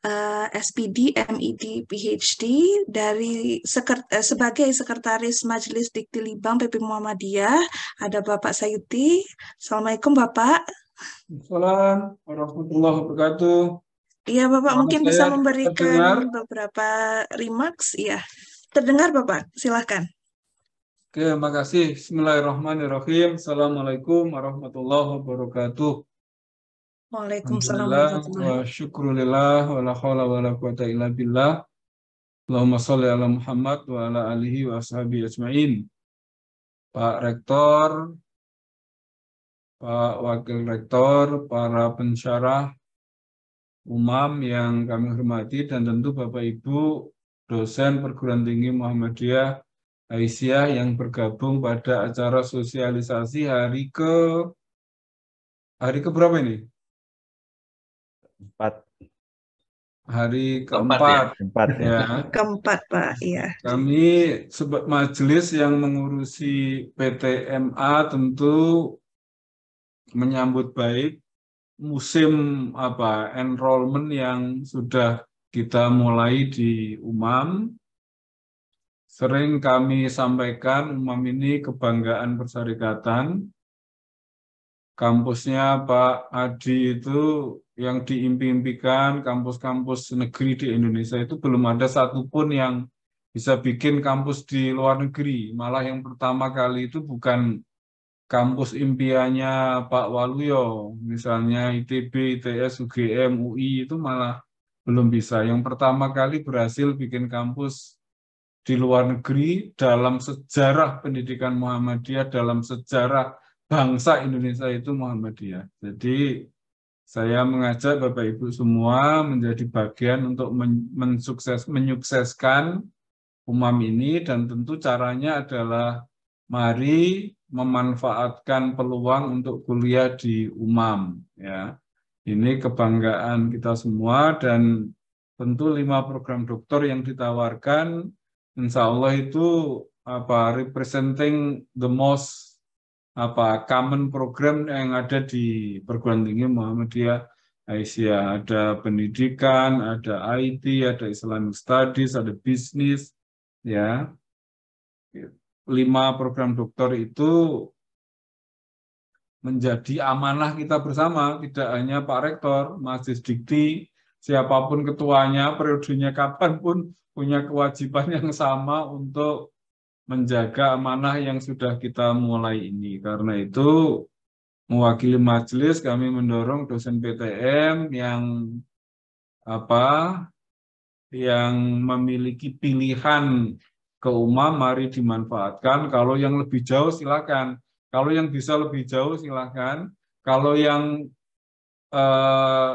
eh, SPD, M.Ed, PhD, dari sekert, uh, eh, sebagai Sekretaris Majelis Dikti Libang PP Muhammadiyah. Ada Bapak Sayuti. Assalamualaikum Bapak. Assalamualaikum warahmatullahi wabarakatuh. Iya Bapak Selamat mungkin bisa memberikan terdengar. beberapa remarks ya. Terdengar Bapak, silahkan. Oke, makasih. Bismillahirrahmanirrahim. Assalamualaikum warahmatullahi wabarakatuh. Waalaikumsalam warahmatullahi wabarakatuh. Wa syukrulillah wa la hawla wa la quwata illa billah. Allahumma sholli ala Muhammad wa ala alihi wa ashabi ajmain. Pak Rektor, Pak Wakil Rektor, para pensyarah umam yang kami hormati dan tentu Bapak Ibu dosen perguruan tinggi Muhammadiyah Aisyah yang bergabung pada acara sosialisasi hari ke hari ke berapa ini? Empat. Hari keempat. Keempat ya. Ya. ya. Keempat Pak, iya. Kami sebab majelis yang mengurusi PTMA tentu menyambut baik musim apa enrollment yang sudah kita mulai di UMAM sering kami sampaikan UMAM ini kebanggaan persyarikatan. Kampusnya Pak Adi itu yang diimpikan kampus-kampus negeri di Indonesia itu belum ada satupun yang bisa bikin kampus di luar negeri. Malah yang pertama kali itu bukan kampus impiannya Pak Waluyo, misalnya ITB, ITS, UGM, UI itu malah belum bisa. Yang pertama kali berhasil bikin kampus di luar negeri dalam sejarah pendidikan Muhammadiyah, dalam sejarah bangsa Indonesia itu Muhammadiyah. Jadi saya mengajak Bapak Ibu semua menjadi bagian untuk men mensukses menyukseskan umam ini dan tentu caranya adalah mari memanfaatkan peluang untuk kuliah di umam ya. Ini kebanggaan kita semua dan tentu lima program doktor yang ditawarkan insya Allah itu apa representing the most apa common program yang ada di perguruan tinggi Muhammadiyah Aisyah ada pendidikan ada IT ada Islamic Studies ada bisnis ya lima program doktor itu menjadi amanah kita bersama tidak hanya Pak Rektor Mas Dikti siapapun ketuanya, periodenya kapanpun punya kewajiban yang sama untuk menjaga amanah yang sudah kita mulai ini. Karena itu mewakili majelis kami mendorong dosen PTM yang apa yang memiliki pilihan ke UMA mari dimanfaatkan. Kalau yang lebih jauh silakan. Kalau yang bisa lebih jauh silakan. Kalau yang eh,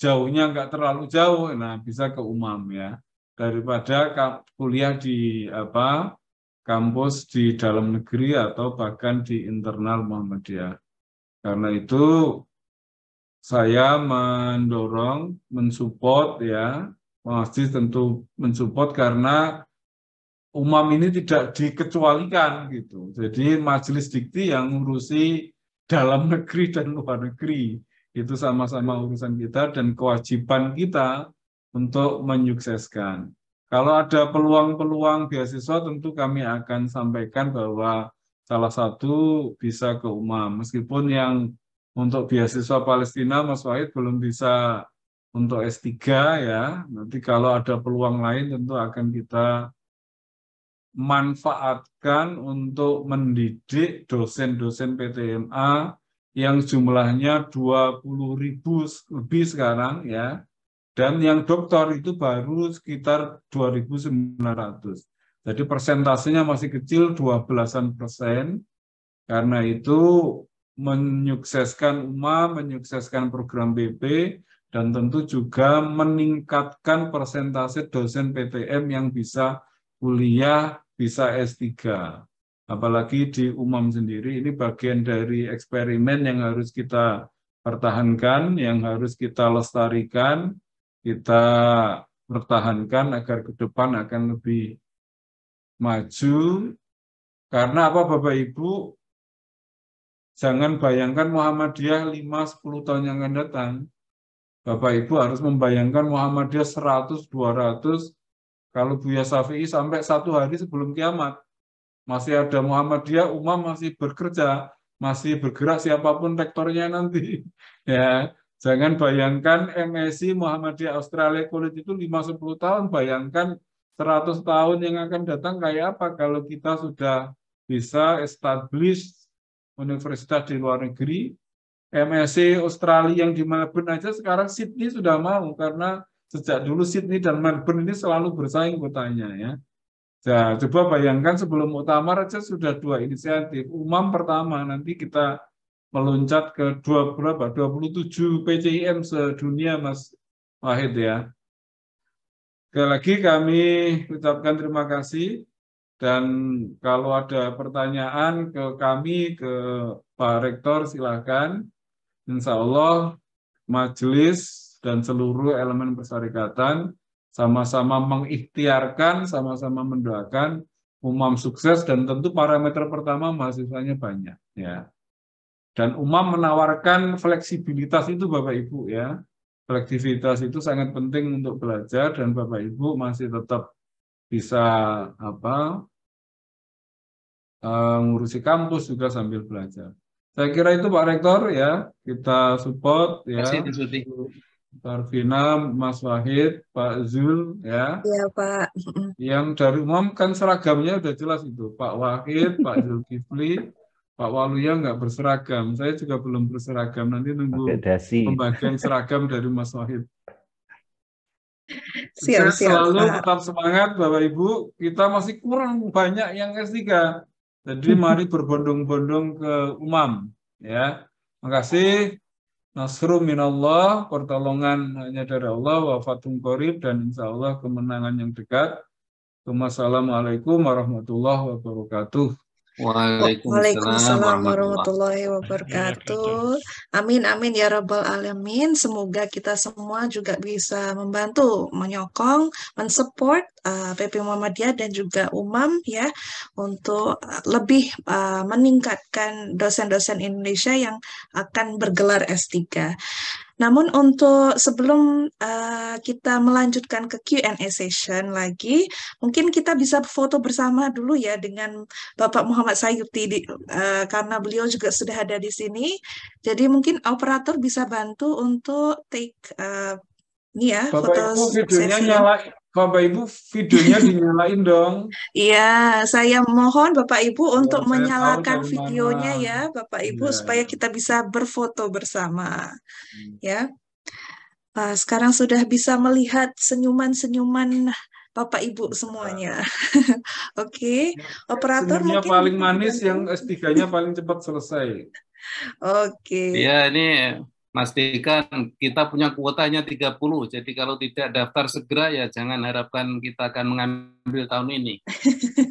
jauhnya nggak terlalu jauh, nah bisa ke umam ya daripada kuliah di apa kampus di dalam negeri atau bahkan di internal Muhammadiyah. Karena itu saya mendorong, mensupport ya, pasti tentu mensupport karena umam ini tidak dikecualikan gitu. Jadi majelis dikti yang ngurusi dalam <laughs> negeri dan luar negeri itu sama-sama urusan kita dan kewajiban kita untuk menyukseskan. Kalau ada peluang-peluang beasiswa tentu kami akan sampaikan bahwa salah satu bisa ke UMAM. Meskipun yang untuk beasiswa Palestina Mas Wahid belum bisa untuk S3 ya. Nanti kalau ada peluang lain tentu akan kita manfaatkan untuk mendidik dosen-dosen PTMA yang jumlahnya 20 ribu lebih sekarang ya. Dan yang doktor itu baru sekitar 2.900. Jadi persentasenya masih kecil 12-an persen. Karena itu menyukseskan UMA, menyukseskan program BP, dan tentu juga meningkatkan persentase dosen PTM yang bisa kuliah, bisa S3. Apalagi di umum sendiri ini bagian dari eksperimen yang harus kita pertahankan, yang harus kita lestarikan, kita pertahankan agar ke depan akan lebih maju. Karena apa Bapak Ibu? Jangan bayangkan Muhammadiyah 5-10 tahun yang akan datang. Bapak Ibu harus membayangkan Muhammadiyah 100, 200, kalau Buya Safi'i sampai satu hari sebelum kiamat masih ada Muhammadiyah, UMAM masih bekerja, masih bergerak siapapun rektornya nanti. <laughs> Ya, jangan bayangkan MSI Muhammadiyah Australia College itu 5-10 tahun, bayangkan 100 tahun yang akan datang kayak apa kalau kita sudah bisa establish universitas di luar negeri, MSc Australia yang di Melbourne aja sekarang Sydney sudah mau karena sejak dulu Sydney dan Melbourne ini selalu bersaing kotanya ya. Nah, coba bayangkan sebelum muktamar aja sudah dua inisiatif. Umam pertama nanti kita meloncat ke dua berapa? 27 PCIM sedunia Mas Wahid ya. Sekali lagi kami ucapkan terima kasih dan kalau ada pertanyaan ke kami ke Pak Rektor silahkan Insya Allah majelis dan seluruh elemen persyarikatan sama-sama mengikhtiarkan, sama-sama mendoakan umam sukses dan tentu parameter pertama mahasiswanya banyak ya. Dan umam menawarkan fleksibilitas itu Bapak Ibu ya. Fleksibilitas itu sangat penting untuk belajar dan Bapak Ibu masih tetap bisa apa eh, ngurusi kampus juga sambil belajar. Saya kira itu Pak Rektor ya, kita support ya. Terima kasih, Parvina, Mas Wahid, Pak Zul, ya. Iya, Pak. Yang dari umum kan seragamnya udah jelas itu. Pak Wahid, Pak Zulkifli, Pak Waluya nggak berseragam. Saya juga belum berseragam. Nanti nunggu pembagian seragam dari Mas Wahid. Siap, siap, selalu Pak. tetap semangat Bapak Ibu. Kita masih kurang banyak yang S3. Jadi mari berbondong-bondong ke UMAM. Ya. Terima kasih. Nasru minallah, pertolongan hanya dari Allah, wafatun korib, dan insya Allah kemenangan yang dekat. Wassalamualaikum warahmatullahi wabarakatuh. Waalaikumsalam warahmatullahi wabarakatuh. Amin amin ya rabbal alamin. Semoga kita semua juga bisa membantu menyokong, mensupport uh, PP Muhammadiyah dan juga UMAM ya untuk uh, lebih uh, meningkatkan dosen-dosen Indonesia yang akan bergelar S3. Namun untuk sebelum uh, kita melanjutkan ke Q&A session lagi, mungkin kita bisa foto bersama dulu ya dengan Bapak Muhammad Sayuti di, uh, karena beliau juga sudah ada di sini. Jadi mungkin operator bisa bantu untuk take uh, ini ya Bapak foto Ibu, videonya nyala Bapak Ibu videonya dinyalain dong. Iya, saya mohon Bapak Ibu iya, untuk menyalakan videonya mana. ya Bapak Ibu ya. supaya iya. kita bisa berfoto bersama. Hmm. Ya. Nah, sekarang sudah bisa melihat senyuman-senyuman Bapak Ibu iya. semuanya. <laughs> Oke, okay. operator Senyumnya mungkin paling manis yang S3-nya paling cepat selesai. <laughs> Oke. Okay. Iya, ini pastikan kita punya kuotanya 30. Jadi kalau tidak daftar segera ya jangan harapkan kita akan mengambil tahun ini.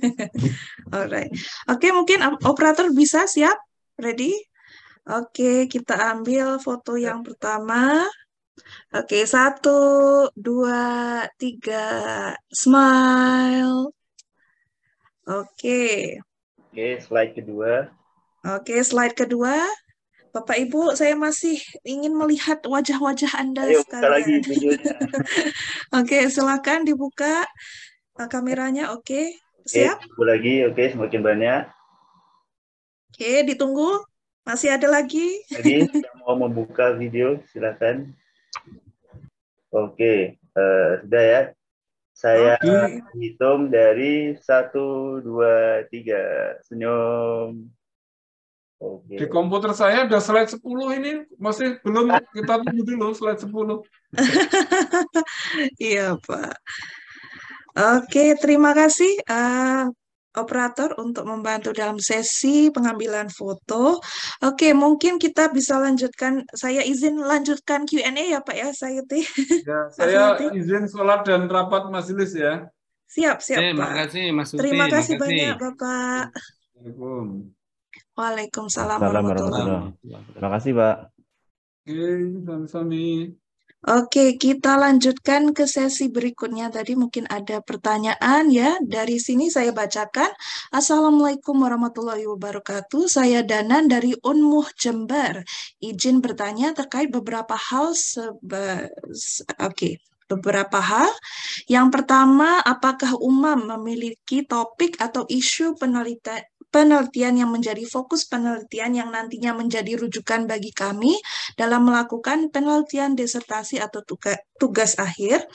<laughs> Alright. Oke, okay, mungkin operator bisa siap? Ready? Oke, okay, kita ambil foto ya. yang pertama. Oke, okay, satu, dua, tiga, smile. Oke. Okay. Oke, slide kedua. Oke, slide kedua. Bapak Ibu, saya masih ingin melihat wajah-wajah Anda Ayo, sekarang. oke, okay, <laughs> oke, silakan dibuka eh, kameranya. Oke, siap? Tunggu lagi, oke, semakin banyak. Oke, ditunggu. Masih ada lagi. Lagi, <laughs> mau membuka video, silakan. Oke, uh, sudah ya. Saya okay. hitung dari satu, dua, tiga. Senyum. Okay. Di komputer saya ada slide 10 ini masih belum kita tunggu dulu slide 10. <laughs> iya, Pak. Oke, terima kasih uh, operator untuk membantu dalam sesi pengambilan foto. Oke, mungkin kita bisa lanjutkan. Saya izin lanjutkan Q&A ya Pak ya, saya Ya, saya izin sholat dan rapat majelis ya. Siap, siap. Terima Pak. kasih Mas Uti. Terima kasih, terima kasih banyak Bapak. Assalamualaikum. Waalaikumsalam warahmatullahi wabarakatuh. Terima kasih, Pak. Oke, Oke, kita lanjutkan ke sesi berikutnya. Tadi mungkin ada pertanyaan ya. Dari sini saya bacakan. Assalamualaikum warahmatullahi wabarakatuh. Saya Danan dari Unmuh Jember. Izin bertanya terkait beberapa hal sebe... Oke. beberapa hal. Yang pertama, apakah UMAM memiliki topik atau isu penelitian, penelitian yang menjadi fokus penelitian yang nantinya menjadi rujukan bagi kami dalam melakukan penelitian disertasi atau tugas, tugas akhir.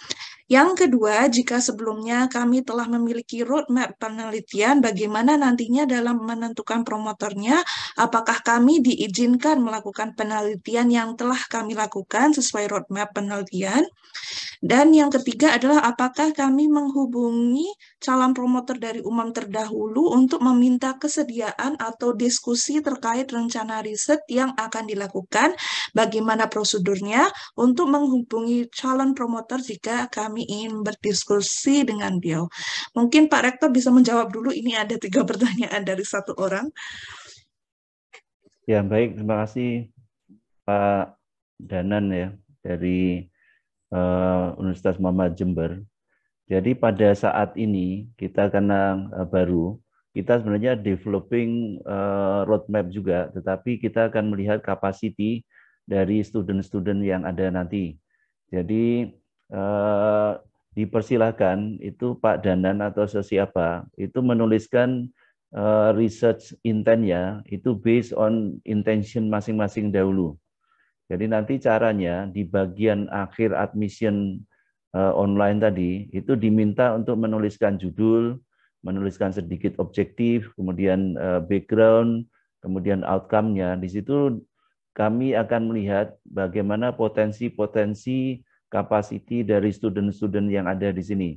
Yang kedua, jika sebelumnya kami telah memiliki roadmap penelitian bagaimana nantinya dalam menentukan promotornya, apakah kami diizinkan melakukan penelitian yang telah kami lakukan sesuai roadmap penelitian. Dan yang ketiga adalah apakah kami menghubungi calon promotor dari umum terdahulu untuk meminta kesediaan atau diskusi terkait rencana riset yang akan dilakukan, bagaimana prosedurnya untuk menghubungi calon promotor jika kami ingin berdiskusi dengan beliau. Mungkin Pak Rektor bisa menjawab dulu ini ada tiga <laughs> pertanyaan dari satu orang. Ya, baik. Terima kasih Pak Danan ya dari Eh, Universitas Muhammad Jember. Jadi pada saat ini kita karena uh, baru kita sebenarnya developing eh, roadmap juga, tetapi kita akan melihat capacity dari student-student yang ada nanti. Jadi dipersilahkan itu Pak Danan atau sesiapa itu menuliskan research intentnya itu based on intention masing-masing dahulu. Jadi nanti caranya di bagian akhir admission eh, online tadi itu diminta untuk menuliskan judul, menuliskan sedikit objektif, kemudian eh, background, kemudian outcome-nya. Di situ kami akan melihat bagaimana potensi-potensi kapasiti dari student-student yang ada di sini.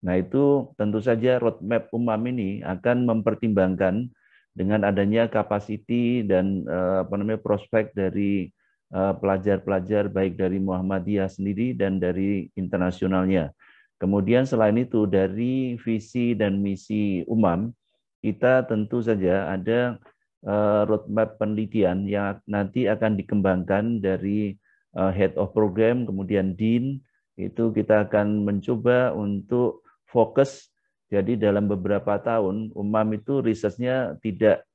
Nah, itu tentu saja roadmap umam ini akan mempertimbangkan dengan adanya kapasiti dan eh, apa namanya prospek dari Eh, pelajar-pelajar baik dari Muhammadiyah sendiri dan dari internasionalnya. Kemudian selain itu dari visi dan misi umam, kita tentu saja ada eh, roadmap penelitian yang nanti akan dikembangkan dari eh, head of program, kemudian dean, itu kita akan mencoba untuk fokus. Jadi dalam beberapa tahun, UMAM itu risetnya tidak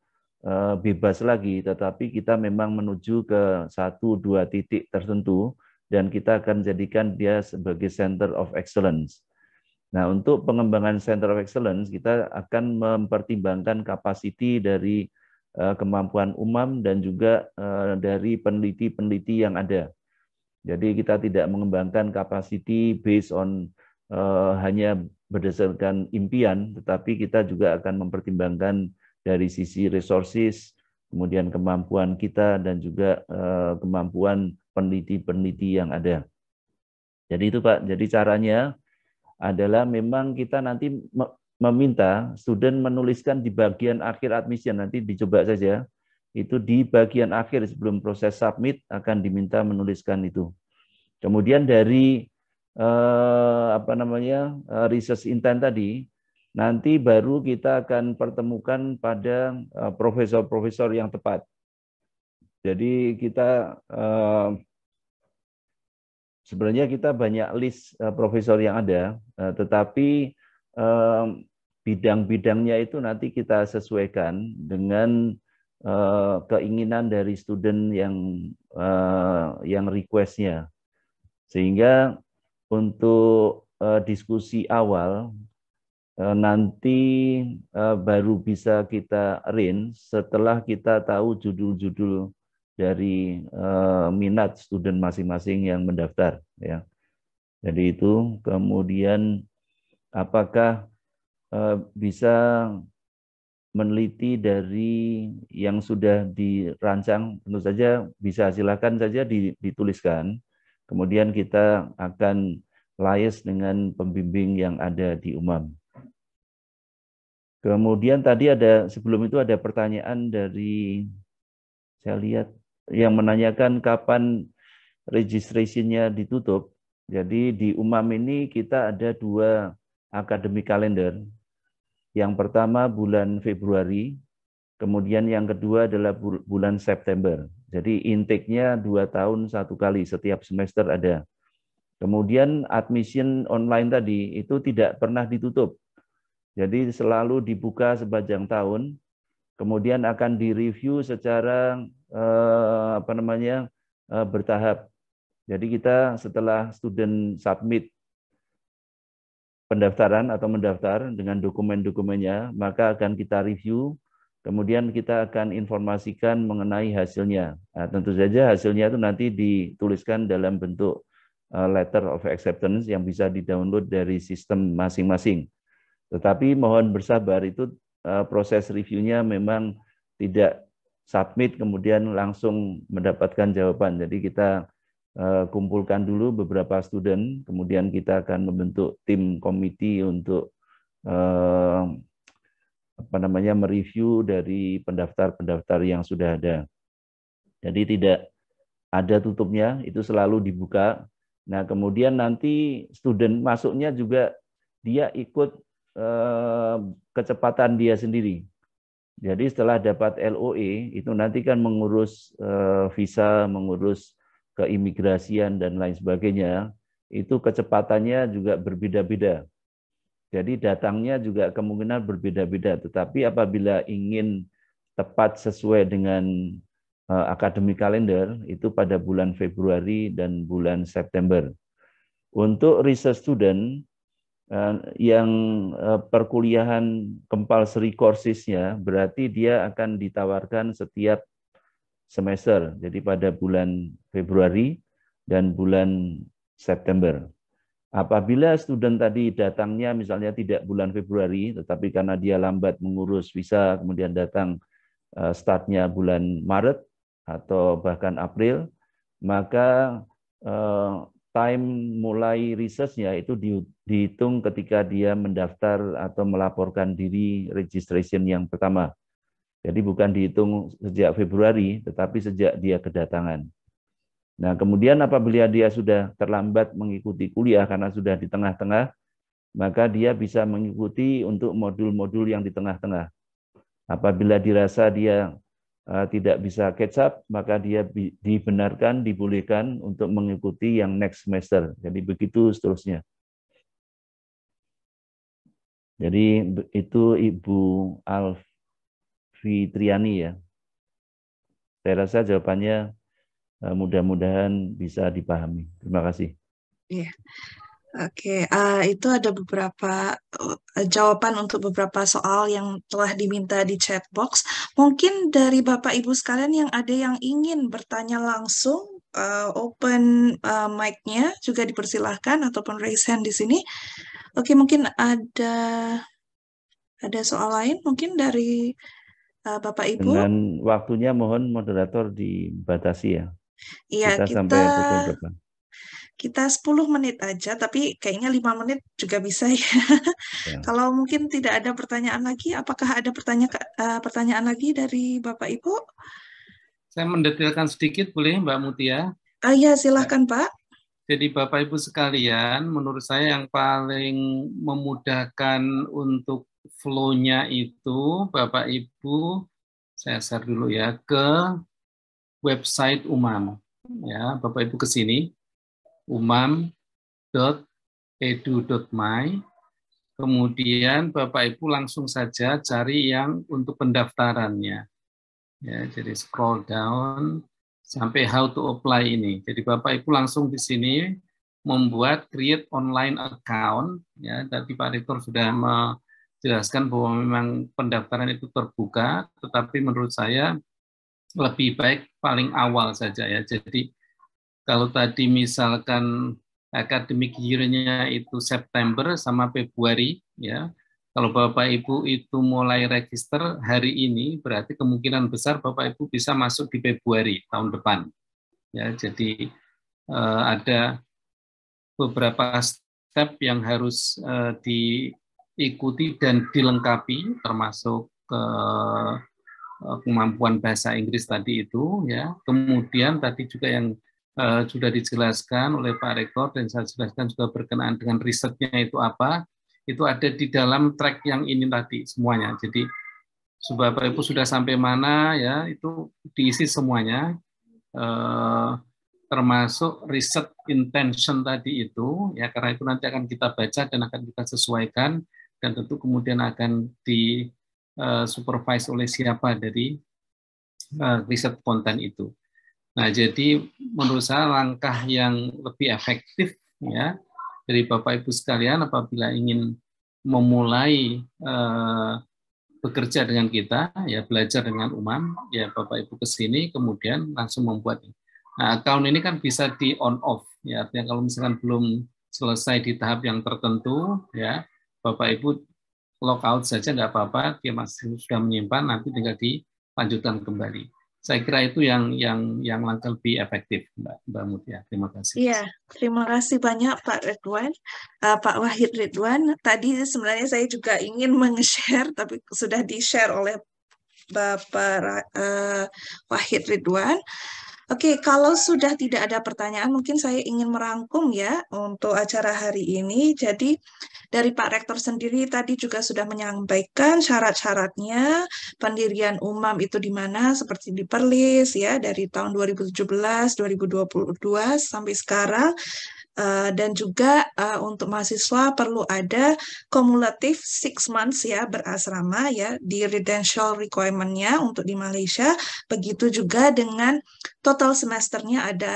Eh, bebas lagi, tetapi kita memang menuju ke satu dua titik tertentu dan kita akan jadikan dia sebagai center of excellence. Nah, untuk pengembangan center of excellence kita akan mempertimbangkan kapasiti dari eh, kemampuan umam dan juga eh, dari peneliti-peneliti yang ada. Jadi kita tidak mengembangkan kapasiti based on uh, hanya berdasarkan impian, tetapi kita juga akan mempertimbangkan dari sisi resources, kemudian kemampuan kita dan juga eh, kemampuan peneliti-peneliti yang ada. Jadi itu Pak, jadi caranya adalah memang kita nanti meminta student menuliskan di bagian akhir admission, nanti dicoba saja, itu di bagian akhir sebelum proses submit akan diminta menuliskan itu. Kemudian dari eh, apa namanya eh, research intent tadi, Nanti baru kita akan pertemukan pada eh, profesor-profesor yang tepat. Jadi kita eh, sebenarnya kita banyak list eh, profesor yang ada, tetapi bidang-bidangnya itu nanti kita sesuaikan dengan keinginan dari student yang yang requestnya sehingga untuk diskusi awal Eh, nanti eh, baru bisa kita rin setelah kita tahu judul-judul dari eh, minat student masing-masing yang mendaftar ya. Jadi itu kemudian apakah bisa meneliti dari yang sudah dirancang tentu saja bisa silakan saja dituliskan kemudian kita akan layes dengan pembimbing yang ada di UMAM. Kemudian tadi ada sebelum itu ada pertanyaan dari saya lihat yang menanyakan kapan registrasinya ditutup. Jadi di UMAM ini kita ada dua akademi kalender. Yang pertama bulan Februari, kemudian yang kedua adalah bulan September. Jadi intake-nya dua tahun satu kali, setiap semester ada. Kemudian admission online tadi itu tidak pernah ditutup. Jadi selalu dibuka sepanjang tahun, kemudian akan direview secara eh, apa namanya eh, bertahap. Jadi kita setelah student submit pendaftaran atau mendaftar dengan dokumen-dokumennya, maka akan kita review, kemudian kita akan informasikan mengenai hasilnya. Nah, tentu saja hasilnya itu nanti dituliskan dalam bentuk eh, letter of acceptance yang bisa didownload dari sistem masing-masing. Tetapi mohon bersabar itu eh, proses reviewnya memang tidak submit kemudian langsung mendapatkan jawaban. Jadi kita eh, kumpulkan dulu beberapa student, kemudian kita akan membentuk tim komite untuk eh, apa namanya mereview dari pendaftar-pendaftar yang sudah ada. Jadi tidak ada tutupnya, itu selalu dibuka. Nah, kemudian nanti student masuknya juga dia ikut Eh, kecepatan dia sendiri. Jadi setelah dapat LOE itu nanti kan mengurus eh, visa, mengurus keimigrasian dan lain sebagainya, itu kecepatannya juga berbeda-beda. Jadi datangnya juga kemungkinan berbeda-beda. Tetapi apabila ingin tepat sesuai dengan eh, akademi kalender, itu pada bulan Februari dan bulan September. Untuk research student, Eh, yang eh, perkuliahan kempal courses korsisnya berarti dia akan ditawarkan setiap semester. Jadi pada bulan Februari dan bulan September. Apabila student tadi datangnya misalnya tidak bulan Februari, tetapi karena dia lambat mengurus visa, kemudian datang eh, startnya bulan Maret atau bahkan April, maka time mulai risetnya itu di, dihitung ketika dia mendaftar atau melaporkan diri registration yang pertama. Jadi bukan dihitung sejak Februari, tetapi sejak dia kedatangan. Nah, kemudian apabila dia sudah terlambat mengikuti kuliah karena sudah di tengah-tengah, maka dia bisa mengikuti untuk modul-modul yang di tengah-tengah. Apabila dirasa dia Eh, tidak bisa catch up, maka dia dibenarkan, dibolehkan untuk mengikuti yang next semester. Jadi begitu seterusnya. Jadi itu Ibu Alfitriani Fitriani ya. Saya rasa jawabannya eh, mudah-mudahan bisa dipahami. Terima kasih. Iya. Oke, uh, itu ada beberapa uh, jawaban untuk beberapa soal yang telah diminta di chat box. Mungkin dari Bapak Ibu sekalian yang ada yang ingin bertanya langsung, uh, open uh, mic-nya juga dipersilahkan ataupun raise hand di sini. Oke, mungkin ada ada soal lain mungkin dari uh, Bapak Ibu. Dan waktunya mohon moderator dibatasi ya. Iya, kita, kita sampai kita 10 menit aja, tapi kayaknya 5 menit juga bisa ya. ya. <laughs> Kalau mungkin tidak ada pertanyaan lagi, apakah ada pertanyaan eh, pertanyaan lagi dari Bapak Ibu? Saya mendetailkan sedikit boleh Mbak Mutia? Ah iya, ya, silahkan Pak. Jadi Bapak Ibu sekalian, menurut saya yang paling memudahkan untuk flow-nya itu Bapak Ibu saya share dulu ya ke website UMAM ya Bapak Ibu ke sini umam.edu.my. Kemudian Bapak Ibu langsung saja cari yang untuk pendaftarannya. Ya, jadi scroll down sampai how to apply ini. Jadi Bapak Ibu langsung di sini membuat create online account ya tadi Pak Rektor sudah menjelaskan bahwa memang pendaftaran itu terbuka tetapi menurut saya lebih baik paling awal saja ya. Jadi kalau tadi misalkan akademik year-nya itu September sama Februari, ya. Kalau Bapak Ibu itu mulai register hari ini, berarti kemungkinan besar Bapak Ibu bisa masuk di Februari tahun depan. Ya, jadi eh, ada beberapa step yang harus eh, diikuti dan dilengkapi, termasuk eh, eh kemampuan bahasa Inggris tadi itu, ya. Kemudian tadi juga yang uh, sudah dijelaskan oleh Pak Rektor dan saya jelaskan juga berkenaan dengan risetnya itu apa, itu ada di dalam track yang ini tadi semuanya. Jadi Bapak Ibu sudah sampai mana ya itu diisi semuanya eh, termasuk riset intention tadi itu ya karena itu nanti akan kita baca dan akan kita sesuaikan dan tentu kemudian akan di eh, supervise oleh siapa dari eh, riset konten itu. Nah, jadi menurut saya langkah yang lebih efektif ya dari Bapak Ibu sekalian apabila ingin memulai eh, bekerja dengan kita, ya belajar dengan umam, ya Bapak Ibu ke sini kemudian langsung membuat. Nah, account ini kan bisa di on off ya artinya kalau misalkan belum selesai di tahap yang tertentu ya Bapak Ibu lockout saja nggak apa-apa, dia masih sudah menyimpan nanti tinggal dilanjutkan kembali saya kira itu yang yang yang langkah lebih efektif Mbak, Mbak Mutia. Terima kasih. Iya, terima kasih banyak Pak Ridwan, uh, Pak Wahid Ridwan. Tadi sebenarnya saya juga ingin <laughs> meng-share tapi sudah di-share oleh Bapak uh, Wahid Ridwan. Oke, kalau sudah tidak ada pertanyaan, mungkin saya ingin merangkum ya untuk acara hari ini. Jadi dari Pak Rektor sendiri tadi juga sudah menyampaikan syarat-syaratnya pendirian umam itu di mana seperti di Perlis ya dari tahun 2017, 2022 sampai sekarang Eh, dan juga uh, untuk mahasiswa perlu ada kumulatif six months ya berasrama ya di residential requirement-nya untuk di Malaysia. Begitu juga dengan total semesternya ada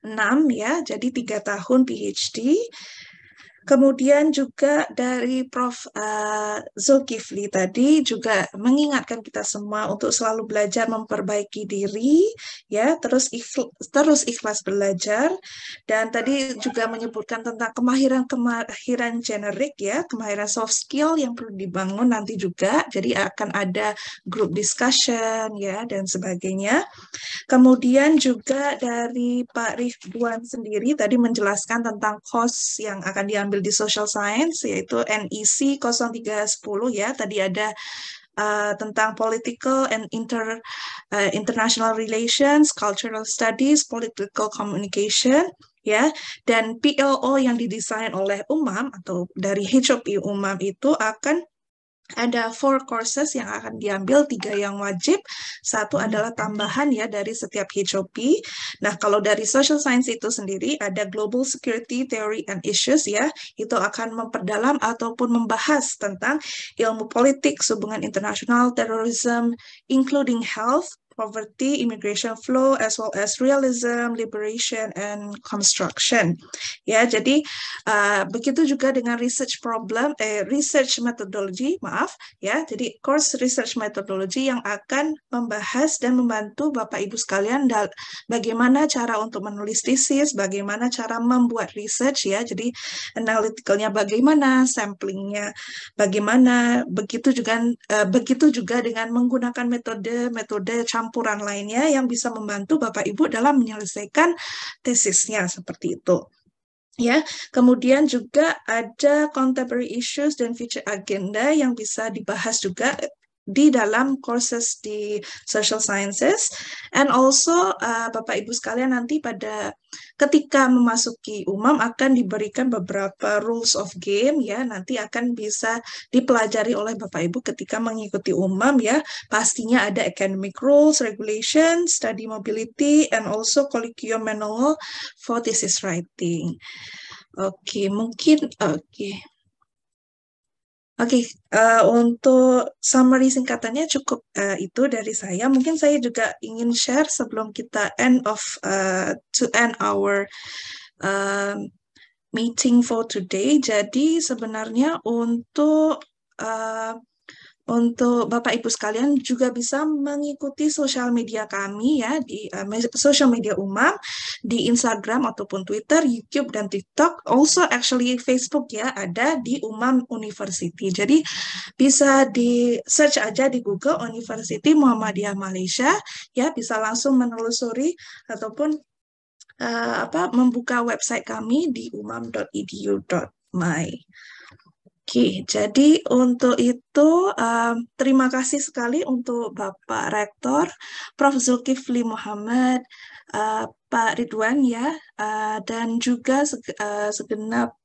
enam ya, jadi tiga tahun PhD. Kemudian juga dari Prof. Eh, Zulkifli tadi juga mengingatkan kita semua untuk selalu belajar memperbaiki diri, ya terus ikhlas, terus ikhlas belajar. Dan tadi juga menyebutkan tentang kemahiran-kemahiran generik ya, kemahiran soft skill yang perlu dibangun nanti juga. Jadi akan ada group discussion ya dan sebagainya. Kemudian juga dari Pak Rifduan sendiri tadi menjelaskan tentang kos yang akan diambil ambil di social science yaitu NEC 0310 ya. Tadi ada uh, tentang political and inter uh, international relations, cultural studies, political communication ya. Dan PLO yang didesain oleh UMAM atau dari HOP UMAM itu akan ada four courses yang akan diambil, tiga yang wajib, satu hmm. adalah tambahan ya dari setiap HOP. Nah, kalau dari social science itu sendiri ada global security theory and issues ya, itu akan memperdalam ataupun membahas tentang ilmu politik, hubungan internasional, terorisme, including health, poverty, immigration flow, as well as realism, liberation, and construction. Ya, jadi uh, begitu juga dengan research problem, eh, research methodology, maaf, ya, jadi course research methodology yang akan membahas dan membantu Bapak Ibu sekalian bagaimana cara untuk menulis thesis, bagaimana cara membuat research, ya, jadi analyticalnya bagaimana, samplingnya bagaimana, begitu juga uh, begitu juga dengan menggunakan metode metode campuran lainnya yang bisa membantu Bapak Ibu dalam menyelesaikan tesisnya seperti itu ya. Kemudian juga ada contemporary issues dan future agenda yang bisa dibahas juga di dalam courses di social sciences and also uh, Bapak Ibu sekalian nanti pada ketika memasuki umam akan diberikan beberapa rules of game ya nanti akan bisa dipelajari oleh Bapak Ibu ketika mengikuti umam ya pastinya ada academic rules regulation study mobility and also colloquium manual for thesis writing oke okay, mungkin oke okay. Oke, okay, uh, eh, untuk summary singkatannya cukup uh, itu dari saya. Mungkin saya juga ingin share sebelum kita end of uh, to end our uh, meeting for today. Jadi sebenarnya untuk uh, untuk Bapak Ibu sekalian juga bisa mengikuti sosial media kami ya di uh, sosial media umum di Instagram ataupun Twitter, YouTube dan TikTok, also actually Facebook ya ada di Umam University. Jadi bisa di search aja di Google University Muhammadiyah Malaysia ya bisa langsung menelusuri ataupun uh, apa membuka website kami di umam.edu.my. Oke, jadi untuk itu um, terima kasih sekali untuk Bapak Rektor Prof. Zulkifli Muhammad, uh, Pak Ridwan ya, uh, dan juga seg uh, segenap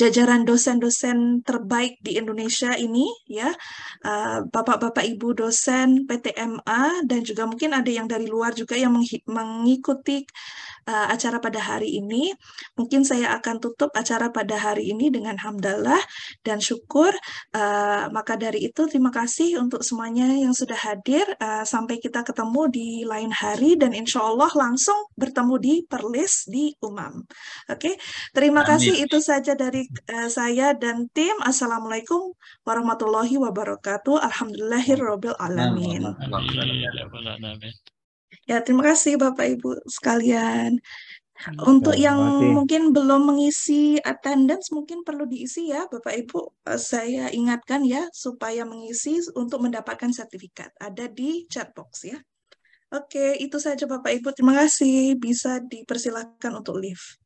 jajaran dosen-dosen terbaik di Indonesia ini ya, Bapak-bapak uh, Ibu dosen PTMA dan juga mungkin ada yang dari luar juga yang mengikuti uh, acara pada hari ini. Mungkin saya akan tutup acara pada hari ini dengan hamdalah dan syukur. Uh, maka dari itu terima kasih untuk semuanya yang sudah hadir. Uh, sampai kita ketemu di lain hari dan insya Allah langsung bertemu di Perlis di Umam. Oke, okay? terima Amin. kasih itu saja dari uh, saya dan tim. Assalamualaikum warahmatullahi wabarakatuh. Alhamdulillahirobbilalamin. Amin. Amin. Amin. Ya, terima kasih Bapak Ibu sekalian. Untuk yang mungkin belum mengisi attendance mungkin perlu diisi ya Bapak Ibu. Eh, saya ingatkan ya supaya mengisi untuk mendapatkan sertifikat. Ada di chat box ya. Oke, itu saja Bapak Ibu. Terima kasih. Bisa dipersilahkan untuk live.